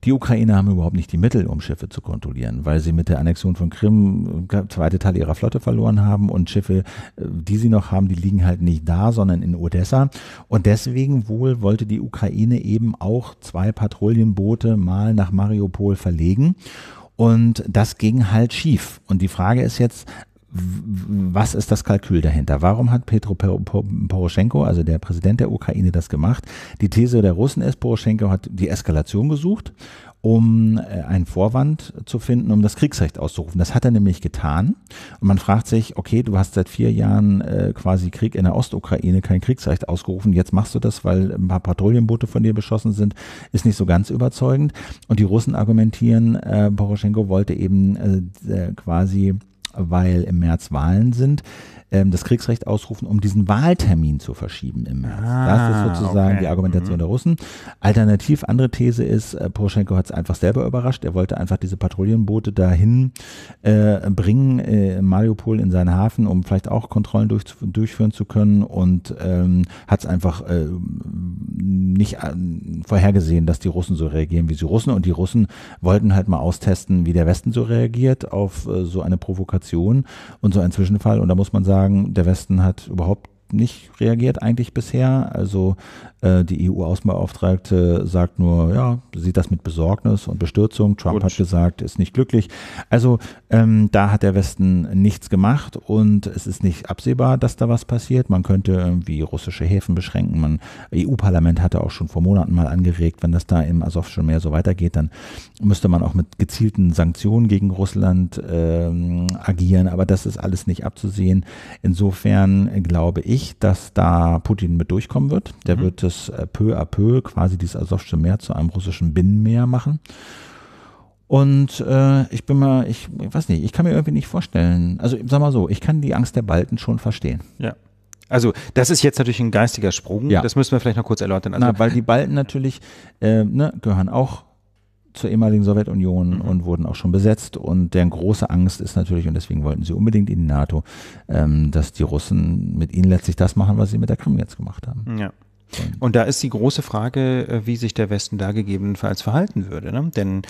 die Ukraine haben überhaupt nicht die Mittel, um Schiffe zu kontrollieren, weil sie mit der Annexion von Krim äh, zweite Teil ihrer Flotte verloren haben und Schiffe, äh, die sie noch haben, die liegen halt nicht da, sondern in Odessa. Und deswegen wohl wollte die Ukraine eben auch zwei Patrouillenboote mal nach Mariupol verlegen. Und das ging halt schief. Und die Frage ist jetzt, was ist das Kalkül dahinter? Warum hat Petro Poroschenko, also der Präsident der Ukraine, das gemacht? Die These der Russen ist, Poroschenko hat die Eskalation gesucht um äh, einen Vorwand zu finden, um das Kriegsrecht auszurufen. Das hat er nämlich getan. Und man fragt sich, okay, du hast seit vier Jahren äh, quasi Krieg in der Ostukraine kein Kriegsrecht ausgerufen. Jetzt machst du das, weil ein paar Patrouillenboote von dir beschossen sind. Ist nicht so ganz überzeugend. Und die Russen argumentieren, äh, Poroschenko wollte eben äh, äh quasi, weil im März Wahlen sind, ähm, das Kriegsrecht ausrufen, um diesen Wahltermin zu verschieben im März. Ah, das ist sozusagen okay. die Argumentation mhm. der Russen. Alternativ, andere These ist, äh, Poroschenko hat es einfach selber überrascht. Er wollte einfach diese Patrouillenboote dahin äh, bringen, äh, Mariupol in seinen Hafen, um vielleicht auch Kontrollen durch, durchführen zu können und ähm, hat es einfach äh, nicht äh, vorhergesehen, dass die Russen so reagieren, wie sie Russen. Und die Russen wollten halt mal austesten, wie der Westen so reagiert auf äh, so eine Provokation und so einen Zwischenfall. Und da muss man sagen, sagen, der Westen hat überhaupt nicht reagiert eigentlich bisher. Also äh, die EU-Außenbeauftragte sagt nur, ja, sieht das mit Besorgnis und Bestürzung. Trump Gut. hat gesagt, ist nicht glücklich. Also ähm, da hat der Westen nichts gemacht und es ist nicht absehbar, dass da was passiert. Man könnte irgendwie russische Häfen beschränken. Man EU-Parlament hatte auch schon vor Monaten mal angeregt, wenn das da im Asowschen Meer so weitergeht, dann müsste man auch mit gezielten Sanktionen gegen Russland ähm, agieren. Aber das ist alles nicht abzusehen. Insofern glaube ich ich, dass da Putin mit durchkommen wird. Der mhm. wird es äh, peu à peu quasi dieses Asowsche Meer zu einem russischen Binnenmeer machen. Und äh, ich bin mal, ich, ich weiß nicht, ich kann mir irgendwie nicht vorstellen. Also sag mal so, ich kann die Angst der Balten schon verstehen. Ja. Also das ist jetzt natürlich ein geistiger Sprung. Ja. Das müssen wir vielleicht noch kurz erläutern. Also, Na, weil die Balten natürlich äh, ne, gehören auch zur ehemaligen Sowjetunion mhm. und wurden auch schon besetzt. Und deren große Angst ist natürlich, und deswegen wollten sie unbedingt in die NATO, ähm, dass die Russen mit ihnen letztlich das machen, was sie mit der Krim jetzt gemacht haben. Ja. Und, da ist die große Frage, äh, wie sich der Westen da gegebenenfalls verhalten würde. Ne? Denn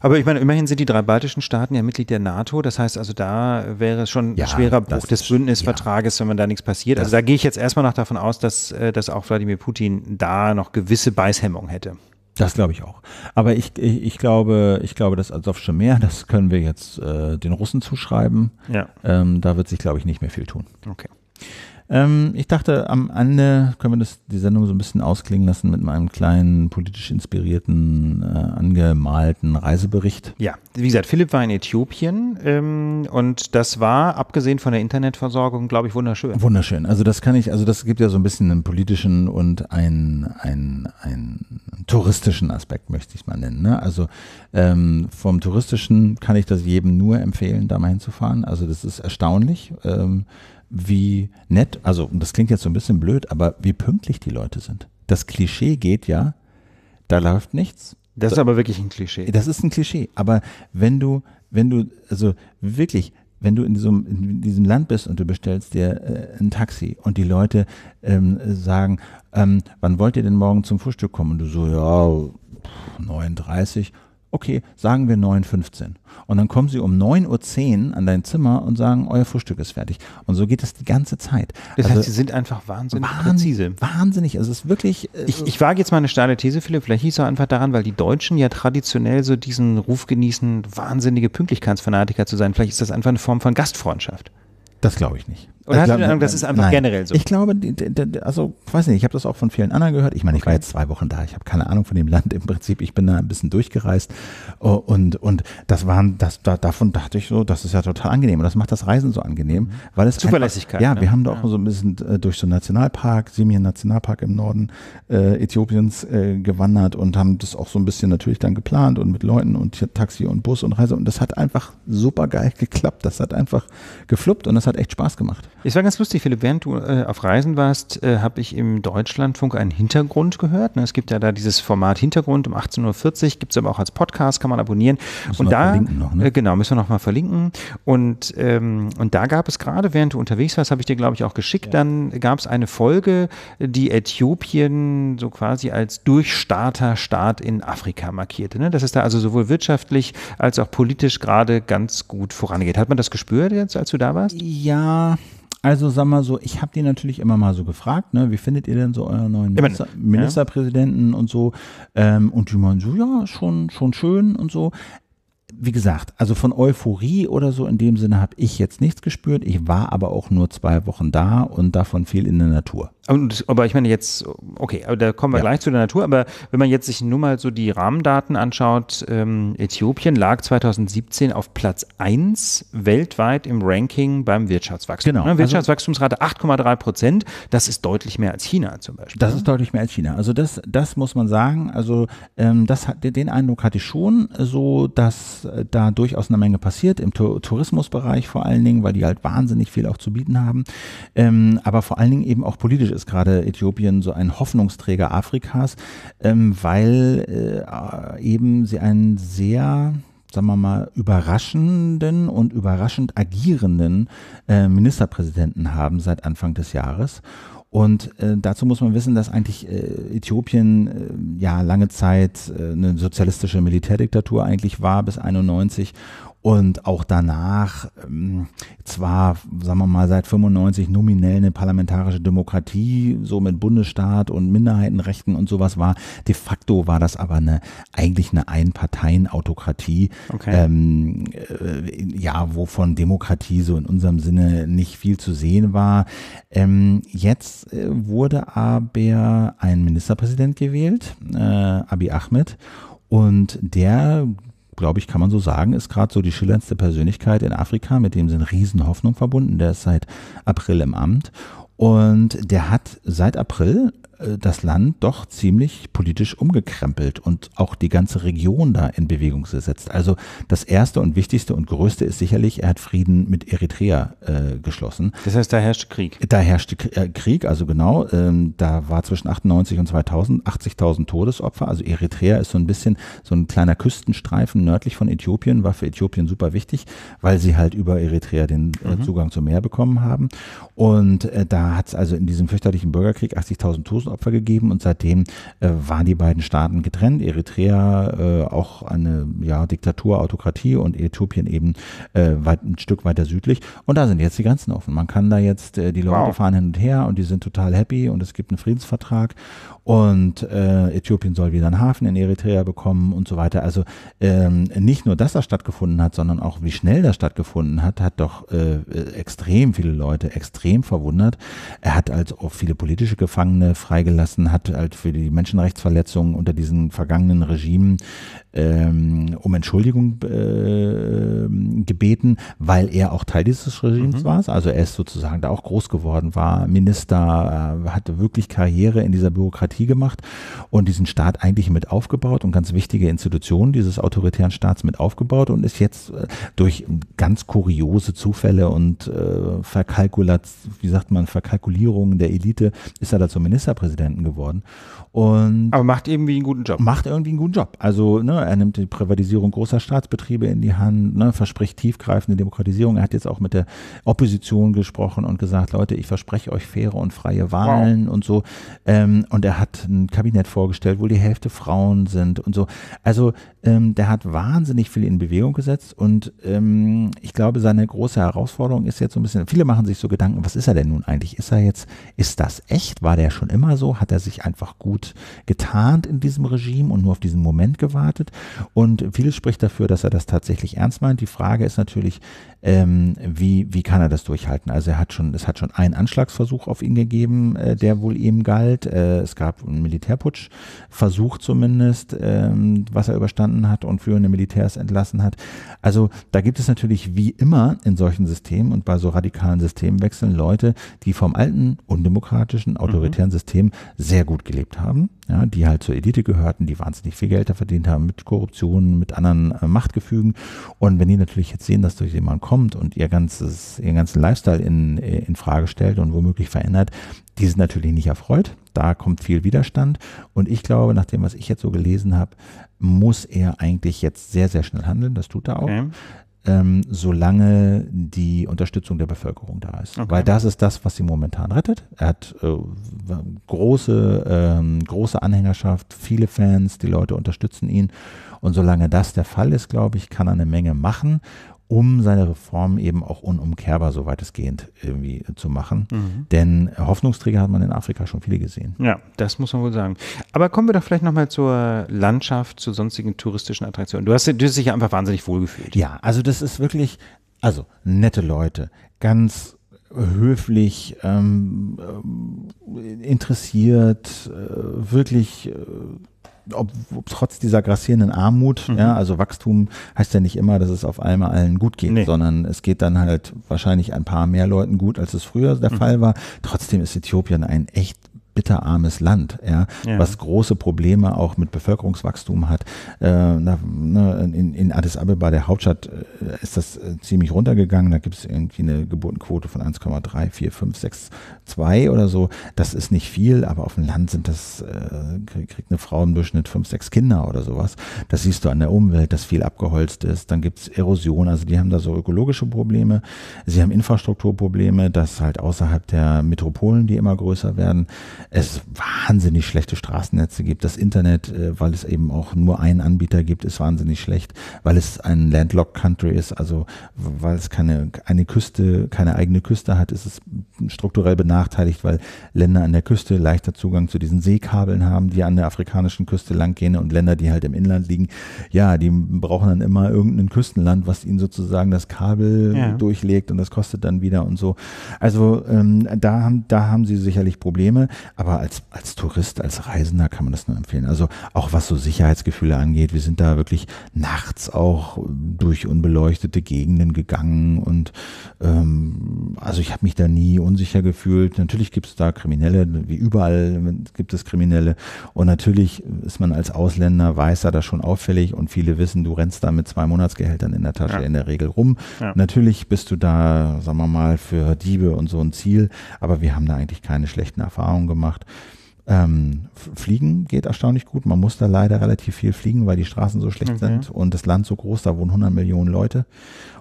aber ich meine, immerhin sind die drei baltischen Staaten ja Mitglied der NATO. Das heißt also, da wäre es schon ja, ein schwerer Bruch des Bündnisvertrages, ja. wenn man da nichts passiert. Also da gehe ich jetzt erstmal noch davon aus, dass, äh, dass auch Wladimir Putin da noch gewisse Beißhemmung hätte. Das glaube ich auch. Aber ich, ich, ich, glaube, ich glaube, das Asowsche Meer, das können wir jetzt äh, den Russen zuschreiben. Ja. Ähm, da wird sich, glaube ich, nicht mehr viel tun. Okay. Ähm, ich dachte, am Ende können wir das, die Sendung so ein bisschen ausklingen lassen mit meinem kleinen politisch inspirierten, äh, angemalten Reisebericht. Ja, wie gesagt, Philipp war in Äthiopien ähm, und das war, abgesehen von der Internetversorgung, glaube ich, wunderschön. Wunderschön. Also das kann ich, also das gibt ja so ein bisschen einen politischen und einen, einen, einen touristischen Aspekt, möchte ich mal nennen. Ne? Also ähm, vom touristischen kann ich das jedem nur empfehlen, da mal hinzufahren. Also das ist erstaunlich. Ähm, wie nett, also das klingt jetzt so ein bisschen blöd, aber wie pünktlich die Leute sind. Das Klischee geht ja, da läuft nichts. Das ist aber wirklich ein Klischee. Das ist ein Klischee. Aber wenn du, wenn du, also wirklich, wenn du in diesem, in diesem Land bist und du bestellst dir äh, ein Taxi und die Leute ähm, sagen, ähm, wann wollt ihr denn morgen zum Frühstück kommen? Und du so, ja, 39 okay, sagen wir 9.15 Uhr. Und dann kommen sie um 9.10 Uhr an dein Zimmer und sagen, euer Frühstück ist fertig. Und so geht das die ganze Zeit. Das also heißt, sie sind einfach wahnsinnig wahn, präzise. Wahnsinnig. Also es ist wirklich. Äh, ich, ich wage jetzt mal eine steile These, Philipp. Vielleicht hieß es auch einfach daran, weil die Deutschen ja traditionell so diesen Ruf genießen, wahnsinnige Pünktlichkeitsfanatiker zu sein. Vielleicht ist das einfach eine Form von Gastfreundschaft. Das glaube ich nicht. Oder also, hast du das ist einfach nein. generell so? Ich glaube, also weiß nicht, ich habe das auch von vielen anderen gehört. Ich meine, ich okay. war jetzt zwei Wochen da, ich habe keine Ahnung von dem Land im Prinzip. Ich bin da ein bisschen durchgereist oh, und und das waren, das da, davon dachte ich so, das ist ja total angenehm und das macht das Reisen so angenehm, mhm. weil es Zuverlässigkeit. Einfach, ja, ne? wir haben da auch ja. so ein bisschen äh, durch so einen Nationalpark, Simien Nationalpark im Norden äh, Äthiopiens äh, gewandert und haben das auch so ein bisschen natürlich dann geplant und mit Leuten und Taxi und Bus und Reise und das hat einfach super geil geklappt. Das hat einfach gefluppt und das hat echt Spaß gemacht. Es war ganz lustig, Philipp, während du äh, auf Reisen warst, äh, habe ich im Deutschlandfunk einen Hintergrund gehört. Ne? Es gibt ja da dieses Format Hintergrund um 18.40 Uhr, gibt es aber auch als Podcast, kann man abonnieren. Müssen und da, noch, ne? äh, genau, müssen wir nochmal verlinken. Und, ähm, und da gab es gerade, während du unterwegs warst, habe ich dir, glaube ich, auch geschickt, ja. dann gab es eine Folge, die Äthiopien so quasi als Durchstarterstaat in Afrika markierte. Ne? Dass es da also sowohl wirtschaftlich als auch politisch gerade ganz gut vorangeht. Hat man das gespürt jetzt, als du da warst? Ja, also sag mal so, ich habe die natürlich immer mal so gefragt, ne, wie findet ihr denn so euren neuen Minister, Ministerpräsidenten ja. und so? Ähm, und die meinen so, ja, schon, schon schön und so. Wie gesagt, also von Euphorie oder so in dem Sinne habe ich jetzt nichts gespürt. Ich war aber auch nur zwei Wochen da und davon viel in der Natur. Und, aber ich meine jetzt, okay, aber da kommen wir ja. gleich zu der Natur, aber wenn man jetzt sich nur mal so die Rahmendaten anschaut, ähm, Äthiopien lag 2017 auf Platz 1 weltweit im Ranking beim Wirtschaftswachstum. Genau. Ne? Also Wirtschaftswachstumsrate 8,3 Prozent, das ist deutlich mehr als China zum Beispiel. Das ne? ist deutlich mehr als China. Also das, das muss man sagen, also ähm, das hat, den Eindruck hatte ich schon so, dass äh, da durchaus eine Menge passiert, im Tourismusbereich vor allen Dingen, weil die halt wahnsinnig viel auch zu bieten haben, ähm, aber vor allen Dingen eben auch politisch ist gerade Äthiopien so ein Hoffnungsträger Afrikas, ähm, weil äh, eben sie einen sehr sagen wir mal, überraschenden und überraschend agierenden äh, Ministerpräsidenten haben seit Anfang des Jahres. Und äh, dazu muss man wissen, dass eigentlich äh, Äthiopien äh, ja lange Zeit äh, eine sozialistische Militärdiktatur eigentlich war bis 91 und auch danach ähm, zwar, sagen wir mal, seit 95 nominell eine parlamentarische Demokratie, so mit Bundesstaat und Minderheitenrechten und sowas war. De facto war das aber eine eigentlich eine Einparteienautokratie, okay. ähm, äh, ja, wovon Demokratie so in unserem Sinne nicht viel zu sehen war. Ähm, jetzt äh, wurde aber ein Ministerpräsident gewählt, äh, Abi Ahmed. Und der glaube ich, kann man so sagen, ist gerade so die schillerndste Persönlichkeit in Afrika, mit dem sind Riesenhoffnung verbunden. Der ist seit April im Amt und der hat seit April äh, das Land doch ziemlich politisch umgekrempelt und auch die ganze Region da in Bewegung gesetzt. Also das erste und wichtigste und größte ist sicherlich, er hat Frieden mit Eritrea äh, geschlossen. Das heißt, da herrscht Krieg. Da herrschte äh, Krieg, also genau. Ähm, da war zwischen 98 und 2000 80.000 Todesopfer. Also Eritrea ist so ein bisschen so ein kleiner Küstenstreifen nördlich von Äthiopien, war für Äthiopien super wichtig, weil sie halt über Eritrea den äh, mhm. Zugang zum Meer bekommen haben. Und äh, da hat es also in diesem fürchterlichen Bürgerkrieg 80.000 Todesopfer Opfer gegeben und seitdem äh, waren die beiden Staaten getrennt. Eritrea äh, auch eine ja, Diktatur, Autokratie und Äthiopien eben äh, weit, ein Stück weiter südlich. Und da sind jetzt die Grenzen offen. Man kann da jetzt, äh, die Leute wow. fahren hin und her und die sind total happy und es gibt einen Friedensvertrag und äh, Äthiopien soll wieder einen Hafen in Eritrea bekommen und so weiter. Also ähm, nicht nur, dass das stattgefunden hat, sondern auch wie schnell das stattgefunden hat, hat doch äh, äh extrem viele Leute extrem verwundert. Er hat also auch viele politische Gefangene freigelassen, hat halt für die Menschenrechtsverletzungen unter diesen vergangenen Regimen ähm, um Entschuldigung äh, gebeten, weil er auch Teil dieses Regimes mhm. war. Also er ist sozusagen da auch groß geworden, war Minister, äh, hatte wirklich Karriere in dieser Bürokratie Demokratie gemacht und diesen Staat eigentlich mit aufgebaut und ganz wichtige Institutionen dieses autoritären Staats mit aufgebaut und ist jetzt äh, durch ganz kuriose Zufälle und äh, verkalkulat, wie sagt man, Verkalkulierungen der Elite, ist er da zum Ministerpräsidenten geworden. Und Aber macht irgendwie einen guten Job. Macht irgendwie einen guten Job. Also ne, er nimmt die Privatisierung großer Staatsbetriebe in die Hand, ne, verspricht tiefgreifende Demokratisierung. Er hat jetzt auch mit der Opposition gesprochen und gesagt, Leute, ich verspreche euch faire und freie Wahlen wow. und so. Ähm, und er hat hat ein Kabinett vorgestellt, wo die Hälfte Frauen sind und so. Also ähm, der hat wahnsinnig viel in Bewegung gesetzt und ähm, ich glaube, seine große Herausforderung ist jetzt so ein bisschen, viele machen sich so Gedanken, was ist er denn nun eigentlich? Ist er jetzt, ist das echt? War der schon immer so? Hat er sich einfach gut getarnt in diesem Regime und nur auf diesen Moment gewartet? Und vieles spricht dafür, dass er das tatsächlich ernst meint. Die Frage ist natürlich, ähm, wie, wie kann er das durchhalten? Also er hat schon, es hat schon einen Anschlagsversuch auf ihn gegeben, äh, der wohl ihm galt. Äh, es gab einen Militärputsch, Versuch zumindest, äh, was er überstanden gefunden hat und führende Militärs entlassen hat. Also da gibt es natürlich wie immer in solchen Systemen und bei so radikalen Systemwechseln Leute, die vom alten, undemokratischen, mhm. autoritären mhm. System sehr gut gelebt haben, ja, die halt zur Elite gehörten, die wahnsinnig viel Geld da verdient haben mit Korruption, mit anderen äh, Machtgefügen. Und wenn die natürlich jetzt sehen, dass durch jemand kommt und ihr ganzes, ihren ganzen Lifestyle in, äh, in Frage stellt und womöglich verändert, die sind natürlich nicht erfreut. Da kommt viel Widerstand. Und ich glaube, nach dem, was ich jetzt so gelesen habe, muss er eigentlich jetzt sehr, sehr schnell handeln. Das tut er auch. Okay. Ähm, solange die Unterstützung der Bevölkerung da ist. Okay. Weil das ist das, was sie momentan rettet. Er hat äh, große, äh, große Anhängerschaft, viele Fans, die Leute unterstützen ihn. Und solange das der Fall ist, glaube ich, kann er eine Menge machen um seine Reformen eben auch unumkehrbar, so weitestgehend irgendwie äh, zu machen. Mhm. Denn Hoffnungsträger hat man in Afrika schon viele gesehen. Ja, das muss man wohl sagen. Aber kommen wir doch vielleicht nochmal zur Landschaft, zu sonstigen touristischen Attraktionen. Du hast, du hast dich ja einfach wahnsinnig wohlgefühlt. Ja, also das ist wirklich, also nette Leute, ganz höflich, ähm, äh, interessiert, äh, wirklich ob, ob trotz dieser grassierenden Armut, mhm. ja, also Wachstum heißt ja nicht immer, dass es auf einmal allen gut geht, nee. sondern es geht dann halt wahrscheinlich ein paar mehr Leuten gut, als es früher der mhm. Fall war. Trotzdem ist Äthiopien ein echt bitterarmes Land, ja, ja, was große Probleme auch mit Bevölkerungswachstum hat. Äh, na, na, ne, in, in, Addis Abeba, der Hauptstadt, äh, ist das äh, ziemlich runtergegangen. Da gibt es irgendwie eine Geburtenquote von 1,3, 4, 5, 6, 2 oder so. Das ist nicht viel, aber auf dem Land sind das, äh, kriegt eine Frau im Durchschnitt 5, 6 Kinder oder sowas. Das siehst du an der Umwelt, dass viel abgeholzt ist. Dann gibt es Erosion, also die haben da so ökologische Probleme. Sie haben Infrastrukturprobleme, dass halt außerhalb der Metropolen, die immer größer werden, es wahnsinnig schlechte Straßennetze gibt. Das Internet, äh, weil es eben auch nur einen Anbieter gibt, ist wahnsinnig schlecht, weil es ein Landlocked Country ist, also weil es keine, eine Küste, keine eigene Küste hat, ist es strukturell benachteiligt, weil Länder an der Küste leichter Zugang zu diesen Seekabeln haben, die an der afrikanischen Küste langgehen und Länder, die halt im Inland liegen, ja, die brauchen dann immer irgendein Küstenland, was ihnen sozusagen das Kabel ja. durchlegt und das kostet dann wieder und so. Also ähm, da, da haben sie sicherlich Probleme, aber als, als Tourist, als Reisender kann man das nur empfehlen. Also auch was so Sicherheitsgefühle angeht, wir sind da wirklich nachts auch durch unbeleuchtete Gegenden gegangen und ähm, also ich habe mich da nie unsicher gefühlt. Natürlich gibt es da Kriminelle, wie überall gibt es Kriminelle und natürlich ist man als Ausländer, Weißer da schon auffällig und viele wissen, du rennst da mit zwei Monatsgehältern in der Tasche ja. in der Regel rum. Ja. Natürlich bist du da, sagen wir mal, für Diebe und so ein Ziel, aber wir haben da eigentlich keine schlechten Erfahrungen gemacht gemacht. Ähm, fliegen geht erstaunlich gut. Man muss da leider relativ viel fliegen, weil die Straßen so schlecht okay. sind und das Land so groß, da wohnen 100 Millionen Leute.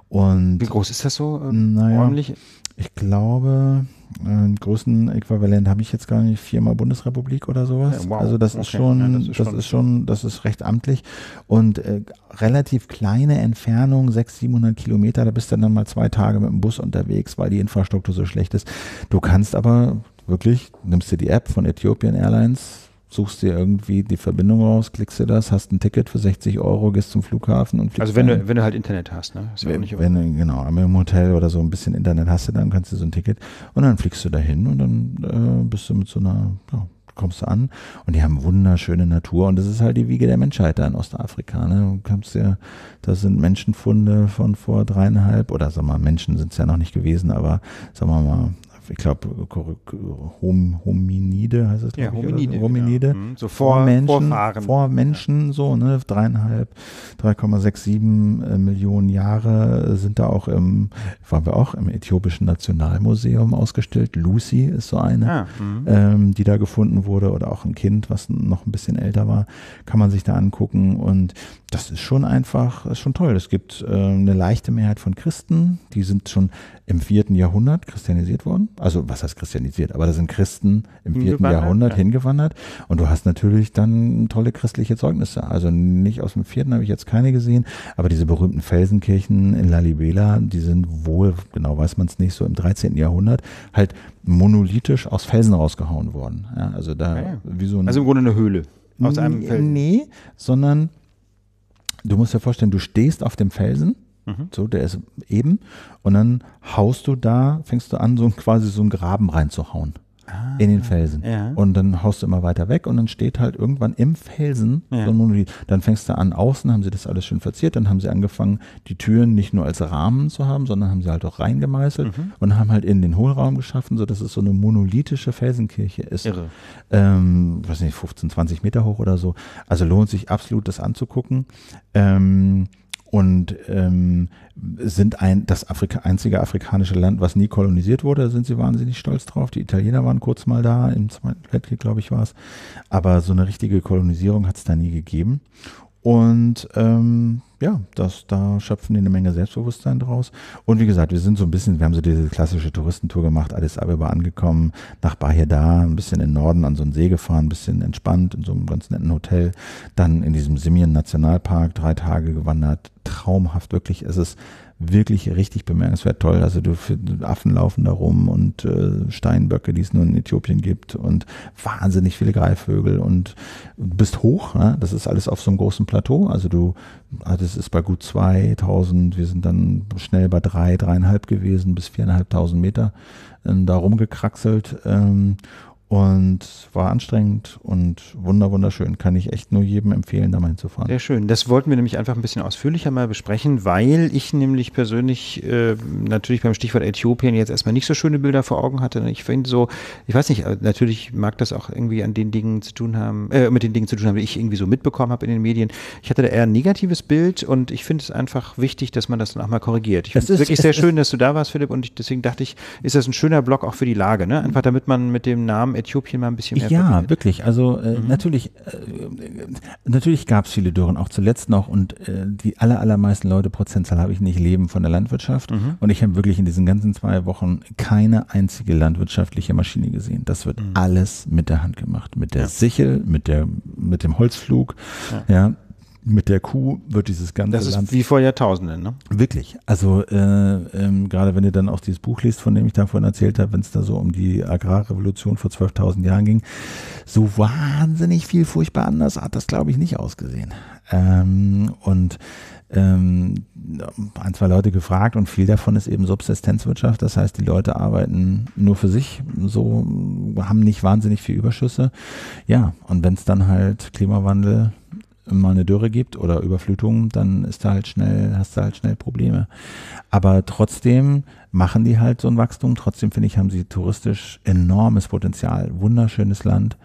Und Wie groß ist das so ähm, naja, räumlich? Ich glaube, äh, größten Äquivalent habe ich jetzt gar nicht viermal Bundesrepublik oder sowas. Ja, wow. Also das okay. ist schon, ja, das, ist, das ist schon, das ist recht amtlich und äh, relativ kleine Entfernung, 600, 700 Kilometer. Da bist du dann mal zwei Tage mit dem Bus unterwegs, weil die Infrastruktur so schlecht ist. Du kannst aber wirklich, nimmst dir die App von Ethiopian Airlines, suchst dir irgendwie die Verbindung raus, klickst dir das, hast ein Ticket für 60 Euro, gehst zum Flughafen und fliegst. Also wenn du, wenn du halt Internet hast, ne? Ist wenn, ja wenn du, genau, im Hotel oder so ein bisschen Internet hast du, dann kannst du so ein Ticket und dann fliegst du dahin und dann äh, bist du mit so einer, ja, kommst du an und die haben wunderschöne Natur und das ist halt die Wiege der Menschheit da in Ostafrika. Ne? Du kannst ja, das sind Menschenfunde von vor dreieinhalb oder sag mal, Menschen sind es ja noch nicht gewesen, aber sagen wir mal, ich glaube, Hom Hominide heißt es, ja, ich, Hominide. Hominide. Ja. Genau. Mhm, so vor, Vormenschen, Vorfahren. Vor Menschen, so, ne, dreieinhalb, 3,67 äh, Millionen Jahre sind da auch im, waren wir auch im Äthiopischen Nationalmuseum ausgestellt. Lucy ist so eine, ah, mhm. ähm, die da gefunden wurde oder auch ein Kind, was noch ein bisschen älter war, kann man sich da angucken und das ist schon einfach, ist schon toll. Es gibt äh, eine leichte Mehrheit von Christen, die sind schon im vierten Jahrhundert christianisiert worden. Also was heißt christianisiert? Aber da sind Christen im vierten Jahrhundert ja. hingewandert. Und du hast natürlich dann tolle christliche Zeugnisse. Also nicht aus dem vierten habe ich jetzt keine gesehen, aber diese berühmten Felsenkirchen in Lalibela, die sind wohl, genau weiß man es nicht, so im 13. Jahrhundert halt monolithisch aus Felsen rausgehauen worden. Ja, also da ah, ja, wie so ein, Also im Grunde eine Höhle aus einem Felsen. Nee, sondern du musst dir vorstellen, du stehst auf dem Felsen Mhm. So, der ist eben. Und dann haust du da, fängst du an, so quasi so einen Graben reinzuhauen. Ah, in den Felsen. Ja. Und dann haust du immer weiter weg und dann steht halt irgendwann im Felsen ja. so ein Monolith. Dann fängst du an, außen haben sie das alles schön verziert, dann haben sie angefangen, die Türen nicht nur als Rahmen zu haben, sondern haben sie halt auch reingemeißelt mhm. und haben halt in den Hohlraum geschaffen, sodass es so eine monolithische Felsenkirche ist. Irre. Ähm, weiß nicht, 15, 20 Meter hoch oder so. Also lohnt sich absolut, das anzugucken. Ähm, und ähm, sind ein, das Afrika, einzige afrikanische Land, was nie kolonisiert wurde. Da sind sie wahnsinnig stolz drauf. Die Italiener waren kurz mal da, im Zweiten Weltkrieg, glaube ich, war es. Aber so eine richtige Kolonisierung hat es da nie gegeben. Und ähm, ja, das, da schöpfen die eine Menge Selbstbewusstsein draus. Und wie gesagt, wir sind so ein bisschen, wir haben so diese klassische Touristentour gemacht, Addis Abeba angekommen, nach Bahia da, ein bisschen in den Norden an so einen See gefahren, ein bisschen entspannt in so einem ganz netten Hotel, dann in diesem Simien Nationalpark drei Tage gewandert, traumhaft, wirklich. Es ist wirklich richtig bemerkenswert toll. Also du Affen laufen da rum und äh, Steinböcke, die es nur in Äthiopien gibt und wahnsinnig viele Greifvögel und bist hoch. Ne? Das ist alles auf so einem großen Plateau. Also du, hattest ah, es bei gut 2000, wir sind dann schnell bei drei, dreieinhalb gewesen bis viereinhalbtausend Meter äh, da rumgekraxelt. Ähm, und war anstrengend und wunder wunderschön. Kann ich echt nur jedem empfehlen, da mal hinzufahren. Sehr schön. Das wollten wir nämlich einfach ein bisschen ausführlicher mal besprechen, weil ich nämlich persönlich äh, natürlich beim Stichwort Äthiopien jetzt erstmal nicht so schöne Bilder vor Augen hatte. Ich finde so, ich weiß nicht, äh, natürlich mag das auch irgendwie an den Dingen zu tun haben, äh, mit den Dingen zu tun haben, die ich irgendwie so mitbekommen habe in den Medien. Ich hatte da eher ein negatives Bild und ich finde es einfach wichtig, dass man das dann auch mal korrigiert. Ich finde es wirklich sehr schön, dass du da warst, Philipp, und ich, deswegen dachte ich, ist das ein schöner Blog auch für die Lage, ne? Einfach damit man mit dem Namen Äthiopien Äthiopien mal ein bisschen mehr. Ja, verbindet. wirklich. Also äh, mhm. natürlich, äh, natürlich gab es viele Dürren, auch zuletzt noch. Und äh, die aller, allermeisten Leute, Prozentzahl habe ich nicht, leben von der Landwirtschaft. Mhm. Und ich habe wirklich in diesen ganzen zwei Wochen keine einzige landwirtschaftliche Maschine gesehen. Das wird mhm. alles mit der Hand gemacht. Mit der ja. Sichel, mit, der, mit dem Holzflug. ja, ja mit der Kuh wird dieses ganze Das ist Land wie vor Jahrtausenden, ne? Wirklich. Also äh, ähm, gerade wenn ihr dann auch dieses Buch liest, von dem ich da vorhin erzählt habe, wenn es da so um die Agrarrevolution vor 12.000 Jahren ging, so wahnsinnig viel furchtbar anders hat das, glaube ich, nicht ausgesehen. Ähm, und ähm, ein, zwei Leute gefragt und viel davon ist eben Subsistenzwirtschaft. Das heißt, die Leute arbeiten nur für sich, so haben nicht wahnsinnig viel Überschüsse. Ja, und wenn es dann halt Klimawandel mal eine Dürre gibt oder Überflutungen, dann ist da halt schnell, hast du halt schnell Probleme. Aber trotzdem machen die halt so ein Wachstum. Trotzdem finde ich, haben sie touristisch enormes Potenzial. Wunderschönes Land.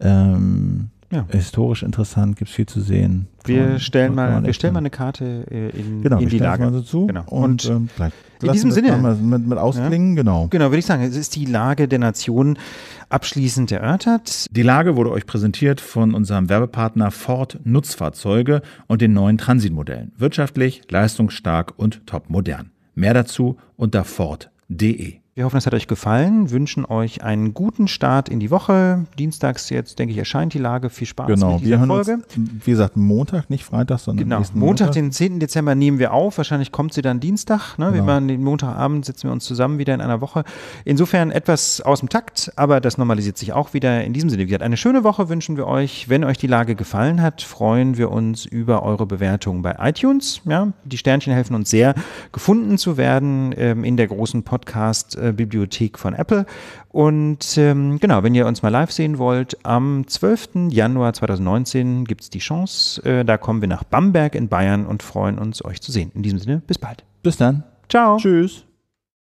Ähm, ja. Historisch interessant, gibt es viel zu sehen. wir man, stellen, mal, wir stellen mal eine Karte äh, in, genau, in die Lage. Mal so zu genau. Und, und ähm, in diesem Sinne. Mit, mit ausklingen, ja? genau. Genau, würde ich sagen. Es ist die Lage der Nation abschließend erörtert. Die Lage wurde euch präsentiert von unserem Werbepartner Ford Nutzfahrzeuge und den neuen Transitmodellen. Wirtschaftlich, leistungsstark und topmodern. Mehr dazu unter Ford.de. Wir hoffen, es hat euch gefallen, wünschen euch einen guten Start in die Woche. Dienstags jetzt, denke ich, erscheint die Lage. Viel Spaß genau, mit dieser wir Folge. Uns, wie gesagt, Montag, nicht Freitag, sondern genau, Montag, Montag, den 10. Dezember nehmen wir auf. Wahrscheinlich kommt sie dann Dienstag. Ne? Genau. Wir machen den Montagabend, setzen wir uns zusammen wieder in einer Woche. Insofern etwas aus dem Takt, aber das normalisiert sich auch wieder. In diesem Sinne, wie gesagt, eine schöne Woche wünschen wir euch. Wenn euch die Lage gefallen hat, freuen wir uns über eure Bewertungen bei iTunes. Ja? Die Sternchen helfen uns sehr, gefunden zu werden ähm, in der großen Podcast- äh, Bibliothek von Apple. Und ähm, genau, wenn ihr uns mal live sehen wollt, am 12. Januar 2019 gibt es die Chance. Äh, da kommen wir nach Bamberg in Bayern und freuen uns, euch zu sehen. In diesem Sinne, bis bald. Bis dann. Ciao. Tschüss.